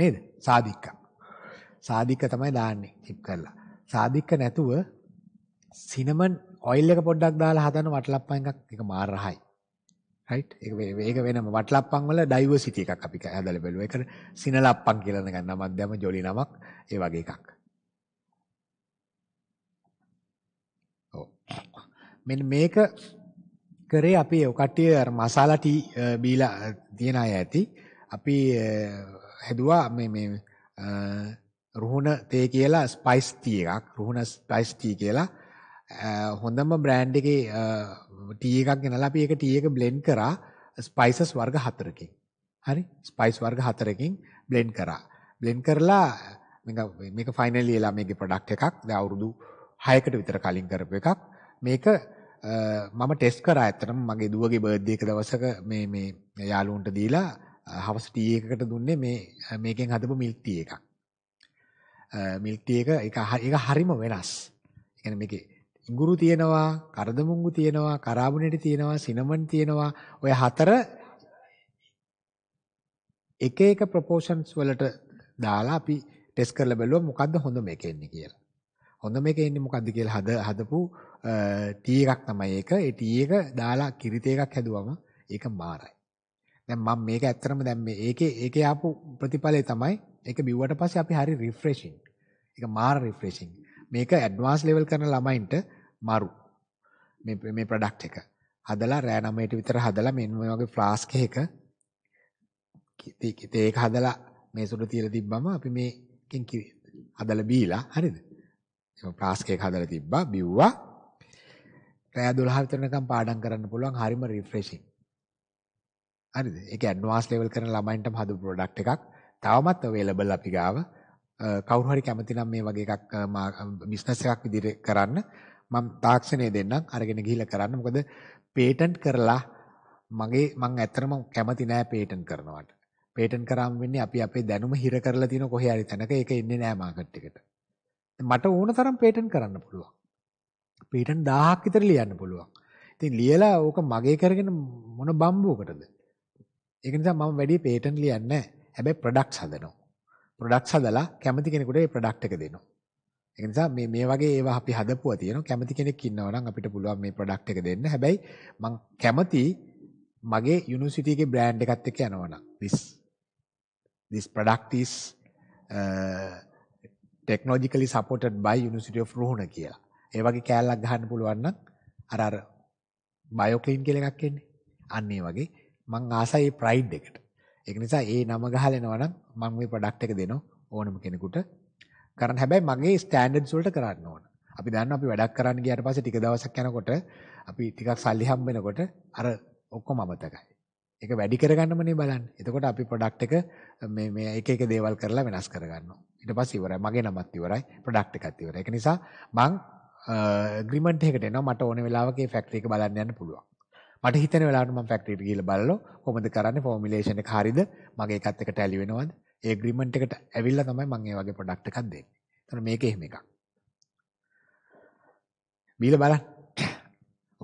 නේද? සාදික්ක. සාදික්ක තමයි දාන්නේ චිප් කරලා. සාදික්ක නැතුව සිනමන් ඔයිල් එක පොඩ්ඩක් දාලා හදන වටලප්පම් එකක් ඒක මාර රහයි. right ඒක මේක වෙනම වටලප්පන් වල ඩයිවර්සිටි එකක් අපි හදලා බලුවා ඒක සිනලප්පන් කියලා නගන්න මධ්‍යම ජොලි නමක් ඒ වගේ එකක් ඔව් මෙන්න මේක කරේ අපි ඔකට්ටිය අර මසාලා ටී බීලා තියන අය ඇති අපි හැදුවා මේ මේ රුහුණ තේ කියලා ස්පයිස් ටී එකක් රුහුණ ස්පයිස් ටී කියලා හොඳම බ්‍රෑන්ඩ් එකේ ටී එකක් ගෙනලා අපි ඒක ටී එක බ්ලෙන්ඩ් කරා ස්පයිසස් වර්ග හතරකින්. හරි? ස්පයිස් වර්ග හතරකින් බ්ලෙන්ඩ් කරා. බ්ලෙන්ඩ් කරලා මේක මේක ෆයිනලි එලා මේකේ ප්‍රොඩක්ට් එකක්. දැන් අවුරුදු 6කට විතර කලින් කරපු එකක්. මේක මම ටෙස්ට් කරා ඇත්තටම මගේ දුවගේ බර්ත්ඩේ එක දවසක මේ මේ යාළුවන්ට දීලා හවස ටී එකකට දුන්නේ මේ මේකෙන් හදපු මිල්ක් ටී එකක්. මිල්ක් ටී එක ඒක හරිම වෙනස්. يعني මේකේ ඉඟුරු තියෙනවා, කරදමුංගු තියෙනවා, කරාබුනෙටි තියෙනවා, සිනමන් තියෙනවා. ඔය හතර එක එක ප්‍රොපෝෂන්ස් වලට දාලා අපි ටෙස්ට් කරලා බලුවා මොකද්ද හොඳම එක එන්නේ කියලා. හොඳම එක එන්නේ මොකද්ද කියලා හද හදපු ටී එකක් තමයි ඒක. ඒ ටී එක දාලා කිරිත එකක් හැදුවම ඒක මාරයි. දැන් මම මේක ඇත්තටම දැන් මේ ඒකේ ඒකේ ආපු ප්‍රතිඵලය තමයි ඒක බිව්වට පස්සේ අපි හරි රිෆ්‍රෙෂින්. ඒක මාර රිෆ්‍රෙෂින්. මේක ඇඩ්වාන්ස් ලෙවල් කරන ළමයින්ට මරු. මේ මේ ප්‍රොඩක්ට් එක. හදලා රෑ 9ට විතර හදලා මෙන්න මේ වගේ ෆ්ලාස්ක් එකක ඉතින් ඒක හදලා මේ සුළු තියලා තිබ්බම අපි මේකෙන් කිව්වේ හදලා බීලා හරිද? ඒක ෆ්ලාස්ක් එකක හදලා තිබ්බා බිව්වා. රෑ 12 විතරනකම් පාඩම් කරන්න පුළුවන් හරිම රිෆ්‍රෙෂින්. හරිද? ඒක ඇඩ්වාන්ස් ලෙවල් කරන ළමයින්ටම හදපු ප්‍රොඩක්ට් එකක්. තවමත් අවේලබල් අපි ගාව. කවුරු හරි කැමති නම් මේ වගේ එකක් බිස්නස් එකක් විදිහට කරන්න මම තාක්ෂණය දෙන්නම් අරගෙන ගිහිල්ලා කරන්න. මොකද පේටන්ට් කරලා මගේ මං ඇත්තටම කැමති නෑ පේටන්ට් කරනවට. පේටන්ට් කරාම වෙන්නේ අපි අපේ දැනුම හිර කරලා තියෙන කොහේ හරි තැනක ඒක එන්නේ නෑ මාකට් එකට. මට ඕන තරම් පේටන්ට් කරන්න පුළුවන්. පේටන්ට් 1000ක් විතර ලියන්න පුළුවන්. ඉතින් ලියලා ඕක මගේ කරගෙන මොන බම්බුවකටද? ඒක නිසා මම වැඩි පේටන්ට් ලියන්නේ නැහැ. හැබැයි ප්‍රොඩක්ට්ස් හදනවා. ප්‍රොඩක්ට්ස් හදලා කැමති කෙනෙකුට ඒ ප්‍රොඩක්ට් එක දෙනවා. ඒ නිසා මේ මේ වගේ ඒවා අපි හදපුවා තියෙනවා. කැමති කෙනෙක් ඉන්නවා නම් අපිට පුළුවන් මේ ප්‍රොඩක්ට් එක දෙන්න. හැබැයි මම කැමති මගේ යුනිවර්සිටි එකේ බ්‍රෑන්ඩ් එකත් එක්ක යනවා නම් this this product is uh, technologically supported by University of Rohana කියලා. ඒ වගේ කෑල්ලක් ගහන්න පුළුවන් නම් අර අර බයෝක්ලීන් කියලා එකක් එන්නේ. අන්න ඒ වගේ මං ආසයි ප්‍රයිඩ් එකට. ඒක නිසා ඒ නම ගහලා එනවා නම් මම මේ ප්‍රොඩක්ට් එක දෙනවා ඕනම කෙනෙකුට කරන්න හැබැයි මගේ ස්ටෑන්ඩඩ්ස් වලට කරන්න ඕන. අපි දන්නවා අපි වැඩක් කරන්න ගියාට පස්සේ ටික දවසක් යනකොට අපි ටිකක් සල්ලි හම්බ වෙනකොට අර ඔක්කොම අමතකයි. ඒක වැඩි කරගන්නමනේ බලන්නේ. එතකොට අපි ප්‍රොඩක්ට් එක මේ මේ එක එක දේවල් කරලා වෙනස් කරගන්නවා. ඊට පස්සේ ඉවරයි. මගේ නමත් ඉවරයි. ප්‍රොඩක්ට් එකත් ඉවරයි. ඒක නිසා මං ඇග්‍රීමන්ට් එකකට එනවා මට ඕන වෙලාවක මේ ෆැක්ටරි එක බලන්න යන්න පුළුවන්. මට හිතන වෙලාවට මම ෆැක්ටරියට ගිහලා බලලෝ කොහොමද කරන්නේ ෆෝමියුලේෂන් එක හරියද? මගේ එකත් එක ටැලි වෙනවද? ඒ ඇග්‍රීමන්ට් එකට ඇවිල්ලා තමයි මම මේ වගේ ප්‍රොඩක්ට් එකක් දෙන්නේ. ඒතර මේක එහෙම එකක්. බීලා බලන්න.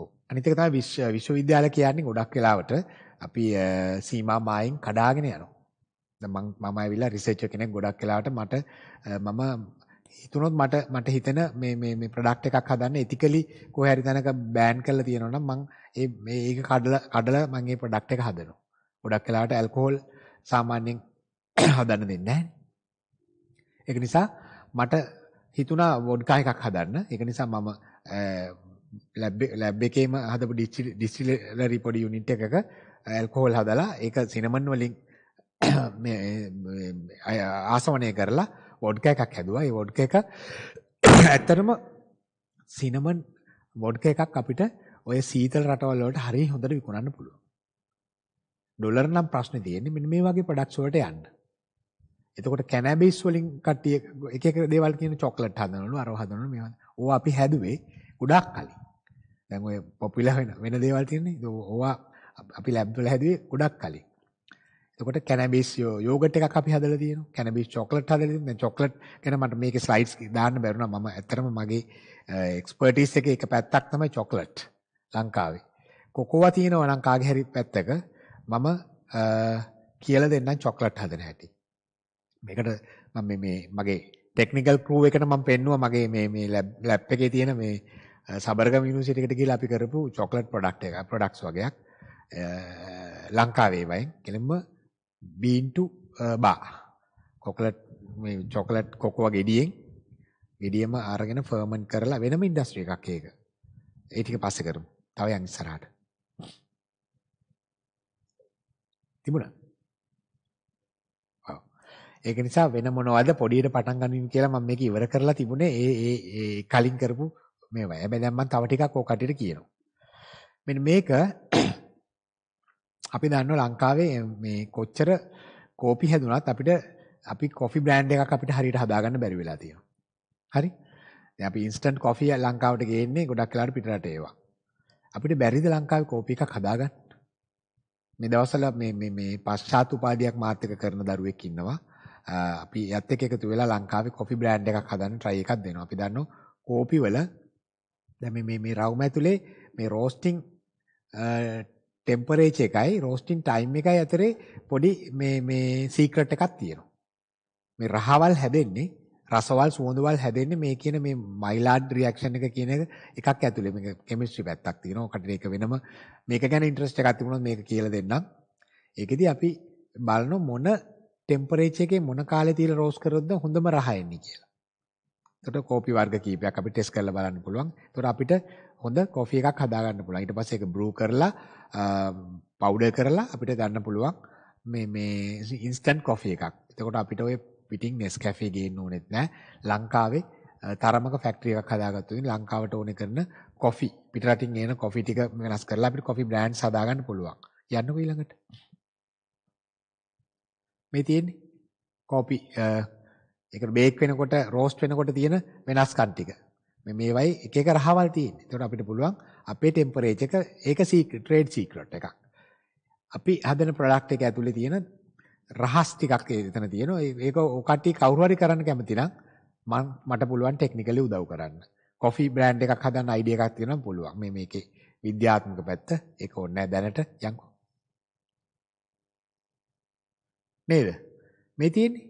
ඔව්. අනිත් එක තමයි විශ්වවිද්‍යාල කියන්නේ ගොඩක් වෙලාවට අපි සීමා මායින් කඩාගෙන යනවා. දැන් මම මම ඇවිල්ලා රිසර්චර් කෙනෙක් ගොඩක් වෙලාවට මට මම හිතුනොත් මට මට හිතෙන මේ මේ මේ ප්‍රොඩක්ට් එකක් හදන්න එතිකලි කොහේ හරි තැනක බෑන් කරලා තියෙනවා නම් මං ඒ මේක කඩලා කඩලා මම මේ ප්‍රොඩක්ට් එක හදනවා. ගොඩක් වෙලාවට ඇල්කොහොල් සාමාන්‍යයෙන් *coughs* හදන්න දෙන්නේ නැහැ. ඒක නිසා මට හිතුණා වොඩ්කා එකක් හදන්න. ඒක නිසා මම ලැබ් ලැබ් එකේම හදපු ඩිස්ටිලරි පොඩි යුනිට් එකක ඇල්කොහොල් හදලා ඒක සිනමන් වලින් *coughs* මේ ආසවණය කරලා වොඩ්කා එකක් හැදුවා. ඒ වොඩ්කා එක *coughs* ඇත්තටම සිනමන් වොඩ්කා එකක් අපිට ඔය සීතල රටවල් වලට හරිය හොඳට විකුණන්න පුළුවන්. ඩොලර් නම් ප්‍රශ්නේ තියෙන්නේ මෙන්න මේ වගේ ප්‍රොඩක්ට්ස් වලට යන්න. එතකොට කැනැබිස් වලින් කට්ටිය එක එක දේවල් කියන චොක්ලට් හදනවලු අරව හදනවලු මේවා. ඕවා අපි හැදුවේ ගොඩක් කලින්. දැන් ඔය පොපියුලර් වෙන වෙන දේවල් තියෙන්නේ. ඕවා අපි ලැබ් වල හැදුවේ ගොඩක් කලින්. එතකොට කැනැබිස් යෝගට් එකක් අපි හදලා තියෙනවා. කැනැබිස් චොක්ලට් හදලා තියෙනවා. දැන් චොක්ලට් ගැන මට මේකේ ස්ලයිඩ්ස් දාන්න බැරුණා. මම ඇත්තටම මගේ එක්ස්පර්ටිස් එකේ එක පැත්තක් තමයි චොක්ලට් ලංකාවේ. කොකෝවා තියෙනවා නම් කාගේ හරි පැත්තක මම කියලා දෙන්නම් චොක්ලට් හදන හැටි. මේකට මම මේ මේ මගේ ටෙක්නිකල් ප්‍රූව් එකට මම පෙන්නුවා මගේ මේ මේ ලැබ් එකේ තියෙන මේ සබර්ගම යුනිවර්සිටි එකට ගිහලා අපි කරපු චොක්ලට් ප්‍රොඩක්ට් එක ප්‍රොඩක්ට්ස් වගේක් ලංකාවේ වයින් කෙලින්ම බීන් ටු බා කොකලට් මේ චොකලට් කොකෝ ගෙඩියෙන් ගෙඩියම අරගෙන ෆර්මන්ට් කරලා වෙනම ඉන්ඩස්ට්‍රි එකක් ඒක. ඒ ටික පස්සේ කරමු. තව යන් ඉස්සරහට. තිබුණා. ඒක නිසා වෙන මොනවද පොඩියට පටන් ගන්න කියලා මම මේක ඉවර කරලා තිබුණේ ඒ ඒ ඒ කලින් කරපු මේවා. හැබැයි දැන් මම තව ටිකක් ඕක කටියට කියනවා. මෙන්න මේක අපි දන්නවා ලංකාවේ මේ කොච්චර කෝපි හැදුනත් අපිට අපි කොෆි බ්‍රෑන්ඩ් එකක් අපිට හරියට හදාගන්න බැරි වෙලා තියෙනවා. හරි? දැන් අපි ඉන්ස්ටන්ට් කොෆි ලංකාවට ගේන්නේ ගොඩක් වෙලාවට පිටරට ඒවා. අපිට බැරිද ලංකාවේ කෝපි එකක් හදාගන්න? මේ දවස්වල මේ මේ මේ පශ්චාත් උපාධියක් මාත් එක කරන දරුවෙක් ඉන්නවා. අපි එයත් එක්ක එකතු වෙලා ලංකාවේ කොෆි බ්‍රෑන්ඩ් එකක් හදන්න try එකක් දෙනවා. අපි දන්නෝ කෝපි වල දැන් මේ මේ රවුම ඇතුලේ මේ රෝස්ටිං ටෙම්පරේචර් එකයි රෝස්ටිං ටයිම් එකයි අතරේ පොඩි මේ මේ සීක්‍රට් එකක් තියෙනවා. මේ රහවල් හැදෙන්නේ රසවල් සුවඳවල් හැදෙන්නේ මේ කියන මේ මයිලාඩ් රියැක්ෂන් එක කියන එකක් ඇතුලේ මේක කෙමිස්ට්‍රි පැත්තක් තියෙනවා. ඔකට ඒක වෙනම මේක ගැන ඉන්ටරෙස්ට් එකක් තිබුණොත් මේක කියලා දෙන්නම්. ඒකෙදි අපි බලන මොන ටෙම්පරේචර් එකේ මොන කාලේ තියලා රෝස්ට් කරොත්ද හොඳම රහ එන්නේ කියලා. එතකොට කෝපි වර්ග කීපයක් අපි ටෙස්ට් කරලා බලන්න පුළුවන්. එතකොට අපිට හොඳ කෝෆි එකක් හදා ගන්න පුළුවන්. ඊට පස්සේ ඒක බ්‍රූ කරලා පවුඩර් කරලා අපිට ගන්න පුළුවන් මේ මේ ඉන්ස්ටන්ට් කෝෆි එකක්. එතකොට අපිට ওই පිටින් Nescafe ගේන්න ඕනෙත් නැහැ. ලංකාවේ තරමක ෆැක්ටරි එකක් හදාගත්තු වෙන ලංකාවට ඕනේ කරන කොෆි පිටරටින් එන කොෆි ටික වෙනස් කරලා අපිට කොෆි බ්‍රෑන්ඩ්ස් හදාගන්න පුළුවන්. යන්නකෝ ඊළඟට. මේ තියෙන්නේ කෝපි ඒක බේක් වෙනකොට රෝස්ට් වෙනකොට තියෙන වෙනස්කම් ටික. මේ මේවයි එක එක රහවල් තියෙන්නේ. ඒකට අපිට පුළුවන් අපේ ටෙම්පරේචර් එක ඒක සීක්‍රට් ට්‍රේඩ් සීක්‍රට් එකක්. අපි හදන ප්‍රොඩක්ට් එක ඇතුලේ තියෙන රහස් ටිකක් එතන තියෙනවා. ඒක කට්ටිය කවුරු හරි කරන්න කැමති නම් මට පුළුවන් ටෙක්නිකලි උදව් කරන්න. කොෆි බ්‍රෑන්ඩ් එකක් හදන්න අයිඩියා එකක් තියෙනවා පුළුවන්. මේ මේකේ විද්‍යාත්මක පැත්ත ඒක ඕනේ දැනට යන්කෝ. නේද? මේ තියෙන්නේ.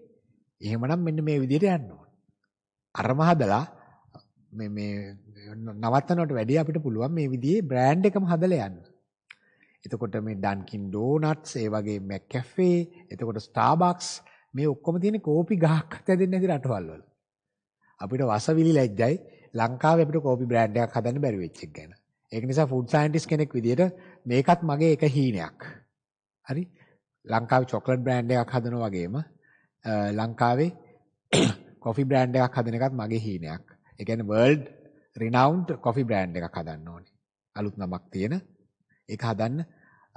එහෙමනම් මෙන්න මේ විදිහට යන්න ඕන. අරම හදලා මේ මේ නවත්තනවට වැඩිය අපිට පුළුවන් මේ විදිහේ බ්‍රෑන්ඩ් එකම හදලා යන්න. එතකොට මේ ඩන්කින් ඩෝනට්ස් ඒ වගේ මැක්කැෆේ එතකොට ස්ටාබක්ස් මේ ඔක්කොම තියෙන කෝපි ගහක් හදෙන්න ඇති රටවල් වල අපිට වසවිලි ලැජ්ජයි ලංකාවේ අපිට කෝපි බ්‍රෑන්ඩ් එකක් හදන්න බැරි වෙච්ච එක ගැන ඒක නිසා ෆුඩ් සයන්ටිස්ට් කෙනෙක් විදියට මේකත් මගේ එක හීනයක් හරි ලංකාවේ චොක්ලට් බ්‍රෑන්ඩ් එකක් හදනවා වගේම ලංකාවේ කොෆි *coughs* බ්‍රෑන්ඩ් එකක් හදන එකත් මගේ හීනයක්. ඒ කියන්නේ world renowned coffee brand එකක් හදන්න ඕනේ. අලුත් නමක් තියෙන. ඒක හදන්න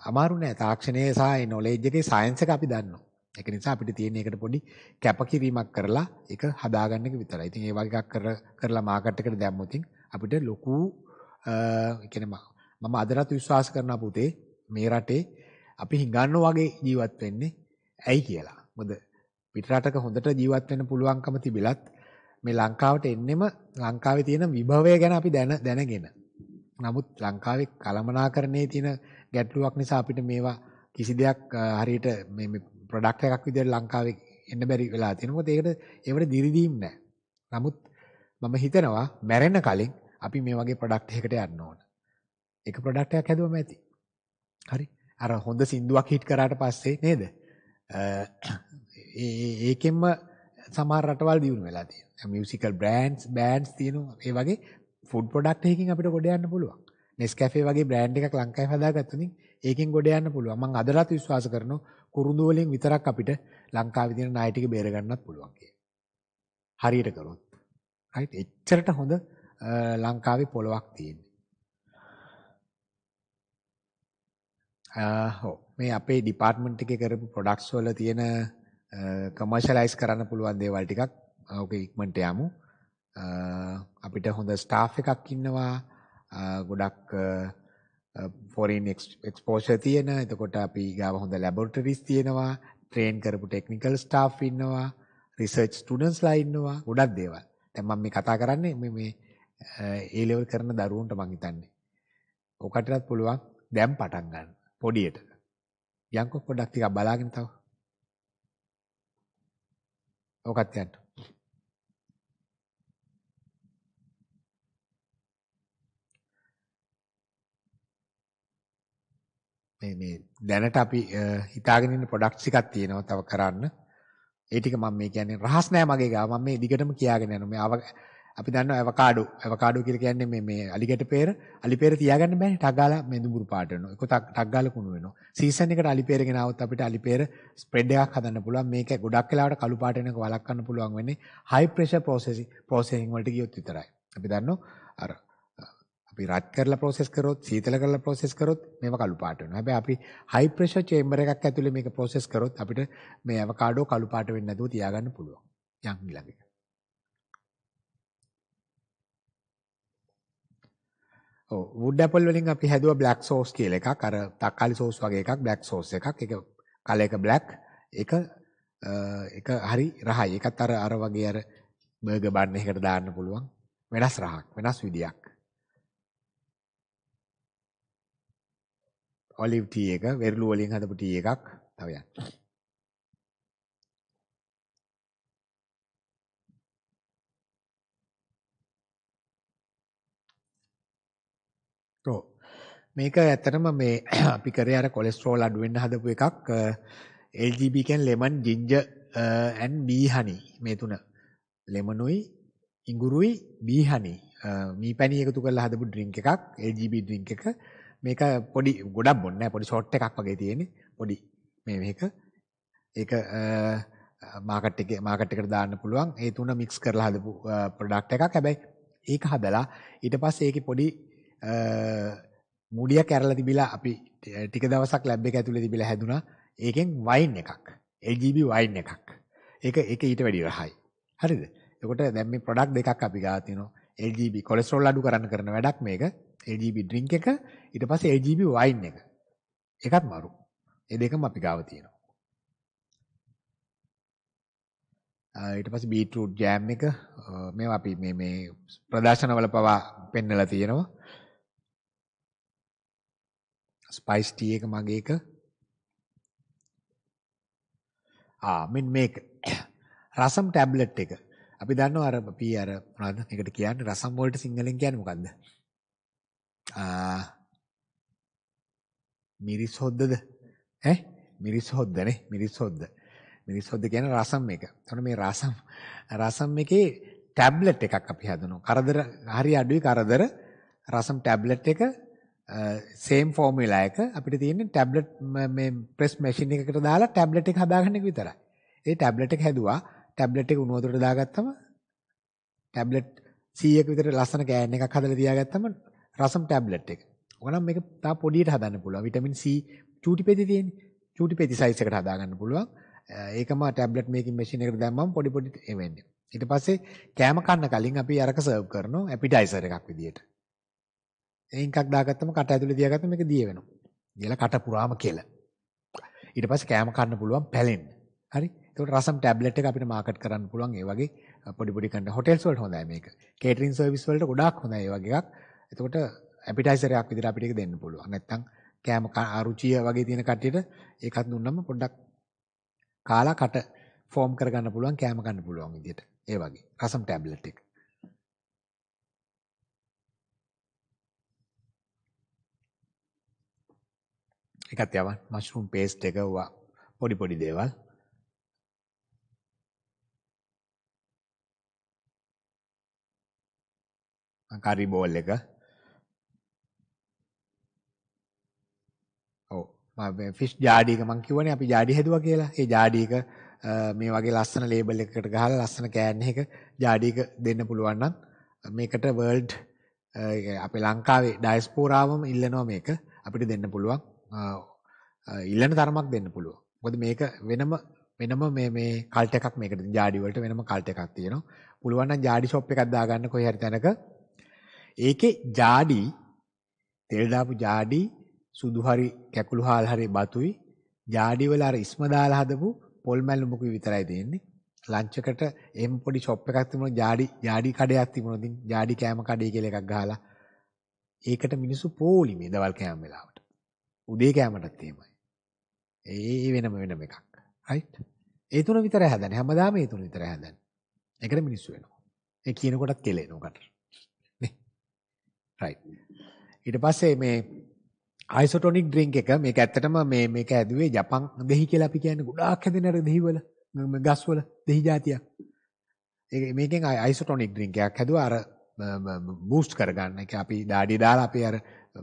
අමාරු නෑ. තාක්ෂණයේ සහ ඒ knowledge එකේ science එක අපි දන්නවා. ඒක නිසා අපිට තියෙන එකට පොඩි කැපකිරීමක් කරලා ඒක හදාගන්න එක විතරයි. ඉතින් ඒ වගේ එකක් කර කරලා මාකට් එකට දැම්මොත් අපිට ලොකු අ මම අදටත් විශ්වාස කරන පුතේ මේ රටේ අපි හිඟන්නෝ වගේ ජීවත් වෙන්නේ ඇයි කියලා. මොකද පිටරටක හොඳට ජීවත් වෙන්න පුළුවන්කම තිබිලත් මේ ලංකාවට එන්නෙම ලංකාවේ තියෙන විභවය ගැන අපි දැන දැනගෙන. නමුත් ලංකාවේ කළමනාකරණයේ තියෙන ගැටලුවක් නිසා අපිට මේවා කිසි දෙයක් හරියට මේ ප්‍රොඩක්ට් එකක් විදිහට ලංකාවේ එන්න බැරි වෙලා තියෙනවා. මොකද ඒකට ඒවට දිරිදීම් නැහැ. නමුත් මම හිතනවා මැරෙන්න කලින් අපි මේ වගේ ප්‍රොඩක්ට් එකකට යන්න ඕන. එක ප්‍රොඩක්ට් එකක් හැදුවම ඇති. හරි. අර හොඳ සින්දුවක් හිට් කරාට පස්සේ නේද? ඒකෙන්ම සමහර රටවල් දියුණු වෙලා තියෙනවා. මියුසිකල් බ්‍රෑන්ඩ්ස්, බෑන්ඩ්ස් තියෙනවා. ඒ වගේ ෆුඩ් ප්‍රොඩක්ට් එකකින් අපිට ගොඩ යන්න පුළුවන්. නෙස්කැෆේ වගේ බ්‍රෑන්ඩ් එකක් ලංකාවේ හදාගත්තොතින් ඒකෙන් ගොඩ යන්න පුළුවන්. මම අදටත් විශ්වාස කරනවා කුරුඳු වලින් විතරක් අපිට ලංකාවේ තියෙන ණය ටික බේර ගන්නත් පුළුවන් කියලා. හරියට කරොත්. right එච්චරට හොඳ ලංකාවේ පොලොක් තියෙන්නේ. ඔව් මේ අපේ ডিপার্টমেন্ট එකේ කරපු ප්‍රොඩක්ට්ස් වල තියෙන කමර්ෂලයිස් කරන්න පුළුවන් දේවල් ටිකක් ඕකේ ඉක්මනට යමු. අපිට හොඳ ස්ටාෆ් එකක් ඉන්නවා. ගොඩක් ෆොරින් එක්ස්පෝෂර් තියෙන. එතකොට අපි ගාව හොඳ ලැබොරටරිස් තියෙනවා. ට්‍රේන් කරපු ටෙක්නිකල් ස්ටාෆ් ඉන්නවා. රිසර්ච් ස්ටුඩන්ට්ස්ලා ඉන්නවා. ගොඩක් දේවල්. දැන් මම මේ කතා කරන්නේ මේ මේ ඒ ලෙවල් කරන දරුවන්ට මං හිතන්නේ. ඔකටවත් පුළුවන් දැන් පටන් ගන්න. පොඩියට. යන්කො පොඩ්ඩක් ටිකක් බලාගෙන තව. ඔකත් යන්න. මේ මේ දැනට අපි හිතාගෙන ඉන්න ප්‍රොඩක්ට්ස් එකක් තියෙනවා තව කරන්න. ඒ ටික මම මේ කියන්නේ රහස් නෑ මගේ ගාව. මම මේ දිගටම කියාගෙන යනවා. මේ අපි දන්නවා ඇවකාඩෝ. ඇවකාඩෝ කියලා කියන්නේ මේ මේ අලිගැට peer. අලි peer තියාගන්න බෑනේ. ටක් ගාලා මෙඳුඹුරු පාට වෙනවා. ඒක ටක් ගාලා කුණු වෙනවා. සීසන් එකට අලි peer ගෙනාවොත් අපිට අලි peer spread එකක් හදන්න පුළුවන්. මේක ගොඩක් වෙලාවට කළු පාට වෙනක වළක්වන්න පුළුවන් වෙන්නේ high pressure processing processing වලට ගියොත් විතරයි. අපි දන්නවා අර අපි රත් කරලා process කරොත් සීතල කරලා process කරොත් මේවා කළු පාට වෙනවා. හැබැයි අපි high pressure chamber එකක් ඇතුලේ මේක process කරොත් අපිට මේ අවකාඩෝ කළු පාට වෙන්නේ නැතුව තියාගන්න පුළුවන්. යම් ළඟට. ඔව් වුඩ් ඇපල් වලින් අපි හැදුවා බ්ලැක් සෝස් කියලා එකක්. අර තක්කාලි සෝස් වගේ එකක් බ්ලැක් සෝස් එකක්. ඒක කල එක බ්ලැක්. ඒක ඒක හරි රහයි. ඒකත් අර අර වගේ අර බර්ගර් බන් එකකට දාන්න පුළුවන්. වෙනස් රහක්, වෙනස් විදියක්. ඔලිව් ටී එක, වෙරළු වලින් හදපු ටී එකක් තව යන්න. මේක ඇත්තටම මේ *clears throat* අපි කරේ අර කොලෙස්ටරෝල් අඩු වෙන්න හදපු එකක් LGB කියන්නේ lemon ginger and bee honey මේ තුන ලෙමනුයි ඉඟුරුයි බී honey මේ පැණි එකතු කරලා හදපු ඩ්‍රින්ක් එකක් LGB ඩ්‍රින්ක් එක මේක පොඩි ගොඩක් බොන්න නෑ පොඩි ෂෝට් එකක් වගේ තියෙන්නේ පොඩි මේ මේක ඒක මාකට් එකේ මාකට් එකට දාන්න පුළුවන් ඒ තුන මික්ස් කරලා හදපු ප්‍රොඩක්ට් එකක් හැබැයි ඒක හදලා ඊට පස්සේ ඒකේ පොඩි මුඩිය කැරලා තිබිලා අපි ටික දවසක් ලැබ් එක ඇතුලේ තිබිලා හැදුනා. ඒකෙන් වයින් එකක්. LGB වයින් එකක්. ඒක ඒක ඊට වැඩිය රහයි. හරිද? එතකොට දැන් මේ ප්‍රොඩක්ට් දෙකක් අපි ගා තිනෝ. LGB කොලෙස්ටරෝල් අඩු කරන්න කරන වැඩක් මේක. LGB drink එක ඊට පස්සේ LGB වයින් එක. ඒකත් මරු. ඒ දෙකම අපි ගාව තියෙනවා. ඊට පස්සේ බීට්‍රූට් ජෑම් එක මේවා අපි මේ මේ ප්‍රදර්ශනවල පවා පෙන්නලා තියෙනවා. ස්පයිස් ටී එක මගේ එක ආ මෙන්න මේක *coughs* රසම් ටැබ්ලට් එක අපි දන්නවා අර අපි අර මොනවද එකට කියන්නේ රසම් වලට සිංහලෙන් කියන්නේ මොකද්ද? ආ මිරිස් හොද්දද? ඈ මිරිස් හොද්දනේ මිරිස් හොද්ද. මිරිස් හොද්ද කියන්නේ රසම් එක. එතකොට මේ රසම් රසම් එකේ ටැබ්ලට් එකක් අපි හදනවා. කරදර හරි අඩුයි කරදර රසම් ටැබ්ලට් එක සේම් ෆෝමියුලා එක අපිට තියෙන්නේ ටැබ්ලට් මේ ප්‍රෙස් මැෂින් එකකට දාලා ටැබ්ලට් එක හදාගන්න එක විතරයි. ඒ ටැබ්ලට් එක හැදුවා. ටැබ්ලට් එක උණුවතුරට දාගත්තම ටැබ්ලට් 100ක විතර ලස්සන කෑන් එකක් හදලා තියාගත්තම රසම් ටැබ්ලට් එක. ඕකනම් මේක තා පොඩියට හදන්න පුළුවන්. විටමින් C චූටි පෙති තියෙන්නේ. චූටි පෙති සයිස් එකට හදාගන්න පුළුවන්. ඒකම ටැබ්ලට් මේකින් මැෂින් එකට දැම්මම පොඩි පොඩි එවෙන්නේ. ඊට පස්සේ කෑම කන්න කලින් අපි අරක සර්ව් කරනවා ඇපිටයිසර් එකක් විදියට. ඉංකක් දාගත්තම කට ඇතුලේ තියාගත්තම මේක දිය වෙනවා. දියලා කට පුරාම කෙල. ඊට පස්සේ කෑම කන්න පුළුවන් පැලෙන්න. හරි? ඒකට රසම් ටැබ්ලට් එක අපිට මාකට් කරන්න පුළුවන් ඒ වගේ පොඩි පොඩි කන්න හොටෙල්ස් වලට හොඳයි මේක. කේටරින් සර්විස් වලට ගොඩාක් හොඳයි ඒ වගේ එකක්. එතකොට ඇපිටයිසරයක් විදිහට අපිට ඒක දෙන්න පුළුවන්. නැත්තම් කෑම රුචිය වගේ තියෙන කට්ටියට ඒකත් දුන්නම පොඩ්ඩක් කාලා කට ෆෝම් කරගන්න පුළුවන් කෑම ගන්න පුළුවන් විදිහට. ඒ වගේ. රසම් ටැබ්ලට් එක. එකත් යවන්න. මෂ්රූම් පේස්ට් එක වවා පොඩි පොඩි දේවල්. කරි බෝල් එක. ඔව් මම ෆිෂ් ජාඩි එක මං කිව්වනේ අපි ජාඩි හැදුවා කියලා. ඒ ජාඩි එක මේ වගේ ලස්සන ලේබල් එකකට ගහලා ලස්සන කෑන් එක ජාඩි එක දෙන්න පුළුවන් නම් මේකට world අපේ ලංකාවේ ඩයස්පෝරාවම ඉල්ලනවා මේක අපිට දෙන්න පුළුවන්. ඉල්ලන තරමක් දෙන්න පුළුවන්. මොකද මේක වෙනම වෙනම මේ මේ කල්ට් එකක් මේකට ජාඩි වලට වෙනම කල්ට් එකක් තියෙනවා. පුළුවන් නම් ජාඩි ෂොප් එකක් දාගන්න කොහේ හරි තැනක. ඒකේ ජාඩි තෙල් දාපු ජාඩි සුදු හරි කැකුළු හාල් හරි බතුයි ජාඩි වල අර ඉස්ම දාලා හදපු පොල් මැලුමකුයි විතරයි තියෙන්නේ. ලන්ච් එකට එහෙම පොඩි ෂොප් එකක් තිබුණා ජාඩි ජාඩි කඩයක් තිබුණා. ඉතින් ජාඩි කෑම කඩේ කියලා එකක් ගහලා ඒකට මිනිස්සු පෝලිමේ දවල් කෑම වෙලාවට. උදේ කෑමටත් එහෙමයි. ඒ වෙනම වෙනම එකක්. රයිට්? ඒ තුන විතර හැදන්නේ. හැමදාම ඒ තුන විතර හැදන්නේ. ඒකට මිනිස්සු වෙනවා. ඒ කියන කොටත් කෙලෙනවා කට. නේ? රයිට්. ඊට පස්සේ මේ අයිසොටොනික් ඩ්‍රින්ක් එක මේක ඇත්තටම මේ මේක ඇදුවේ ජපන් දෙහි කියලා අපි කියන්නේ ගොඩාක් හැදෙන අර දෙහිවල ගස්වල දෙහි జాතියක්. ඒක මේකෙන් අයිසොටොනික් ඩ්‍රින්ක් එකක් හැදුවා අර බූස්ට් කරගන්න. ඒක අපි ඩාඩිය දාලා අපි අර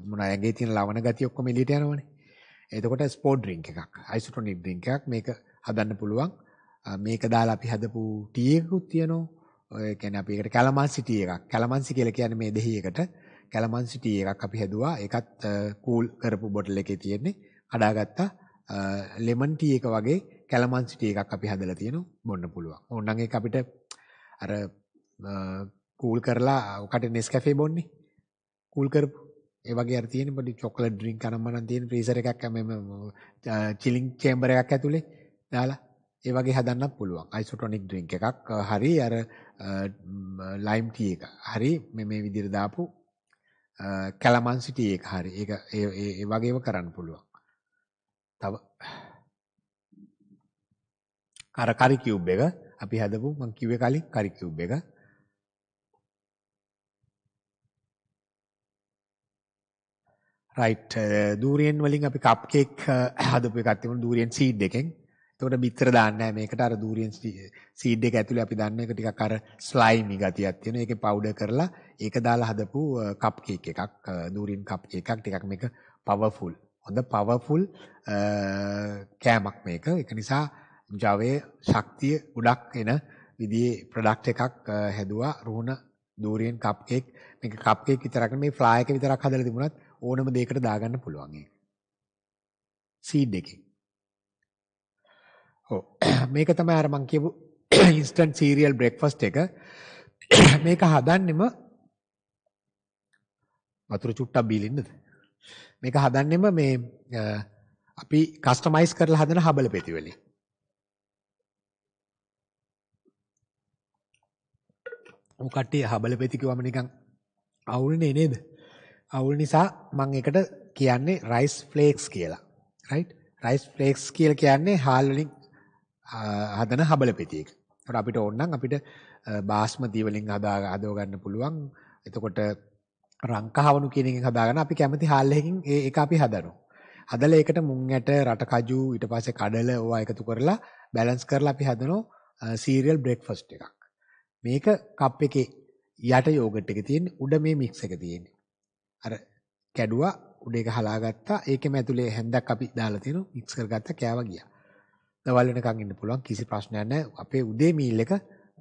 මොන ඇඟේ තියෙන ලවණ ගතිය ඔක්කොම එළියට යනවනේ. එතකොට ස්පෝට් ඩ්‍රින්ක් එකක්, අයිසොටොනික් ඩ්‍රින්ක් එකක් මේක හදන්න පුළුවන්. මේක දාලා අපි හදපු ටී එකකුත් තියෙනවා. ඒ කියන්නේ අපි ඒකට කැලමන්සි ටී එකක්. කැලමන්සි කියලා කියන්නේ මේ දෙහි එකට කැලමන්සි ටී එකක් අපි හැදුවා. ඒකත් කූල් කරපු බොටල් එකේ තියෙන්නේ. කඩාගත්තා ලෙමන් ටී එක වගේ කැලමන්සි ටී එකක් අපි හදලා තියෙනවා. බොන්න පුළුවන්. ඕනනම් ඒක අපිට අර කූල් කරලා ඔකට නෙස්කැෆේ බොන්නේ. කූල් කරපු ඒ වගේ අර තියෙන පොඩි චොක්ලට් ඩ්‍රින්ක් අනම්මනම් තියෙන ෆ්‍රීසර් එකක් මේ චිලින් චේම්බර් එකක් ඇතුලේ දාලා ඒ වගේ හදන්නත් පුළුවන්. අයිසොටොනික් ඩ්‍රින්ක් එකක් හරි අර ලයිම් ටී එක. හරි මේ මේ විදිහට දාපු කැලමන්සි ටී එක හරි. ඒක ඒ ඒ වගේම කරන්න පුළුවන්. තව අර කරි කියුබ් එක අපි හදපු මං කිව්වේ කලින් කරි කියුබ් එක රයිට් දූරියෙන් uh, වලින් අපි කප් කේක් uh, හදපු එකක් තිබුණා දූරියෙන් සීඩ් එකෙන්. එතකොට බිත්තර දාන්නේ නැහැ මේකට අර දූරියෙන් සීඩ් එක ඇතුලේ අපි දන්න එක ටිකක් අර ස්ලයිමි ගතියක් තියෙනවා. ඒකේ පවුඩර් කරලා ඒක දාලා හදපු කප් uh, කේක් එකක් දූරියෙන් කප් කේක් එකක් ටිකක් මේක පවර්ෆුල්. හොඳ පවර්ෆුල් කෑමක් මේක. ඒක නිසා ජවයේ ශක්තිය ගොඩක් එන විදිහේ ප්‍රොඩක්ට් එකක් හැදුවා රුණ දූරියෙන් කප් කේක් මේක කප් කේක් විතරක් නෙමේ ෆ්ලයි එක විතරක් හදලා තිබුණත් ඕනම දෙයකට දාගන්න පුළුවන් ඒක. සීඩ් එකේ. ඔව් *clears throat* මේක තමයි අර මං කියපු ඉන්ස්ටන්ට් සීරියල් බ්‍රෙක්ෆාස්ට් එක. *clears throat* මේක හදන්නෙම වතුර චුට්ටක් බීලින්නද? මේක හදන්නෙම මේ අපි කස්ටමයිස් කරලා හදන හබල පෙතිවලින්. උන් කට්ටිය හබල පෙති කිව්වම නිකන් අවුල්නේ නේද? අවුල් නිසා මම එකට කියන්නේ රයිස් ෆ්ලේක්ස් කියලා. රයිට්? රයිස් ෆ්ලේක්ස් කියලා කියන්නේ හාල් වලින් හදන හබල පෙති එක. ඒකට අපිට ඕන නම් අපිට බාස්මති වලින් හදා හදව ගන්න පුළුවන්. එතකොට රංකහවණු කියන එකෙන් හදාගන්න අපි කැමති හාල් එකකින් ඒක අපි හදනවා. හදලා ඒකට මුං ඇට රට කජු ඊට පස්සේ කඩල ඕවා එකතු කරලා බැලන්ස් කරලා අපි හදනවා සීරියල් බ්‍රේක්ෆාස්ට් එකක්. මේක කප් එකේ යට යෝගට් එක තියෙන උඩ මේ මික්ස් එක තියෙන්නේ. අර කැඩුවා උඩ එක හලා ගත්තා. ඒකෙම ඇතුලේ හැන්දක් අපි දාලා තිනු මික්ස් කරගත්තා කෑවා ගියා. දවල් වෙනකන් ඉන්න පුළුවන් කිසි ප්‍රශ්නයක් නැහැ. අපේ උදේ මීල් එක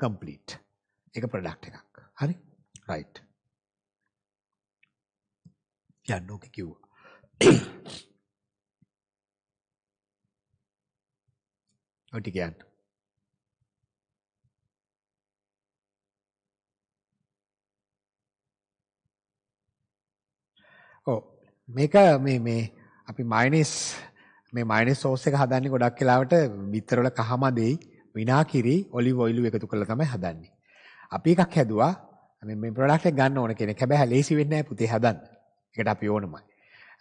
කම්ප්ලීට්. ඒක ප්‍රොඩක්ට් එකක්. හරි? රයිට්. යන්න ඕක කිව්වා. ඔය ටික යන්න. මේක මේ මේ අපි මයොනයිස් මේ මයොනයිස් සෝස් එක හදන්නේ ගොඩක් වෙලාවට බිත්තරවල කහමදෙයි විනාකිරි ඔලිව් ඔයිලු එකතු කරලා තමයි හදන්නේ. අපි එකක් හැදුවා මේ මේ ප්‍රොඩක්ට් එක ගන්න ඕන කෙනෙක්. හැබැයි ලේසි වෙන්නේ නැහැ පුතේ හදන්න. ඒකට අපි ඕනමයි.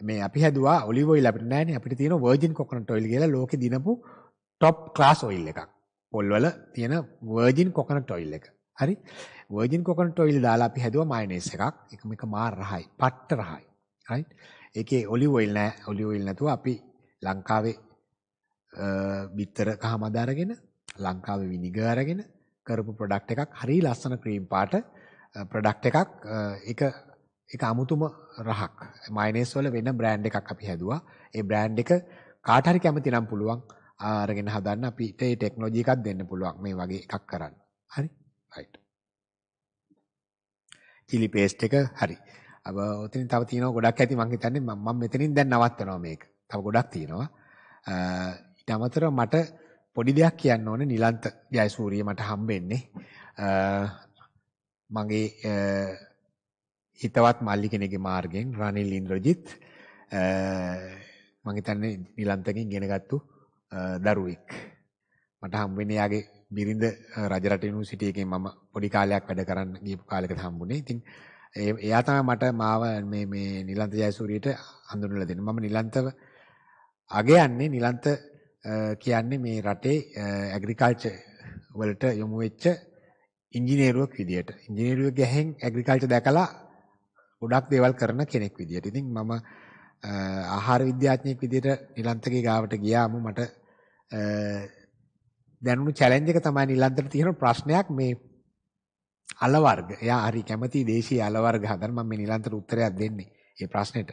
මේ අපි හැදුවා ඔලිව් ඔයිල් අපිට නැහැනේ. අපිට තියෙන වර්ජින් කොකනට් ඔයිල් කියලා ලෝකේ දිනපු টপ ක්ලාස් ඔයිල් එකක්. පොල්වල තියෙන වර්ජින් කොකනට් ඔයිල් එක. හරි වර්ජින් කොකනට් ඔයිල් දාලා අපි හැදුවා මයොනයිස් එකක්. ඒක මේක මාර රහයි. පට්ට රහයි. රයිට් ඒකේ ඔලිව් ඔයිල් නැහැ. ඔලිව් ඔයිල් නැතුව අපි ලංකාවේ බිත්තර කහමද අරගෙන ලංකාවේ විනිග අරගෙන කරපු ප්‍රොඩක්ට් එකක් හරි ලස්සන ක්‍රීම් පාට ප්‍රොඩක්ට් එකක් ඒක ඒක අමුතුම රහක්. මයනේස් වල වෙන බ්‍රෑන්ඩ් එකක් අපි හැදුවා. ඒ බ්‍රෑන්ඩ් එක කාට හරි කැමති නම් පුළුවන් අරගෙන හදන්න අපිට ඒ ටෙක්නොලොජි එකක් දෙන්න පුළුවන් මේ වගේ එකක් කරන්න. හරි? රයිට්. චිලි පේස්ට් එක හරි. අව ඔතින් තව තියෙනවා ගොඩක් ඇති මං හිතන්නේ මම මෙතනින් දැන් නවත්තනවා මේක. තව ගොඩක් තියෙනවා. ඊට අමතරව මට පොඩි දෙයක් කියන්න ඕනේ නිලන්ත ජයසූරිය මට හම්බෙන්නේ. මගේ හිතවත් මල්ලි කෙනෙක්ගේ මාර්ගයෙන් රනිල් ඉන්ද්‍රජිත් මම හිතන්නේ නිලන්තකින් ඉගෙනගත්තු දරුවෙක්. මට හම්බෙන්නේ යාගේ බිරිඳ රජරට යුනිවර්සිටි එකේ මම පොඩි කාලයක් වැඩ කරන්න ගියපු කාලයකට හම්බුනේ. ඉතින් එයා තමයි මට මාව මේ මේ නිලන්ත ජයසූරියට හඳුන්වලා දෙන්නේ. මම නිලන්තව අගයන්නේ නිලන්ත කියන්නේ මේ රටේ ඇග්‍රිකල්චර් වලට යොමු වෙච්ච ඉංජිනේරුවෙක් විදියට. ඉංජිනේරුවෙක් ගැහෙන් ඇග්‍රිකල්චර් දැකලා ගොඩක් දේවල් කරන කෙනෙක් විදියට. ඉතින් මම ආහාර විද්‍යාඥයෙක් විදියට නිලන්තගේ ගාවට ගියාම මට දැනුණු චැලෙන්ජ් එක තමයි නිලන්තට තියෙන ප්‍රශ්නයක් මේ අල වර්ග. එයා හරි කැමති දේශීය අල වර්ග හදන්න මම මේ නිරන්තර උත්තරයක් දෙන්නේ මේ ප්‍රශ්නෙට.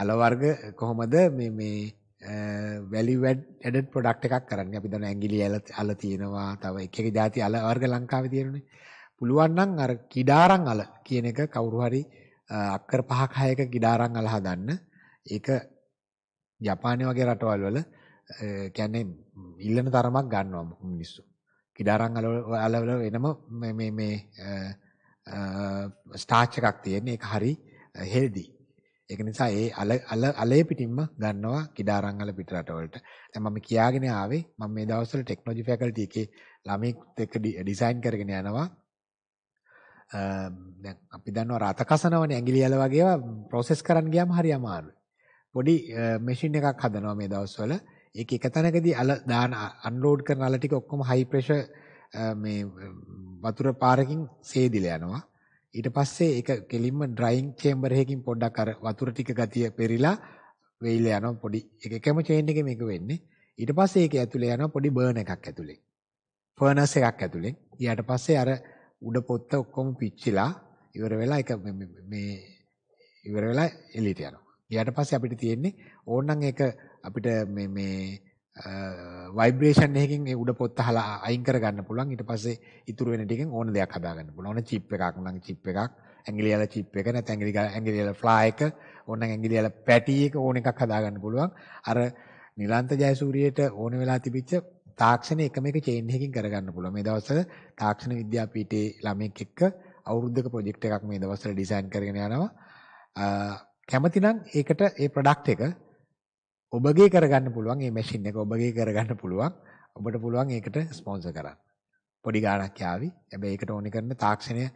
අල වර්ග කොහොමද මේ මේ value added product එකක් කරන්නේ? අපි දන්න ඇඟිලි අල තියෙනවා, තව එක එක જાති අල වර්ග ලංකාවේ තියෙනනේ. පුළුවන් නම් අර කිඩාරම් අල කියන එක කවුරු හරි අක්කර පහක හයක කිඩාරම් අල හදන්න. ඒක ජපානය වගේ රටවල් වල කියන්නේ ඉල්ලන තරමක් ගන්නවා මිනිස්සු. කිඩාරම් අලවල වෙනම මේ මේ මේ ස්ටාච් එකක් තියෙන ඒක හරි හෙල්දි. ඒක නිසා ඒ අල අල අලේ පිටින්ම ගන්නවා කිඩාරම් අල පිටරට වලට. දැන් මම කියාගෙන ආවේ මම මේ දවස්වල ටෙක්නොලොජි ෆැකල්ටි එකේ ළමෙක් එක්ක ඩිසයින් කරගෙන යනවා. දැන් අපි දන්නවා රත කසනවනේ ඇඟිලි අල වගේ ඒවා ප්‍රොසෙස් කරන්න ගියාම හරි අමාරුයි. පොඩි මැෂින් එකක් හදනවා මේ දවස්වල. ඒක එක තැනකදී අල දාන අන්ලෝඩ් කරන අල ටික ඔක්කොම හයි ප්‍රෙෂර් මේ වතුර පාරකින් සේදිලා යනවා. ඊට පස්සේ ඒක කෙලින්ම ඩ්‍රයින් චේම්බර් එකකින් පොඩ්ඩක් අර වතුර ටික ගතිය පෙරිලා වෙයිල යනවා පොඩි එක එකම චේන් එකේ මේක වෙන්නේ. ඊට පස්සේ ඒක ඇතුලේ යනවා පොඩි බර්න් එකක් ඇතුලේ. ෆර්නස් එකක් ඇතුලේ. ඊට පස්සේ අර උඩ පොත්ත ඔක්කොම පිච්චිලා ඉවර වෙලා එක මේ ඉවර වෙලා එළියට යනවා. ඊට පස්සේ අපිට තියෙන්නේ ඕනනම් ඒක අපිට මේ මේ ভাইබ්‍රේෂන් එකකින් ඒ උඩ පොත් අහලා අයින් කරගන්න පුළුවන් ඊට පස්සේ ඉතුරු වෙන ටිකෙන් ඕන දෙයක් හදාගන්න පුළුවන් ඕන චිප් එකක් නම් චිප් එකක් ඇඟිලි වල චිප් එක නැත්නම් ඇඟිලි ඇඟිලි වල ෆ්ලායි එක ඕන නම් ඇඟිලි වල පැටි එක ඕන එකක් හදාගන්න පුළුවන් අර නිලන්ත ජයසූරියට ඕන වෙලා තිබිච්ච තාක්ෂණ එකම එක චේන් එකකින් කරගන්න පුළුවන්. මේ දවස්වල තාක්ෂණ විද්‍යාපීඨයේ ළමෙක් එක්ක අවුරුද්දක ප්‍රොජෙක්ට් එකක් මේ දවස්වල ඩිසයින් කරගෙන යනවා. කැමතිනම් ඒකට ඒ ප්‍රොඩක්ට් එක ඔබගේ කරගන්න පුළුවන් මේ මැෂින් එක ඔබගේ කරගන්න පුළුවන්. ඔබට පුළුවන් ඒකට ස්පොන්සර් කරන්න. පොඩි ගාණක් යාවි. හැබැයි ඒකට ඕනේ කරන තාක්ෂණය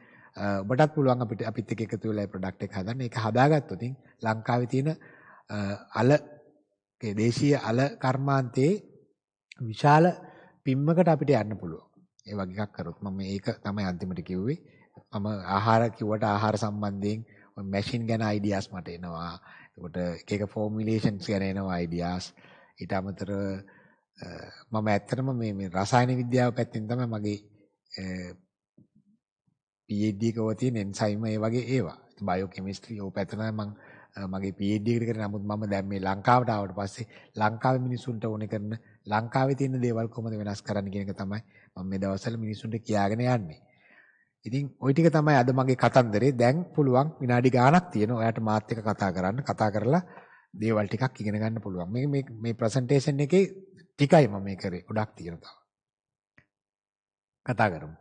ඔබටත් පුළුවන් අපිට අපිත් එක්ක එකතු වෙලා ප්‍රොඩක්ට් එක හදන්න. ඒක හදාගත්තොත් ලංකාවේ තියෙන අල දේශීය අල කර්මාන්තයේ විශාල පිම්මකට අපිට යන්න පුළුවන්. ඒ වගේ එකක් කරොත් මම ඒක තමයි අන්තිමට කිව්වේ. මම ආහාර කිව්වට ආහාර සම්බන්ධයෙන් මැෂින් ගැන අයිඩියාස් මට එනවා. එතකොට එක එක ෆෝමියුලේෂන්ස් ගැන එනවා අයිඩියාස් ඊට අමතරව මම ඇත්තටම මේ මේ රසායන විද්‍යාව පැත්තෙන් තමයි මගේ PhD එකව තියෙන එන්සයිම ඒ වගේ ඒවා බයෝකෙමිස්ට්‍රි ඕ පැත්ත තමයි මම මගේ PhD එකට කරේ නමුත් මම දැන් මේ ලංකාවට ආවට පස්සේ ලංකාවේ මිනිසුන්ට ඕනේ කරන ලංකාවේ තියෙන දේවල් කොහොමද වෙනස් කරන්න කියන එක තමයි මම මේ දවස්වල මිනිසුන්ට කියාගෙන යන්නේ. ඉතින් ওই ටික තමයි අද මගේ කතන්දරේ. දැන් පුළුවන් විනාඩි ගාණක් තියෙන ඔයාට මාත් එක්ක කතා කරන්න. කතා කරලා දේවල් ටිකක් ඉගෙන ගන්න පුළුවන්. මේ මේ මේ ප්‍රසන්ටේෂන් එකේ ටිකයි මම මේ කරේ. ගොඩක් තියෙනවා. කතා කරමු.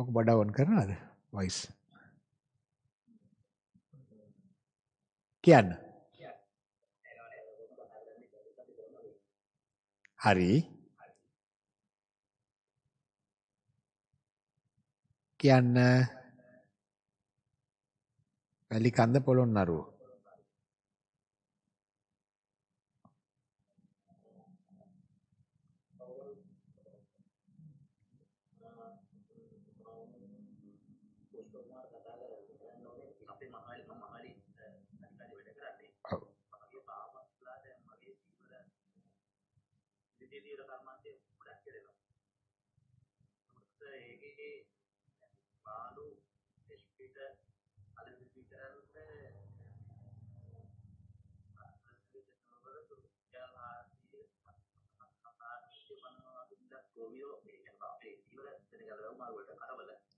ඔක බඩවන් කරනවද? වයිස් කියන්න හරි කියන්න වැලි කඳ පොළොන්නරුව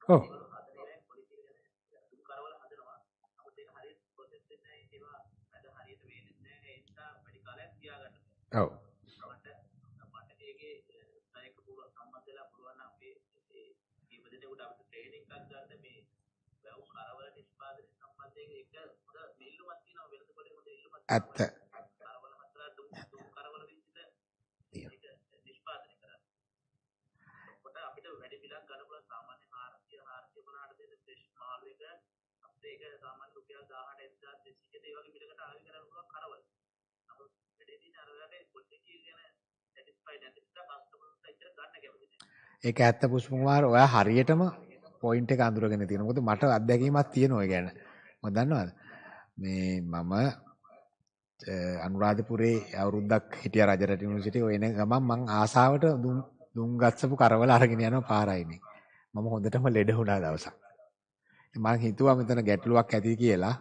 ඔව් oh. ඔව් oh. ඇත්ත. ඒක සාමාන්‍ය රුපියල් 18 1200 ඒ වගේ පිටකට ආවි කරන්න පුළුවන් කරවල. නමුත් වැඩේදී අර වගේ පොලිටිකල් ගැන සැටිස්ෆයිඩ් නැතිනම් කස්ටමර්ස්ට ඇත්තට ගන්න කැමති නැහැ. ඒක ඇත්ත පුෂ්පකුමාර ඔයා හරියටම පොයින්ට් එක අඳුරගෙන තියෙනවා. මොකද මට අත්දැකීමක් තියෙනවා ඒ ගැන. මොකද දන්නවද? මේ මම අනුරාධපුරේ අවුරුද්දක් හිටියා රජරට යුනිවර්සිටි ඔය එන ගමන් මං ආසාවට දුම් දුම් ගස්සපු කරවල අරගෙන යනවා පාරයිනේ. මම හොඳටම ලෙඩ වුණා දවසක්. මං හිතුවා මෙතන ගැටලුවක් ඇති කියලා.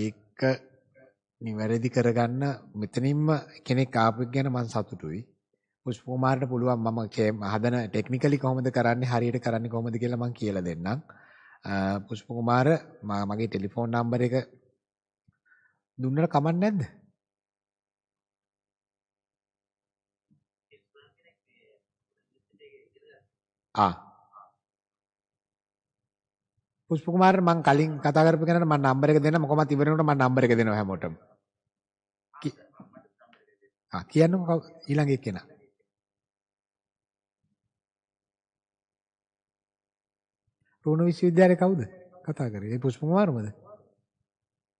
ඒක නිවැරදි කරගන්න මෙතනින්ම කෙනෙක් ආපු ගැන මං සතුටුයි. පුෂ්පෝමාරට පුළුවන් මම හදන ටෙක්නිකලි කොහොමද කරන්නේ හරියට කරන්නේ කොහොමද කියලා මං කියලා දෙන්නම්. පුෂ්ප කුමාර මගේ ටෙලිෆෝන් නම්බර එක දුන්නට කමක් නැද්ද? ආ පුෂ්ප කුමාර මං කලින් කතා කරපු කෙනාට මම නම්බර එක දෙන්න මොකමත් ඉවර වෙනකොට මම නම්බර එක දෙනවා හැමෝටම. ආ කියන්නකෝ ඊළඟ එක්කෙනා. රුණ විශ්වවිද්‍යාලේ කවුද කතා කරේ? ඒ පුෂ්පකුමාරමද?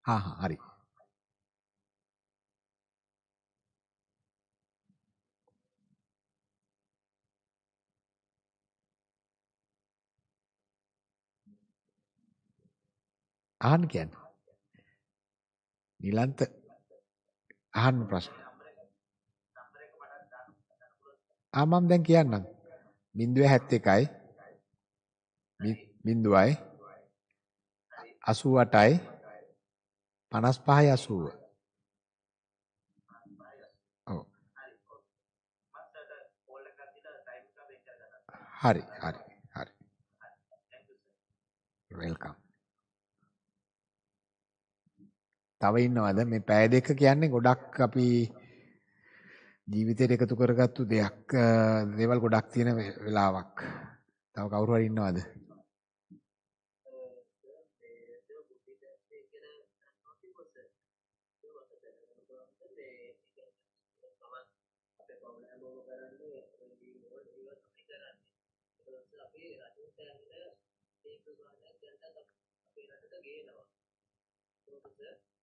හා හා හරි. ආන් කියන්නේ. නිලන්ත අහන්න ප්‍රශ්න. ආ මම දැන් කියන්නම්. 0.71යි 0.88යි 55යි 80 හරි හරි හරි වෙල්කම් තව ඉන්නවද මේ පෑය දෙක කියන්නේ ගොඩක් අපි ජීවිතයට එකතු කරගත්තු දෙයක් දේවල් ගොඩක් තියෙන වෙලාවක් තව කවුරු හරි ඉන්නවද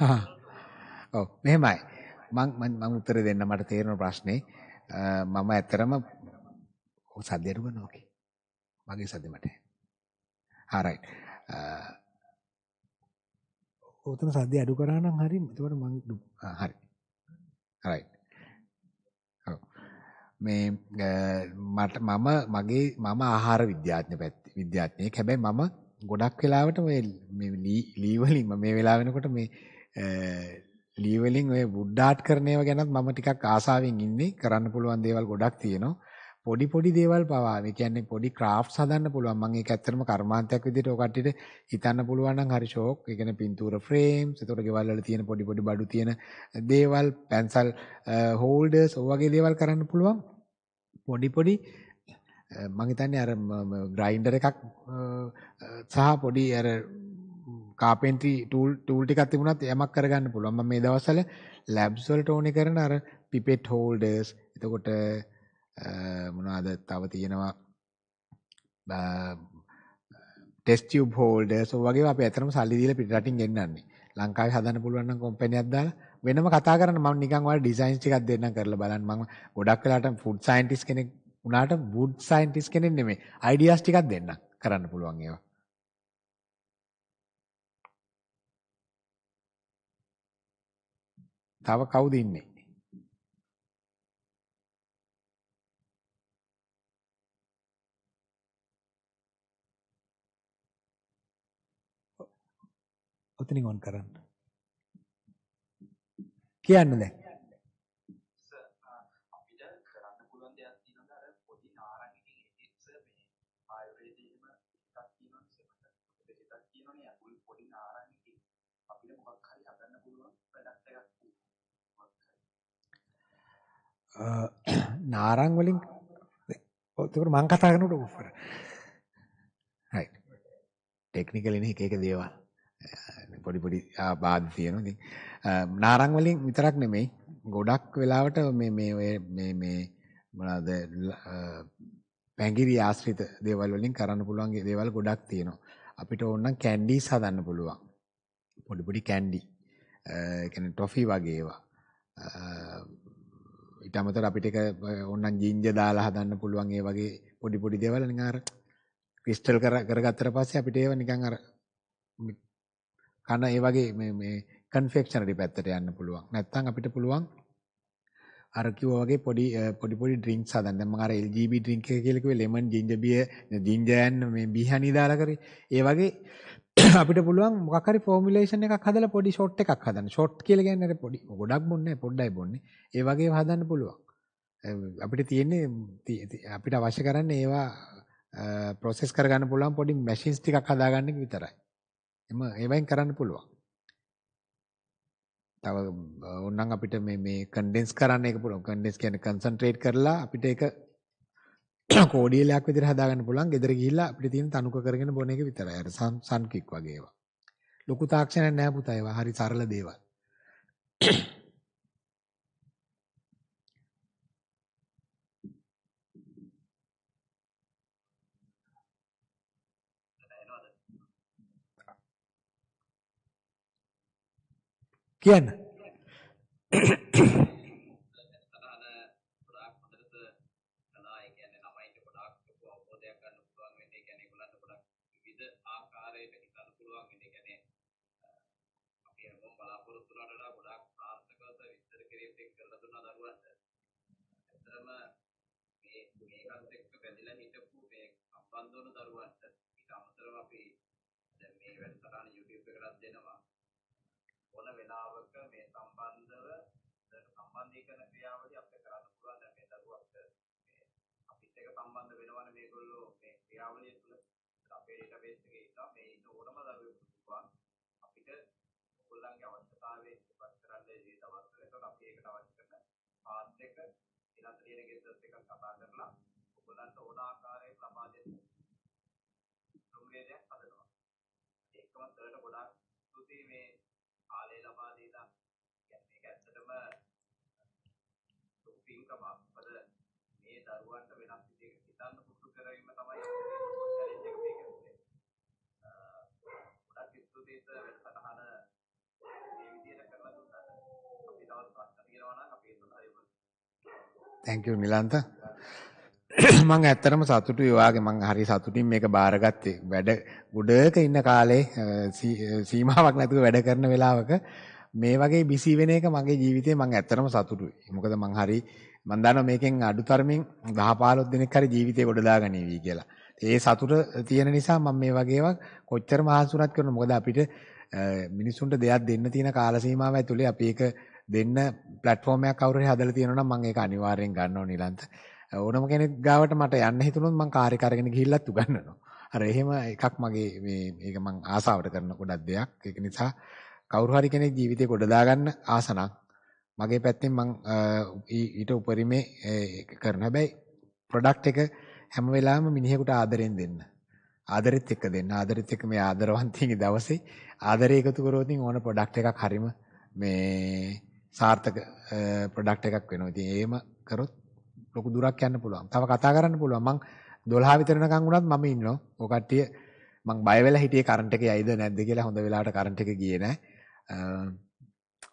*laughs* ඔව් මෙහෙමයි. මම මම උත්තර දෙන්න මට තේරෙන ප්‍රශ්නේ මම ඇත්තරම සද්දයට ගන්නවා කි. මගේ සද්දෙ මට. හරි. උතන සද්දේ අඩු කරා නම් හරි. එතකොට මම හරි. හරි. මේ මට මම මගේ මම ආහාර විද්‍යාඥ පැත්ත විද්‍යාඥයෙක්. හැබැයි මම ගොඩක් වෙලාවට ඔය මේ ලී වලින් මේ වෙලාව වෙනකොට මේ ලී වලින් ඔය වුඩ් ආර්ට් කරන ඒවා ගැනත් මම ටිකක් ආසාවෙන් ඉන්නේ කරන්න පුළුවන් දේවල් ගොඩක් තියෙනවා පොඩි පොඩි දේවල් පවා ඒ කියන්නේ පොඩි ක්‍රාෆ්ට්ස් හදන්න පුළුවන් මම ඒක ඇත්තටම කර්මාන්තයක් විදිහට ඔය කට්ටියට හිතන්න පුළුවන් නම් හරි ෂෝක් ඒ කියන්නේ පින්තූර ෆ්‍රේම්ස් ඒතකොට ගෙවල් වල තියෙන පොඩි පොඩි බඩු තියෙන දේවල් පැන්සල් හෝල්ඩර්ස් ඔය වගේ දේවල් කරන්න පුළුවන් පොඩි පොඩි මම හිතන්නේ අර ග්‍රයින්ඩර් එකක් සහ පොඩි අර කාපෙන්ට්‍රි ටූල් ටූල් ටිකක් තිබුණත් යමක් කරගන්න පුළුවන්. මම මේ දවස්වල ලැබ්ස් වලට ඕනේ කරන අර පිපෙට් හෝල්ඩර්ස් එතකොට මොනවාද තව තියෙනවා ටෙස්ට් ටියුබ් හෝල්ඩර්ස් වගේ අපි ඇතරම සල්ලි දීලා පිට රටින් ගෙන්නන්නේ. ලංකාවේ හදන්න පුළුවන් නම් කම්පැනියක් දාලා වෙනම කතා කරන්න මම නිකන් ඔයාලා ඩිසයින්ස් ටිකක් දෙන්නම් කරලා බලන්න. මම ගොඩක් වෙලාට ෆුඩ් සයන්ටිස්ට් කෙනෙක් උනාට වුඩ් සයින්ටිස්ට් කෙනෙක් නෙමෙයි. අයිඩියාස් ටිකක් දෙන්න කරන්න පුළුවන් ඒවා. තව කවුද ඉන්නේ? ඔතනින් ඔන් කරන්න. කියන්න දැන්. නාරං වලින් ඒකට මම කතා කරනකොට උපර. right. ටෙක්නිකල් ඉන්නේ එක එක දේවල්. පොඩි පොඩි ආබාධ තියෙනවා. ඉතින් නාරං වලින් විතරක් නෙමෙයි ගොඩක් වෙලාවට මේ මේ මේ මේ මොනවාද පැංගිරි ආශ්‍රිත දේවල් වලින් කරන්න පුළුවන් දේවල් ගොඩක් තියෙනවා. අපිට ඕන නම් කැන්ඩීස් හදන්න පුළුවන්. පොඩි පොඩි කැන්ඩි. ඒ කියන්නේ ටොෆි වගේ ඒවා. ඊට අමතරව අපිට ඒක ඕනනම් ජීන්ජ දාලා හදන්න පුළුවන් ඒ වගේ පොඩි පොඩි දේවල් නිකන් අර ක්‍රිස්ටල් කර කරගත්තට පස්සේ අපිට ඒව නිකන් අර කන ඒ වගේ මේ මේ කන්ෆෙක්ෂනරි පැත්තට යන්න පුළුවන්. නැත්තම් අපිට පුළුවන් අර කිව්වා වගේ පොඩි පොඩි පොඩි ඩ්‍රින්ක්ස් හදන්න. දැන් මම අර LGB ඩ්‍රින්ක් එක කියලා කිව්වේ lemon ginger beer ginger and මේ බිහනි දාලා කරේ. ඒ වගේ *coughs* අපිට පුළුවන් මොකක් හරි ෆෝමියුලේෂන් එකක් හදලා පොඩි ෂොට් එකක් හදන්න. ෂොට් කියලා කියන්නේ පොඩි ගොඩක් බොන්නේ පොඩ්ඩයි බොන්නේ. ඒ වගේ හදන්න පුළුවන්. අපිට තියෙන්නේ අපිට අවශ්‍ය කරන්නේ ඒවා ප්‍රොසෙස් කරගන්න පුළුවන් පොඩි මැෂින්ස් ටිකක් හදාගන්න එක විතරයි. එම ඒවෙන් කරන්න පුළුවන්. තව ඕනනම් අපිට මේ මේ කන්ඩෙන්ස් කරන්න එක පුළුවන්. කන්ඩෙන්ස් කියන්නේ කන්සන්ට්‍රේට් කරලා අපිට ඒක කෝඩියලයක් විදිහට හදාගන්න පුළුවන්. ගෙදර ගිහිල්ලා අපිට තියෙන තනුක කරගෙන බොන එක විතරයි. අර සන් කික් වගේ ඒවා. ලොකු තාක්ෂණයක් නෑ පුතා ඒවා. හරි සරල දේවල්. කියන්න. සම්බන්ධ වන දරුවන්ට ඊට අමතරව අපි දැන් මේ වැඩසටහන YouTube එකටත් දෙනවා. ඕන වෙලාවක මේ සම්බන්ධව සම්බන්ධීකරණ ක්‍රියාවලිය අපිට කරන්න පුළුවන් දැන් මේ දරුවන්ට මේ අපිත් එක්ක සම්බන්ධ වෙනවනේ මේගොල්ලෝ මේ ක්‍රියාවලිය තුළ අපේ ඩේටාබේස් එකේ ඉන්නවා මේ ඉන්න ඕනම දරුවෙකුට පුළුවන් අපිට ඔයගොල්ලන්ගේ අවශ්‍යතාවයෙන් ඉවත් කරන්න ඒ දවස්වල ඒකට අපි ඒකට අවශ්‍ය කරන පාත් එක ඊළඟ තියෙන ගෙදරත් එක කතා කරලා ඔයගොල්ලන්ට ඕන ආකාරයෙන් ලබා දෙන්න. සංවේදයක් හදනවා. ඒකම සරට ගොඩාක් ස්තුතියි මේ කාලය ලබා දීලා. يعني මේක ඇත්තටම පින්කම අපද මේ දරුවන්ට වෙනස් විදිහකට හිතන්න පුරුදු කරවීම තමයි චැලෙන්ජ් එක මේක උනේ. ගොඩක් ස්තුතියි සර් වැඩසටහන මේ විදිහට කරලා දුන්නාට. අපි තවත් ප්‍රශ්න තියෙනවා නම් අපි ඒක හරියට Thank you, Nilanta. *coughs* මම ඇත්තටම සතුටුයි ඔයාගේ මම හරි සතුටින් මේක බාරගත්තේ වැඩ ගොඩක ඉන්න කාලේ සීමාවක් නැතුව වැඩ කරන වෙලාවක මේ වගේ බිසි වෙන එක මගේ ජීවිතේ මම ඇත්තටම සතුටුයි මොකද මම හරි මම දන්නවා මේකෙන් අඩුතරමින් 10 15 දිනක් හරි ජීවිතේ ගොඩදා ගනීවි කියලා ඒ සතුට තියෙන නිසා මම මේ වගේ ඒවා කොච්චර මහන්සිුණත් කරනවා මොකද අපිට මිනිසුන්ට දෙයක් දෙන්න තියෙන කාල සීමාව ඇතුලේ අපි ඒක දෙන්න ප්ලැට්ෆෝම් එකක් කවුරු හරි හදලා තියෙනවා නම් මම ඒක අනිවාර්යෙන් ගන්නවා නිලන්ත ඕනම කෙනෙක් ගාවට මට යන්න හිතුනොත් මං කාර් එක අරගෙන ගිහිල්ලත් උගන්වනවා. අර එහෙම එකක් මගේ මේ මේක මං ආසාවට කරන ගොඩක් දෙයක්. ඒක නිසා කවුරු හරි කෙනෙක් ජීවිතේ ගොඩ දාගන්න ආසනක් මගේ පැත්තෙන් මං ඊට උපරිමේ කරන හැබැයි ප්‍රොඩක්ට් එක හැම වෙලාවෙම මිනිහෙකුට ආදරෙන් දෙන්න. ආදරෙත් එක්ක දෙන්න. ආදරෙත් එක්ක මේ ආදරවන්තින්ගේ දවසේ ආදරය එකතු කරොත් ඕන ප්‍රොඩක්ට් එකක් හරීම මේ සාර්ථක ප්‍රොඩක්ට් එකක් වෙනවා. ඉතින් එහෙම කරොත් ලොකු දුරක් යන්න පුළුවන්. තව කතා කරන්න පුළුවන්. මං 12 විතර වෙනකන් වුණත් මම ඉන්නවා. ඔය කට්ටිය මං බය වෙලා හිටියේ කරන්ට් එක යයිද නැද්ද කියලා හොඳ වෙලාවට කරන්ට් එක ගියේ නෑ.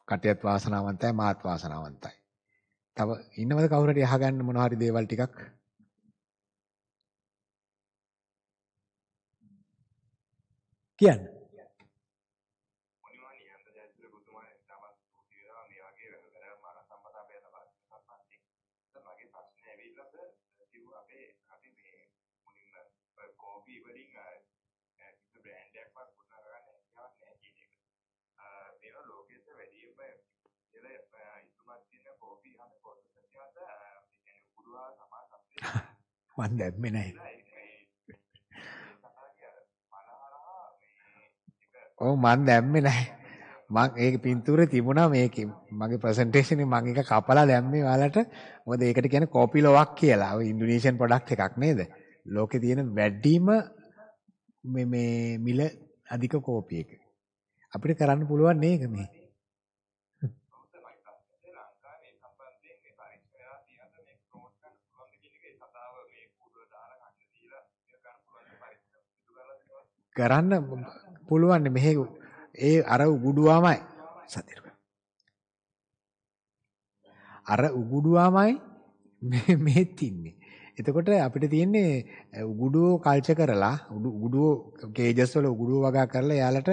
කට්ටියත් වාසනාවන්තයි මාත් වාසනාවන්තයි. තව ඉන්නවද කවුරු හරි අහගන්න මොනවා හරි දේවල් ටිකක්? කියන්න. මන් දැම්මේ නැහැ. ඔව් මන් දැම්මේ නැහැ. මම ඒක පින්තූරේ තිබුණා මේකේ. මගේ ප්‍රසන්ටේෂන් එකේ මම එක කපලා දැම්මේ ඔයාලට. මොකද ඒකට කියන්නේ කෝපි ලොවක් කියලා. ඔය ඉන්ඩෝනෙසියානු ප්‍රොඩක්ට් එකක් නේද? ලෝකේ තියෙන වැඩිම මේ මේ මිල අධික කෝපි එක. අපිට කරන්න පුළුවන් නේක මේ. කරන්න පුළුවන් මෙහෙ ඒ අර උගුඩුවාමයි සතිය අර උගුඩුවාමයි මේ තින්නේ. එතකොට අපිට තියෙන්නේ උගුඩුව කල්ච කරලා උගුඩුව කේජස් වල උගුඩුව වගා කරලා යාලට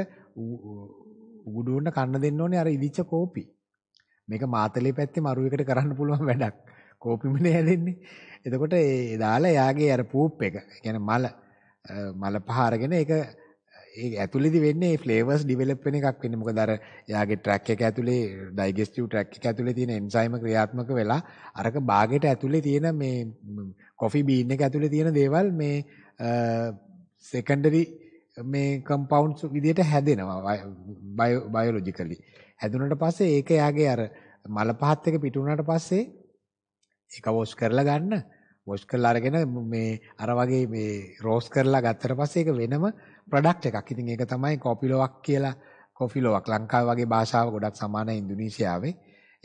උගුඩුවන්න කන්න දෙන්න ඕනේ අර ඉදිච්ච කෝපි. මේක මාතලේ පැත්තේ මරු එකට කරන්න පුළුවන් වැඩක්. කෝපිමනේ හැදෙන්නේ. එතකොට ඒ දාලා යාගේ අර පූප් එක, කියන්නේ මල මල පහ අරගෙන ඒක ඒ ඇතුළේදී වෙන්නේ ෆ්ලේවර්ස් ඩිවෙලොප් වෙන එකක් වෙන්නේ. මොකද අර එයාගේ ට්‍රැක් එක ඇතුලේ ඩයිජෙස්ටිව් ට්‍රැක් එක ඇතුලේ තියෙන එන්සයිම ක්‍රියාත්මක වෙලා අරක බාගෙට ඇතුලේ තියෙන මේ කොෆි බීන් එක ඇතුලේ තියෙන දේවල් මේ සෙකන්ඩරි මේ කම්පවුන්ඩ්ස් විදිහට හැදෙනවා බයෝලොජිකලි. හැදුනට පස්සේ ඒක එයාගේ අර මල පහත් එක පිටුනාට පස්සේ ඒක වොෂ් කරලා ගන්න වොෂ් කරලා අරගෙන මේ අර වගේ මේ රෝස් කරලා ගත්තට පස්සේ ඒක වෙනම ප්‍රොඩක්ට් එකක්. ඉතින් ඒක තමයි කොපිලොවක් කියලා කොෆිලොවක් ලංකාව වගේ භාෂාව ගොඩක් සමානයි ඉන්දුනීසියාවේ.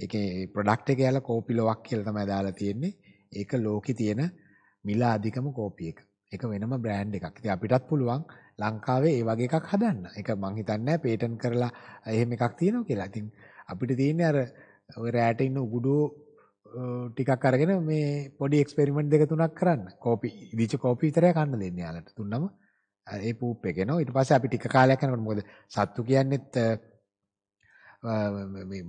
ඒකේ ප්‍රොඩක්ට් එක යාලා කොපිලොවක් කියලා තමයි දාලා තියෙන්නේ. ඒක ලෝකේ තියෙන මිල අධිකම කෝපි එක. ඒක වෙනම බ්‍රෑන්ඩ් එකක්. ඉතින් අපිටත් පුළුවන් ලංකාවේ ඒ වගේ එකක් හදන්න. ඒක මං හිතන්නේ පේටන් කරලා එහෙම එකක් තියෙනවා කියලා. ඉතින් අපිට තියෙන්නේ අර ඔය රෑට ඉන්න උගුඩෝ ටිකක් අරගෙන මේ පොඩි එක්ස්පෙරිමන්ට් දෙක තුනක් කරන්න. කෝපි ඉදිච්ච කෝපි විතරයි කන්න දෙන්න යාලට. දුන්නම ඒ පූප් එක එනවා. ඊට පස්සේ අපි ටික කාලයක් යනකොට මොකද සත්තු කියන්නේත් මේ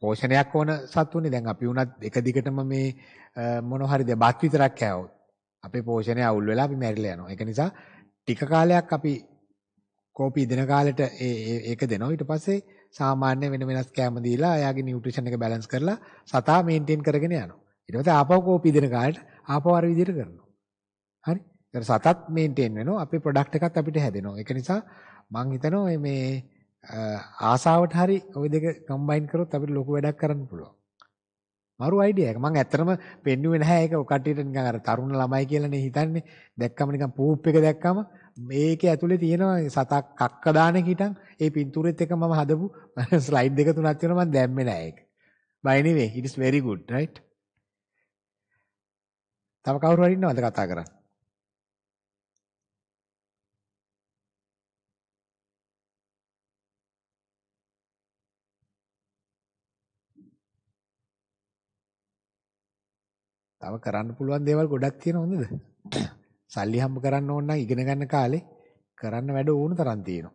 පෝෂණයක් ඕන සත්තුනේ. දැන් අපි උනත් එක දිගටම මේ මොන හරිද බත් විතරක් කෑවොත් අපේ පෝෂණය අවුල් වෙලා අපි මැරිලා යනවා. ඒක නිසා ටික කාලයක් අපි කෝපි දෙන කාලෙට ඒක දෙනවා. ඊට පස්සේ සාමාන්‍ය වෙන වෙනස් කෑම දීලා එයාගේ නියුට්‍රිෂන් එක බැලන්ස් කරලා සතා මේන්ටේන් කරගෙන යනවා. ඊට පස්සේ ආපහු කෝපි දෙන කාලට ආපහු අර විදිහට කරනවා. හරි. ඒතර සතත් මේන්ටේන් වෙනවා. අපේ ප්‍රොඩක්ට් එකත් අපිට හැදෙනවා. ඒක නිසා මම හිතනවා මේ ආසාවට හරි ওই දෙක කම්බයින් කරොත් අපිට ලොකු වැඩක් කරන්න පුළුවන්. මරු අයිඩියා එක. මම ඇත්තටම පෙන්නුවේ නැහැ ඒක ඔය කට්ටියට නිකන් අර තරුණ ළමයි කියලානේ හිතන්නේ. දැක්කම නිකන් පූප් එක දැක්කම මේකේ ඇතුලේ තියෙනවා සතක් කක්ක දාන හිටන් ඒ පින්තූරෙත් එක මම හදපු ස්ලයිඩ් *laughs* දෙක තුනක් තියෙනවා මම දැම්මේ නෑ ඒක. by anyway it is very good right? තව කවුරු හරි ඉන්නවද කතා කරන්න? තව කරන්න පුළුවන් දේවල් ගොඩක් තියෙනවා නේද? සල්ලි හම්බ කරන්න ඕන නම් ඉගෙන ගන්න කාලේ කරන්න වැඩ ඕන තරම් තියෙනවා.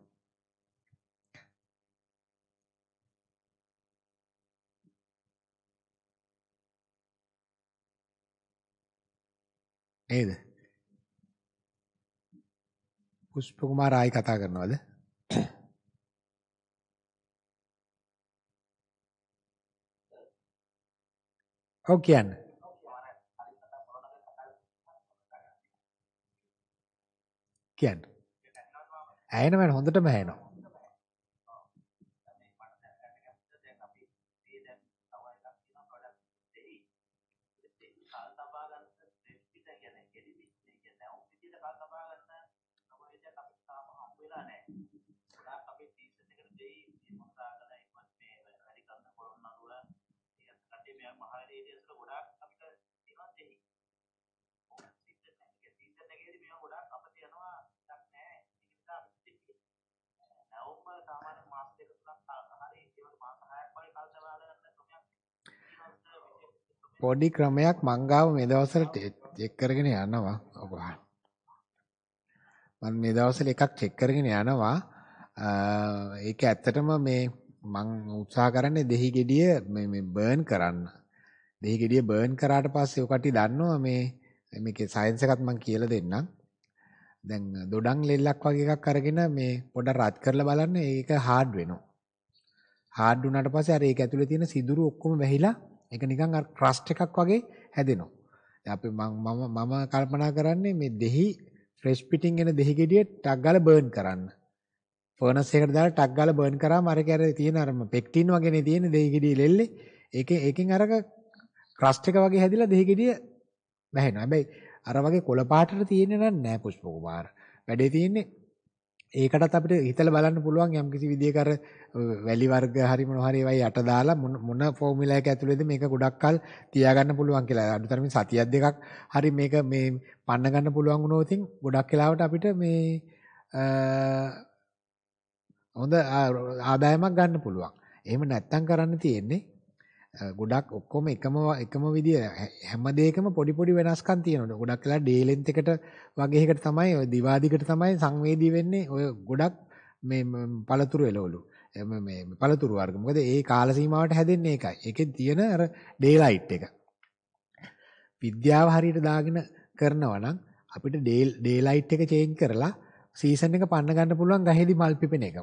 නේද? පුෂ්ප කුමාර ආයි කතා කරනවද? ඔව් කියන්න. කියන්න. ඇහෙන මට හොඳටම ඇහෙනවා. පොඩි ක්‍රමයක් මංගාව මේ දවස්වල චෙක් කරගෙන යනවා ඔබ මම මේ දවස්වල එකක් චෙක් කරගෙන යනවා ඒක ඇත්තටම මේ මං උත්සාහ කරන්නේ දෙහි ගෙඩිය මේ මේ බර්න් කරන්න දෙහි ගෙඩිය බර්න් කරාට පස්සේ ඔකටි දන්නවා මේ මේකේ සයන්ස් එකත් මං කියලා දෙන්නම් දැන් දොඩම් ලෙල්ලක් වගේ එකක් අරගෙන මේ පොඩක් රත් කරලා බලන්න ඒක හાર્ඩ් වෙනවා හાર્ඩ් වුණාට පස්සේ අර ඒක ඇතුලේ තියෙන සිදුරු ඔක්කොම වැහිලා ඒක නිකන් අර ක්‍රස්ට් එකක් වගේ හැදෙනවා. අපි මම මම කල්පනා කරන්නේ මේ දෙහි ෆ්‍රෙෂ් පිටින් එන දෙහි ගෙඩිය ටක් ගාලා බර්න් කරන්න. ෆර්නස් එකට දාලා ටක් ගාලා බර්න් කරාම අර කැරේ තියෙන අර පෙක්ටින් වගේනේ තියෙන දෙහි ගෙඩිය ලෙල්ලේ. ඒකේ ඒකෙන් අරක ක්‍රස්ට් එක වගේ හැදිලා දෙහි ගෙඩිය වැහෙනවා. හැබැයි අර වගේ කොළ පාටට තියෙන්නේ නම් නෑ පුෂ්ප කුමාර. වැඩේ තියෙන්නේ ඒකටත් අපිට හිතලා බලන්න පුළුවන් යම්කිසි විදියක අර වැලි වර්ග හරි මොනවා හරි ඒවයි යට දාලා මොන ෆෝමියුලා එක ඇතුළේද මේක ගොඩක්කල් තියාගන්න පුළුවන් කියලා. අඩුතරමින් සතියක් දෙකක් හරි මේක මේ පන්න ගන්න පුළුවන් වුණොත් ඉතින් ගොඩක් වෙලාවට අපිට මේ හොඳ ආදායමක් ගන්න පුළුවන්. එහෙම නැත්තම් කරන්න තියෙන්නේ ගොඩක් ඔක්කොම එකම එකම විදිය හැම දෙයකම පොඩි පොඩි වෙනස්කම් තියෙනවා. ගොඩක් වෙලා ඩේ ලෙන්ත් එකට වගේ එකකට තමයි ඔය දිවාදිකට තමයි සංවේදී වෙන්නේ. ඔය ගොඩක් මේ පළතුරු එළවලු. මේ පළතුරු වර්ග. මොකද ඒ කාල සීමාවට හැදෙන්නේ ඒකයි. ඒකේ තියෙන අර ඩේ ලයිට් එක. විද්‍යාව හරියට දාගෙන කරනවා නම් අපිට ඩේ ලයිට් එක චේන්ජ් කරලා සීසන් එක පන්න ගන්න පුළුවන් ගහේදී මල් පිපෙන එක.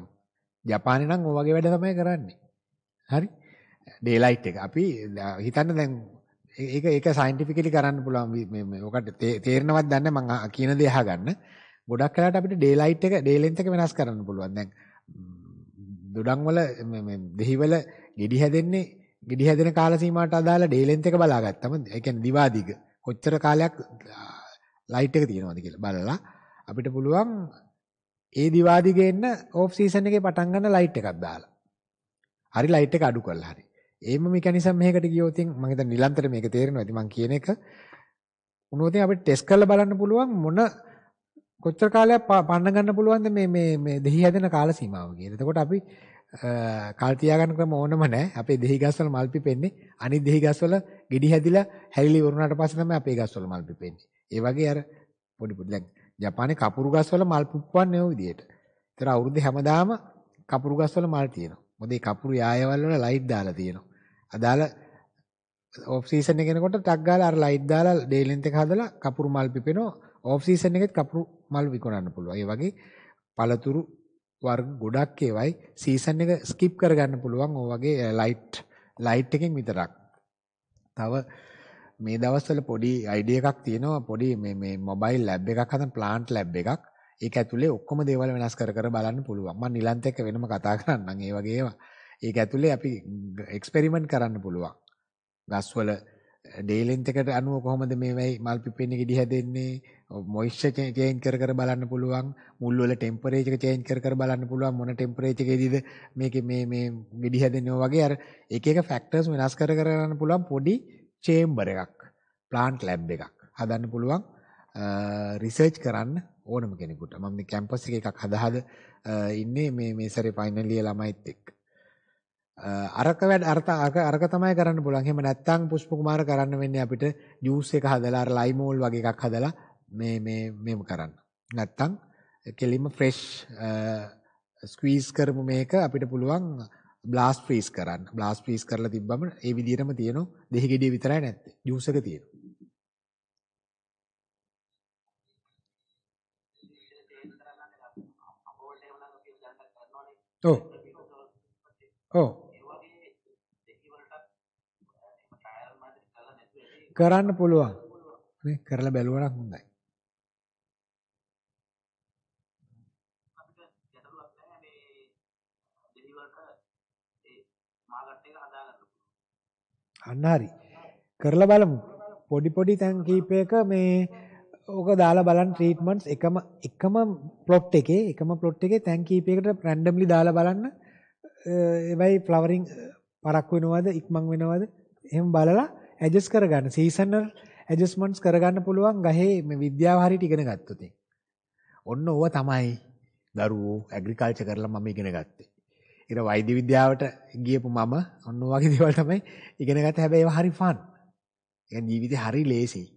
ජපානේ නම් ඔය වගේ වැඩ තමයි කරන්නේ. හරි. ඩේලයිට් එක. අපි හිතන්න දැන් ඒක ඒක සයින්ටිෆිකලි කරන්න පුළුවන් මේ මේ ඔකට තේරෙනවත් දන්නේ මම කියන දේ අහගන්න. ගොඩක් වෙලාවට අපිට ඩේලයිට් එක ඩේලෙන්ත් එක වෙනස් කරන්න පුළුවන්. දැන් දොඩම් වල මේ මේ දෙහිවල ගෙඩි හැදෙන්නේ ගෙඩි හැදෙන කාල සීමාවට අදාළ ඩේලෙන්ත් එක බලාගත්තම ඒ කියන්නේ දිවාදිග කොච්චර කාලයක් ලයිට් එක තියෙනවද කියලා බලලා අපිට පුළුවන් ඒ දිවාදිගේ එන්න ඕෆ් සීසන් එකේ පටන් ගන්න ලයිට් එකක් දාලා. හරි ලයිට් එක අඩු කරලා හරි. ඒම මෙකැනිසම් මේකට ගියොත් ඉතින් මම හිතන්නේ නිලන්තර මේක තේරෙනවා. ඉතින් මම කියන එක උනෝත් අපිට ටෙස්ට් කරලා බලන්න පුළුවන් මොන කොච්චර කාලයක් පන්න ගන්න පුළුවන්ද මේ මේ මේ දෙහි හැදෙන කාල සීමාව කියලා. එතකොට අපි කල් තියාගන්න ක්‍රම ඕනම නැහැ. අපේ දෙහි ගස්වල මල් පිපෙන්නේ අනිත් දෙහි ගස්වල ගෙඩි හැදිලා හැරිලි වුණාට පස්සේ තමයි අපේ ගස්වල මල් පිපෙන්නේ. ඒ වගේ අර පොඩි පොඩි දැන් ජපානයේ කපුරු ගස්වල මල් පුප්පන්නේ ওই විදිහට. ඒතර අවුරුද්දේ හැමදාම කපුරු ගස්වල මල් තියෙනවා. මොකද ඒ කපුරු යායවල වල ලයිට් දාලා තියෙනවා. අදාළ ඕෆ් සීසන් එක එනකොට ටක් ගාලා අර ලයිට් දාලා ඩේ ලෙන්ත් එක හදලා කපුරු මල් පිපෙනවා. ඕෆ් සීසන් එකෙත් කපුරු මල් විකුණන්න පුළුවන්. ඒ වගේ පළතුරු වර්ග ගොඩක් ඒවයි සීසන් එක ස්කිප් කරගන්න පුළුවන්. ඕ වගේ ලයිට් ලයිට් එකෙන් විතරක්. තව මේ දවස්වල පොඩි අයිඩිය එකක් තියෙනවා පොඩි මේ මේ මොබයිල් ලැබ් එකක් හදන ප්ලාන්ට් ලැබ් එකක් ඒක ඇතුලේ ඔක්කොම දේවල් වෙනස් කර කර බලන්න පුළුවන් මම නිලන්ත එක්ක වෙනම කතා කරන්නම් ඒ වගේ ඒවා ඒක ඇතුලේ අපි එක්ස්පෙරිමන්ට් කරන්න පුළුවන්. ගස්වල ඩේ ලෙන්ත් එකට අනුව කොහොමද මේ වෙයි මල් පිපෙන්නේ ගෙඩි හැදෙන්නේ මොයිස්චර් චේන්ජ් කර කර බලන්න පුළුවන් මුල් වල ටෙම්පරේචර් එක චේන්ජ් කර කර බලන්න පුළුවන් මොන ටෙම්පරේචර් එකේදීද මේකේ මේ මේ ගෙඩි හැදෙන්නේ වගේ අර එක එක ෆැක්ටර්ස් වෙනස් කර කර කරන්න පුළුවන් පොඩි චේම්බර් එකක් plant lab එකක් හදන්න පුළුවන් රිසර්ච් කරන්න ඕනම කෙනෙකුට මම මේ කැම්පස් එකේ එකක් හදාහද ඉන්නේ මේ මේ සැරේ ෆයිනල් ලිය ළමයිත් එක්ක අරක වැඩ අර්ථ අරක තමයි කරන්න පුළුවන්. එහෙම නැත්නම් පුෂ්ප කුමාර කරන්න වෙන්නේ අපිට ජූස් එක හදලා අර ලයිමෝල් වගේ එකක් හදලා මේ මේ මේම කරන්න. නැත්නම් කෙලින්ම ෆ්‍රෙෂ් ස්ක්වීස් කරමු මේක අපිට පුළුවන් බ්ලාස්ට් ෆ්‍රීස් කරන්න. බ්ලාස්ට් ෆ්‍රීස් කරලා තිබ්බම ඒ විදිහටම තියෙනවා. දෙහි ගෙඩිය විතරයි නැත්තේ. ජූස් එක තියෙනවා. ඔව්. ඔව්. කරන්න පුළුවන්. නේ කරලා බැලුවා නම් හොඳයි. අන්න හරි. කරලා බලමු. පොඩි පොඩි තැන් කීපයක මේ ඕක දාලා බලන්න ට්‍රීට්මන්ට්ස් එකම එකම ප්ලොට් එකේ එකම ප්ලොට් එකේ තැන් කීපයකට රැන්ඩම්ලි දාලා බලන්න ඒවයි ෆ්ලවරින් පරක් වෙනවද ඉක්මන් වෙනවද එහෙම බලලා ඇඩ්ජස්ට් කරගන්න සීසනල් ඇඩ්ජස්ට්මන්ට්ස් කරගන්න පුළුවන් ගහේ මේ විද්‍යාව හරියට ඉගෙන ගත්තොත්. ඔන්න ඕවා තමයි දරුවෝ ඇග්‍රිකල්චර් කරලා මම ඉගෙන ගත්තේ. ඊට වෛද්‍ය විද්‍යාවට ගියපු මම ඔන්න වගේ දේවල් තමයි ඉගෙන ගත්ත හැබැයි ඒවා හරි ෆන්. ඒ ජීවිතේ හරි ලේසියි.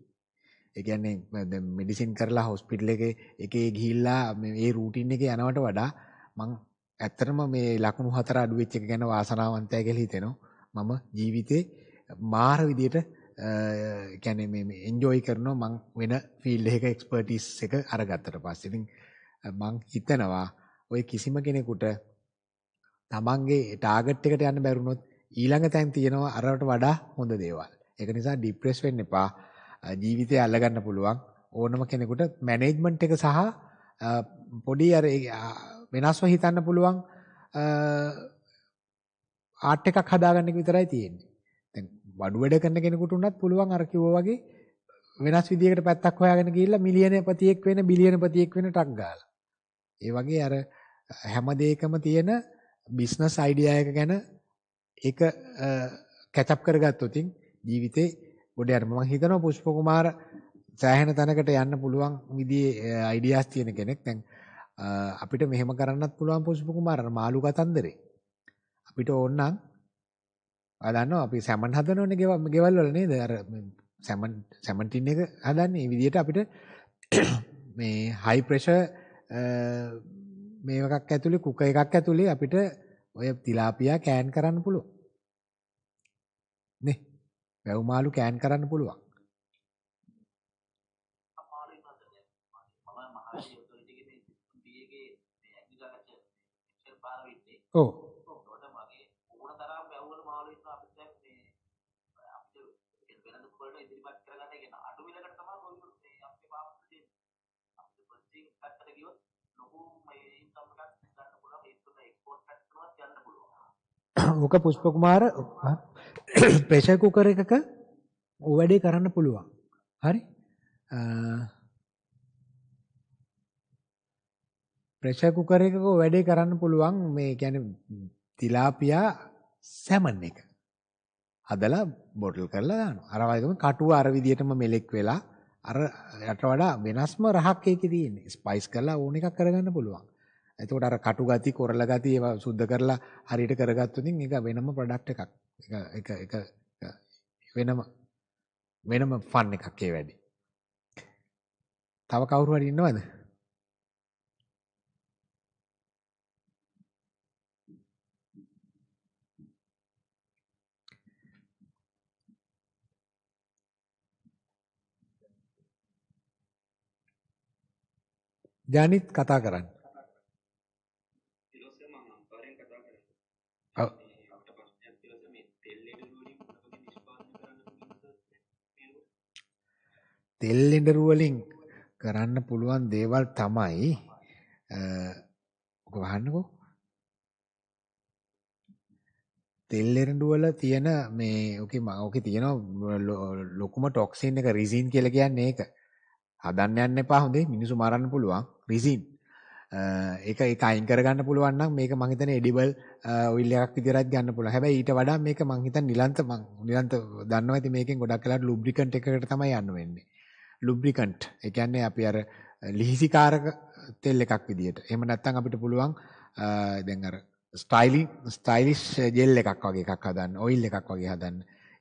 ඒ කියන්නේ දැන් මෙඩිසින් කරලා හොස්පිටල් එකේ එකේ ගිහිල්ලා මේ රූටින් එකේ යනවට වඩා මං ඇත්තටම මේ ලකුණු හතර අඩු වෙච්ච එක ගැන වාසනාවන්තයි කියලා හිතෙනවා. මම ජීවිතේ මාර විදියට කියන්නේ මේ මේ එන්ජොයි කරනවා මං වෙන ෆීල්ඩ් එකක එක්ස්පර්ටිස් එක අරගත්තට පස්සේ. ඉතින් මං හිතනවා ওই කිසිම කෙනෙකුට තමන්ගේ ටාගට් එකට යන්න බැරුණොත් ඊළඟ තැන් තියෙනවා අරකට වඩා හොඳ දේවල්. ඒක නිසා ડિප්‍රෙස් වෙන්න එපා. ජීවිතය අල්ලගන්න පුළුවන්. ඕනම කෙනෙකුට මැනේජ්මන්ට් එක සහ පොඩි අර වෙනස්ව හිතන්න පුළුවන් ආට් එකක් හදාගන්න එක විතරයි තියෙන්නේ. බඩු වැඩ කරන කෙනෙකුට උනත් පුළුවන් අර කිව්වා වගේ වෙනස් විදියකට පැත්තක් හොයාගෙන ගිහිල්ලා මිලියනපතියෙක් වෙන බිලියනපතියෙක් වෙන ටක් ගාලා. ඒ වගේ අර හැම දෙයකම තියෙන බිස්නස් අයිඩියා එක ගැන ඒක කැච් අප් කරගත්තොත් ජීවිතේ ගොඩ යන මම හිතනවා පුෂ්ප කුමාර සෑහෙන තැනකට යන්න පුළුවන් විදිහේ අයිඩියාස් තියෙන කෙනෙක්. දැන් අපිට මෙහෙම කරන්නත් පුළුවන් පුෂ්ප කුමාරන මාළු කතන්දරේ. අපිට ඕනනම් ඔයා දන්නවා අපි සැමන් හදනෝනේ ගෙවල් වල නේද? අර සැමන් සැමන් ටින් එක හදන්නේ මේ විදිහට අපිට *coughs* මේ හයි ප්‍රෙෂර් මේ එකක් ඇතුලේ කුක එකක් ඇතුලේ අපිට ඔය තිලාපියා කෑන් කරන්න පුළුවන්. නේ. වැව් මාළු කෑන් කරන්න පුළුවන්. ඔව්. ඕක පුෂ්ප කුමාර ප්‍රෙෂර් කුකර් එකක ඔය වැඩේ කරන්න පුළුවන්. හරි? ප්‍රෙෂර් කුකර් එකක ඔය වැඩේ කරන්න පුළුවන් මේ කියන්නේ තිලාපියා සැමන් එක. හදලා බොටල් කරලා දානවා. අර වගේම කටුව අර විදියටම මෙලෙක් වෙලා අර යට වඩා වෙනස්ම රහක් ඒකේ තියෙන්නේ. ස්පයිස් කරලා ඕන එකක් කරගන්න පුළුවන්. එතකොට අර කටු ගති කොරල ගති ඒවා සුද්ධ කරලා හරියට කරගත්තොත් මේක වෙනම ප්‍රොඩක්ට් එකක්. ඒක ඒක වෙනම වෙනම ෆන් එකක් ඒ වැඩි. තව කවුරු හරි ඉන්නවද? ජනිත් කතා කරන්න. තෙල් ලෙඩරු වලින් කරන්න පුළුවන් දේවල් තමයි ඔක වහන්නකෝ තෙල් ලෙඩරු වල තියෙන මේ ඔකේ ඔකේ තියෙන ලොකුම ටොක්සින් එක රිසින් කියලා කියන්නේ ඒක. හදන්න යන්න එපා හොඳේ මිනිස්සු මරන්න පුළුවන් රිසින්. ඒක ඒක අයින් කරගන්න පුළුවන් නම් මේක මං හිතන්නේ එඩිබල් ඔයිල් එකක් විතරක් ගන්න පුළුවන්. හැබැයි ඊට වඩා මේක මං හිතන්නේ නිලන්ත මං නිලන්ත දන්නවා ඉතින් මේකෙන් ගොඩක් වෙලාට ලුබ්‍රිකන්ට් එකකට තමයි යන්න වෙන්නේ. ලුබ්‍රිකන්ට්. ඒ කියන්නේ අපි අර ලිහිසිකාරක තෙල් එකක් විදියට. එහෙම නැත්නම් අපිට පුළුවන් දැන් අර ස්ටයිලි ස්ටයිලිෂ් ජෙල් එකක් වගේ එකක් හදන්න, ඔයිල් එකක් වගේ හදන්න.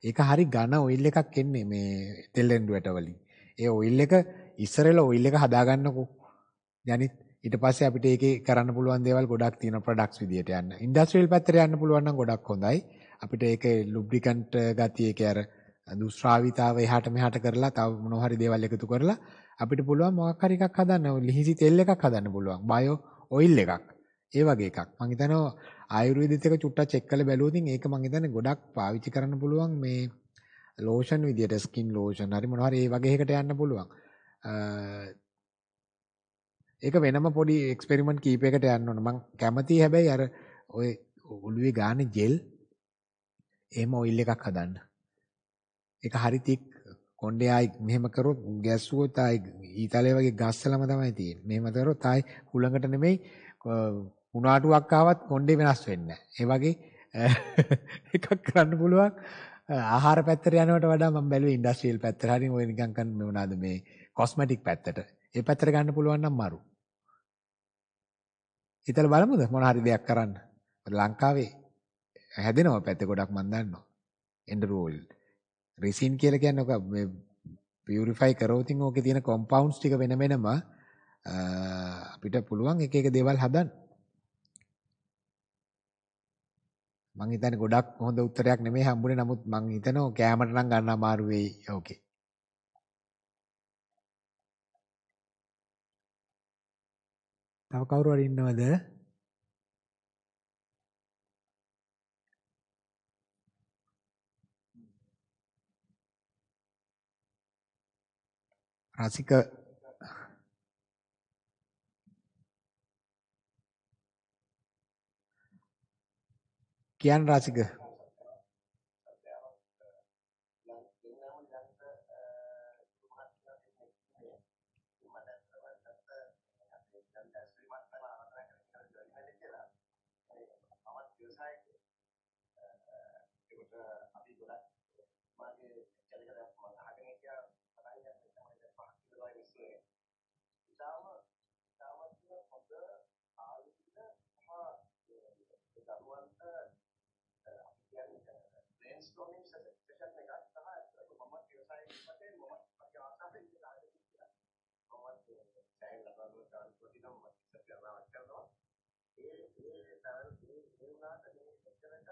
ඒක හරි ඝන ඔයිල් එකක් එන්නේ මේ තෙල් රෙන්ඩුවට වලින්. ඒ ඔයිල් එක ඉස්සරල ඔයිල් එක හදාගන්නකෝ. යනිත් ඊට පස්සේ අපිට ඒකේ කරන්න පුළුවන් දේවල් ගොඩක් තියෙනවා ප්‍රොඩක්ට්ස් විදියට යන්න. ඉන්ඩස්ට්‍රියල් පැත්තට යන්න පුළුවන් නම් ගොඩක් හොඳයි. අපිට ඒකේ ලුබ්‍රිකන්ට් ගතිය ඒකේ අර දුස්රාවිතාව එහාට මෙහාට කරලා තව මොනවා හරි දේවල් එකතු කරලා අපිට පුළුවන් මොකක් හරි එකක් හදන්න. ලිහිසි තෙල් එකක් හදන්න පුළුවන්. බයෝ ඔයිල් එකක්. ඒ වගේ එකක්. මම හිතනවා ආයුර්වේදෙත් එක චුට්ටක් චෙක් කරලා බැලුවොත් ඒක මම හිතන්නේ ගොඩක් පාවිච්චි කරන්න පුළුවන් මේ ලෝෂන් විදියට ස්කින් ලෝෂන් හරි මොනවා හරි ඒ වගේ එකකට යන්න පුළුවන්. ඒක වෙනම පොඩි එක්ස්පෙරිමන්ට් කීපයකට යන්න ඕන. මම කැමතියි හැබැයි අර ඔය ඔළුවේ ගාන ජෙල් එහෙම ඔයිල් එකක් හදන්න. ඒක හරිතික් කොණ්ඩේ ආයි මෙහෙම කරොත් ගැස්සුවොත් ආයි ඊතලයේ වගේ ගස්සලම තමයි තියෙන්නේ. මෙහෙම කරොත් ආයි හුලඟට නෙමෙයි උණාටුවක් ආවත් කොණ්ඩේ වෙනස් වෙන්නේ නැහැ. ඒ *laughs* එකක් කරන්න පුළුවන්. ආහාර පැත්තට යනවට වඩා මම බැලුවේ ඉන්ඩස්ට්‍රියල් පැත්තට හරි ඔය නිකන් කන් මොනවාද මේ කොස්මැටික් පැත්තට. ඒ පැත්තට ගන්න පුළුවන් නම් මරු. ඊතල බලමුද මොන හරි දෙයක් කරන්න. ලංකාවේ හැදෙනවා පැත්තේ ගොඩක් මම දන්නවා. එන්ඩර් වෝල්ඩ්. රිසින් කියලා කියන්නේ ඔක මේ පියුරිෆයි කරවතින් ඕකේ තියෙන කොම්පවුන්ඩ්ස් ටික වෙන වෙනම අපිට පුළුවන් එක එක දේවල් හදන්න. මං හිතන්නේ ගොඩක් හොඳ උත්තරයක් නෙමෙයි හම්බුනේ නමුත් මං හිතනවා කෑමට නම් ගන්න අමාරු වෙයි ඕකේ. තව කවුරු හරි ඉන්නවද? රසික කියන් රසික ස්වාමීන් සෙෂන් එකක් සහ මමත් ව්‍යවසායයේ වශයෙන් මමත් මගේ ආසාවෙන් ඉඳලා මමත් සෑහෙන ලබන කාලේ ප්‍රතිනම් මම සත්‍යනාවක් කරනවා ඒ ඒ තරම් ඒ ඒ වුණාට මේ සෙෂන් එක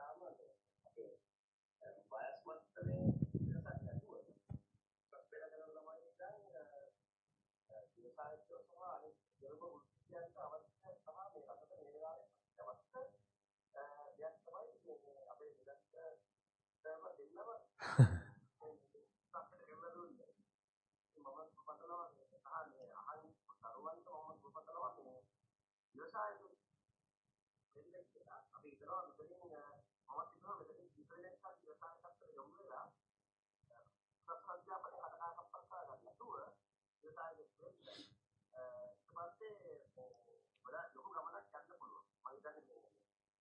තාම අපේ බයස්වත් මේ වෙනසක් නැතුව සත්‍යය කරන ළමයි දැන් ව්‍යවසායික සහ අනිත් ජනබ උත්සාහයන්ට අවශ්‍ය itu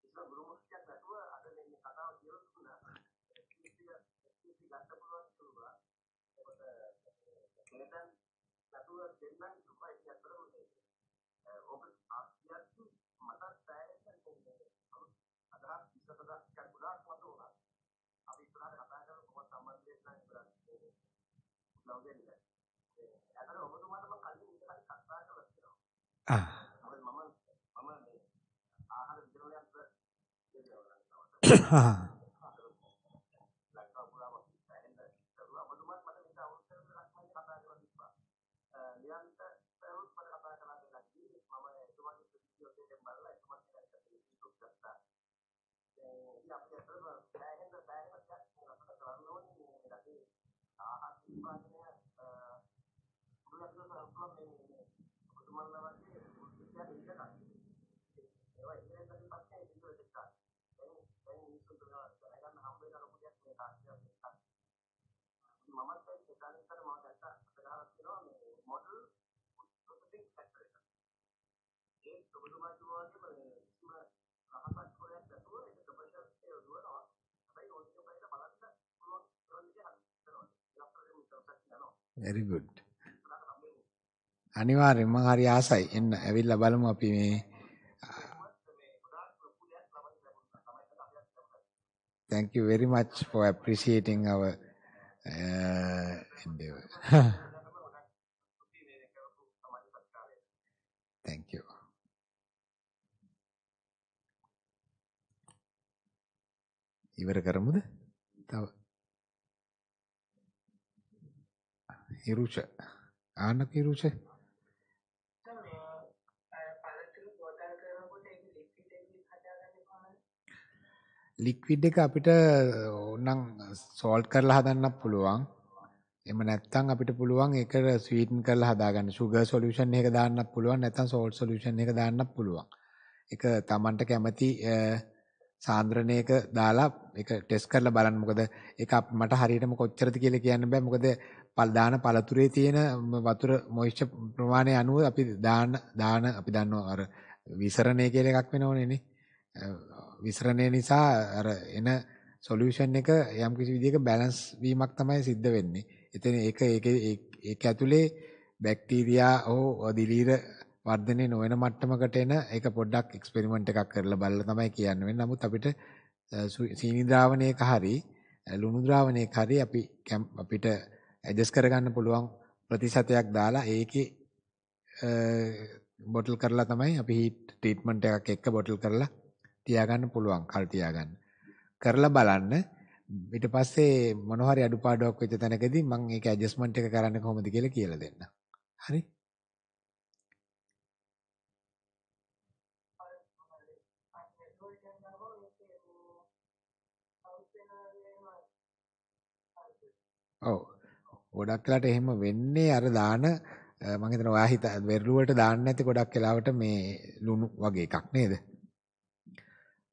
Kita berumur sekian, dua ada yang kata dia ඉලක්ක පුළුවන් කිව්වා. ඒකට හේතන් නතුව දෙන්නම් කිව්වා ඒක ඇත්තටම මේ. ඔබ අධ්‍යාත්ම මතක් සෑහෙන කෙනෙක්. අදහස් විසතදස් එකක් ගොඩාක් මත උනා. අපි ඉස්සරහට කතා කරන කොහොමද සම්බන්ධයෙන් නම් ඉස්සරහට මේ උදව් දෙන්නේ. ඇත්තට ඔබතුමාට මම කලින් ඉස්සරහට කතා කරලා තියෙනවා. ආ. මම මම ආහාර විද්‍යාවලට ආ අපි අතරම බෑහෙන බෑහෙන දෙයක් අපිට කරන්න ඕනේ මේ රටේ ආහාර උත්පාදනය දුරට කරපුවම මේ කුතුමන්න වගේ ඉස්සර ඉඳලා ඒවා ඉතින් අපි පස්සේ ඉතිරි දෙකක් දැන් දැන් මිනිස්සු කරගන්න හම්බ වෙන ලොකුයක් මේ තාක්ෂණයක් මමත් ඒ කාලේතර මම දැක්ක අපදාලා තියෙනවා මේ මොඩල් ප්‍රොසෙසිං ෆැක්ටර් එක. ඒක ඔබතුමාගේ වගේම කිසිම රහසක් very good අනිවාර්යෙන්ම හරි ආසයි එන්න ඇවිල්ලා බලමු අපි මේ thank you very much for appreciating our uh, endeavor *laughs* thank you ඉවර කරමුද ඉරුච ආනක ඉරුච ලික්විඩ් එක අපිට ඕනම් සෝල්ට් කරලා හදන්නත් පුළුවන්. එහෙම නැත්නම් අපිට පුළුවන් ඒක ස්වීටන් කරලා හදාගන්න. sugar solution එක දාන්නත් පුළුවන් නැත්නම් salt solution එක දාන්නත් පුළුවන්. ඒක Tamanට කැමති සාන්ද්‍රණයක දාලා ඒක ටෙස්ට් කරලා බලන්න. මොකද ඒක මට හරියටම කොච්චරද කියලා කියන්න බෑ. මොකද දාන පළතුරේ තියෙන වතුර මොයිස්චර් ප්‍රමාණය අනුව අපි දාන දාන අපි දන්නවා අර විසරණය කියලා එකක් වෙනවනේ නේ. විසරණය නිසා අර එන සොලියුෂන් එක යම් කිසි විදිහක බැලන්ස් වීමක් තමයි සිද්ධ වෙන්නේ. එතන ඒක ඒකේ ඒක ඇතුලේ බැක්ටීරියා හෝ දිලීර වර්ධනය නොවන මට්ටමකට එන ඒක පොඩ්ඩක් එක්ස්පෙරිමන්ට් එකක් කරලා බලලා තමයි කියන්න වෙන්නේ. නමුත් අපිට සීනි ද්‍රාවණයක හරි ලුණු ද්‍රාවණයක හරි අපි අපිට ඇඩ්ජස්ට් කරගන්න පුළුවන් ප්‍රතිශතයක් දාලා ඒකේ බොටල් කරලා තමයි අපි හීට් ට්‍රීට්මන්ට් එකක් එක්ක බොටල් කරලා තියාගන්න පුළුවන් කල් තියාගන්න. කරලා බලන්න ඊට පස්සේ මොන හරි අඩුපාඩුවක් වෙච්ච තැනකදී මම ඒක ඇඩ්ජස්ට්මන්ට් එක කරන්න කොහොමද කියලා කියලා දෙන්න. හරි? ඔව් ගොඩක් වෙලාට එහෙම වෙන්නේ අර දාන මම හිතනවා ඔයා හිත වෙරළුවට දාන්න නැති ගොඩක් වෙලාවට මේ ලුණු වගේ එකක් නේද?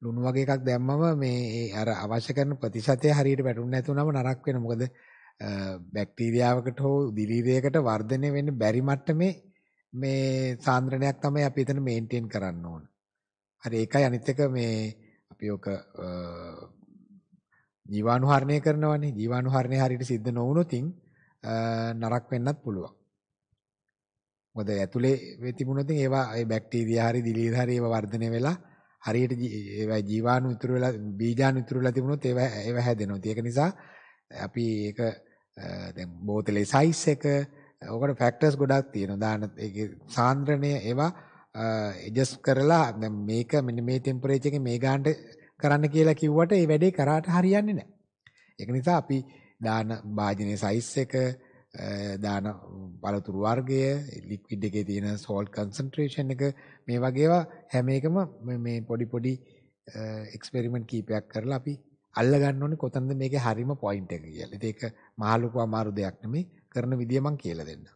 ලුණු වගේ එකක් දැම්මම මේ අර අවශ්‍ය කරන ප්‍රතිශතය හරියට වැටුනේ නැතුනම නරක වෙන මොකද බැක්ටීරියාවකට හෝ දිලීරයකට වර්ධනය වෙන්න බැරි මට්ටමේ මේ සාන්ද්‍රණයක් තමයි අපි එතන මේන්ටේන් කරන්න ඕන. හරි ඒකයි අනිත් එක මේ අපි ඔක ජීවාණු හරණය කරනවානේ ජීවාණු හරණය හරියට සිද්ධ නොවුනොතින් නරක වෙන්නත් පුළුවන්. මොකද ඇතුලේ මේ තිබුණොත් ඒවා ඒ බැක්ටීරියා හරි දිලීර හරි ඒවා වර්ධනය වෙලා හරියට ඒවා ජීවාණු ඉතුරු වෙලා බීජාණු ඉතුරු වෙලා තිබුණොත් ඒවා ඒවා හැදෙනවා. ඒක නිසා අපි ඒක දැන් බෝතලේ සයිස් එක ඔකට ෆැක්ටර්ස් ගොඩක් තියෙනවා. දාන ඒකේ සාන්ද්‍රණය ඒවා ඇඩ්ජස්ට් කරලා දැන් මේක මෙන්න මේ ටෙම්පරේචර් එකේ මේ ගානට කරන්න කියලා කිව්වට ඒ වැඩේ කරාට හරියන්නේ නැහැ. ඒක නිසා අපි දාන භාජනයේ size එක දාන පළතුරු වර්ගය ලික්විඩ් එකේ තියෙන salt concentration එක මේ වගේවා හැම එකම මේ පොඩි පොඩි එක්ස්පෙරිමන්ට් කීපයක් කරලා අපි අල්ල ගන්න ඕනේ කොතනද මේකේ හරීම පොයින්ට් එක කියලා. ඒක මහලුකු අමාරු දෙයක් නෙමෙයි කරන විදිය මම කියලා දෙන්නම්.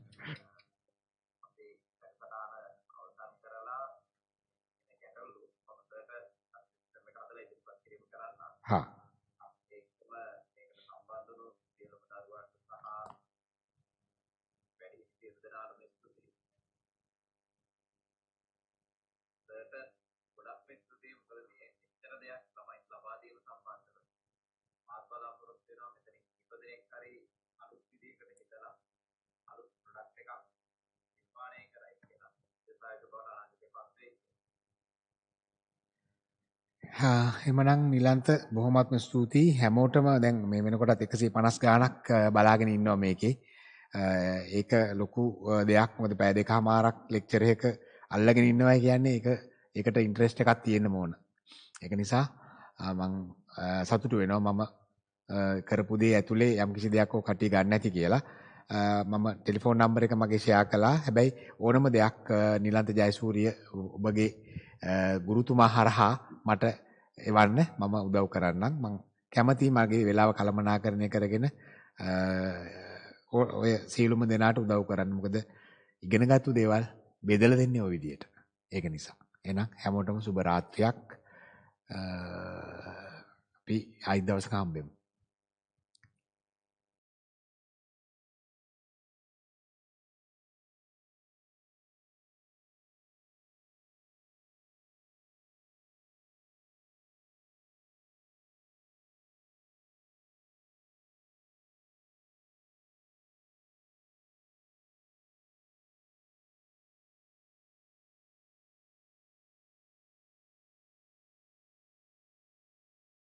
දායක බවට ආනන්දපත් වෙයි. හා එමනම් නිලන්ත බොහොමත්ම ස්තුතියි හැමෝටම දැන් මේ වෙනකොටත් 150 ගාණක් බලාගෙන ඉන්නවා මේකේ. ඒක ලොකු දෙයක් මොකද පැය දෙකමාරක් ලෙක්චර් එක අල්ලගෙන ඉන්නවා කියන්නේ ඒක ඒකට ඉන්ට්‍රස්ට් එකක් තියෙන්න ඕන. ඒක නිසා මම සතුටු වෙනවා මම කරපු දේ ඇතුලේ යම්කිසි දෙයක් ඔය කටි ගන්න නැති කියලා. මම ටෙලිෆෝන් නම්බර එක මගේ ෂෙයා කළා. හැබැයි ඕනම දෙයක් නිලන්ත ජයසූරිය ඔබගේ ගුරුතුමා හරහා මට එවන්න මම උදව් කරන්නම්. මම කැමතියි මගේ වෙලාව කළමනාකරණය කරගෙන ඔය සීලුම දෙනාට උදව් කරන්න. මොකද ඉගෙනගත්තු දේවල් බෙදලා දෙන්නේ ওই විදියට. ඒක නිසා. එහෙනම් හැමෝටම සුබ රාත්‍රියක්. අපි අයිත් දවසක හම්බෙමු.